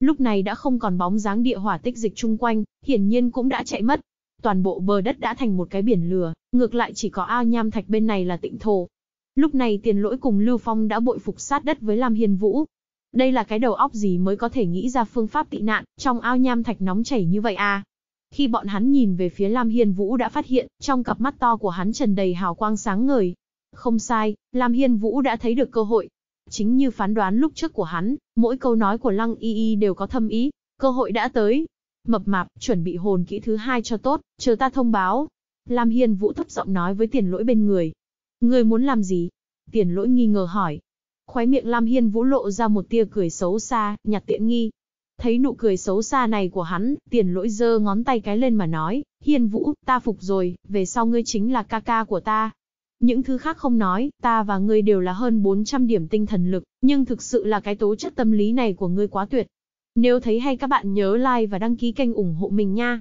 Lúc này đã không còn bóng dáng địa hỏa tích dịch chung quanh, hiển nhiên cũng đã chạy mất. Toàn bộ bờ đất đã thành một cái biển lửa, ngược lại chỉ có ao nham thạch bên này là tịnh thổ. Lúc này tiền lỗi cùng Lưu Phong đã bội phục sát đất với Lam Hiên Vũ. Đây là cái đầu óc gì mới có thể nghĩ ra phương pháp tị nạn, trong ao nham thạch nóng chảy như vậy à? Khi bọn hắn nhìn về phía Lam Hiên Vũ đã phát hiện, trong cặp mắt to của hắn trần đầy hào quang sáng ngời. Không sai, Lam Hiên Vũ đã thấy được cơ hội, Chính như phán đoán lúc trước của hắn, mỗi câu nói của Lăng Y Y đều có thâm ý, cơ hội đã tới. Mập mạp, chuẩn bị hồn kỹ thứ hai cho tốt, chờ ta thông báo. Lam Hiên Vũ thấp giọng nói với tiền lỗi bên người. Người muốn làm gì? Tiền lỗi nghi ngờ hỏi. Khóe miệng Lam Hiên Vũ lộ ra một tia cười xấu xa, nhặt tiện nghi. Thấy nụ cười xấu xa này của hắn, tiền lỗi giơ ngón tay cái lên mà nói, Hiên Vũ, ta phục rồi, về sau ngươi chính là ca ca của ta, những thứ khác không nói, ta và ngươi đều là hơn 400 điểm tinh thần lực, nhưng thực sự là cái tố chất tâm lý này của ngươi quá tuyệt. Nếu thấy hay các bạn nhớ like và đăng ký kênh ủng hộ mình nha.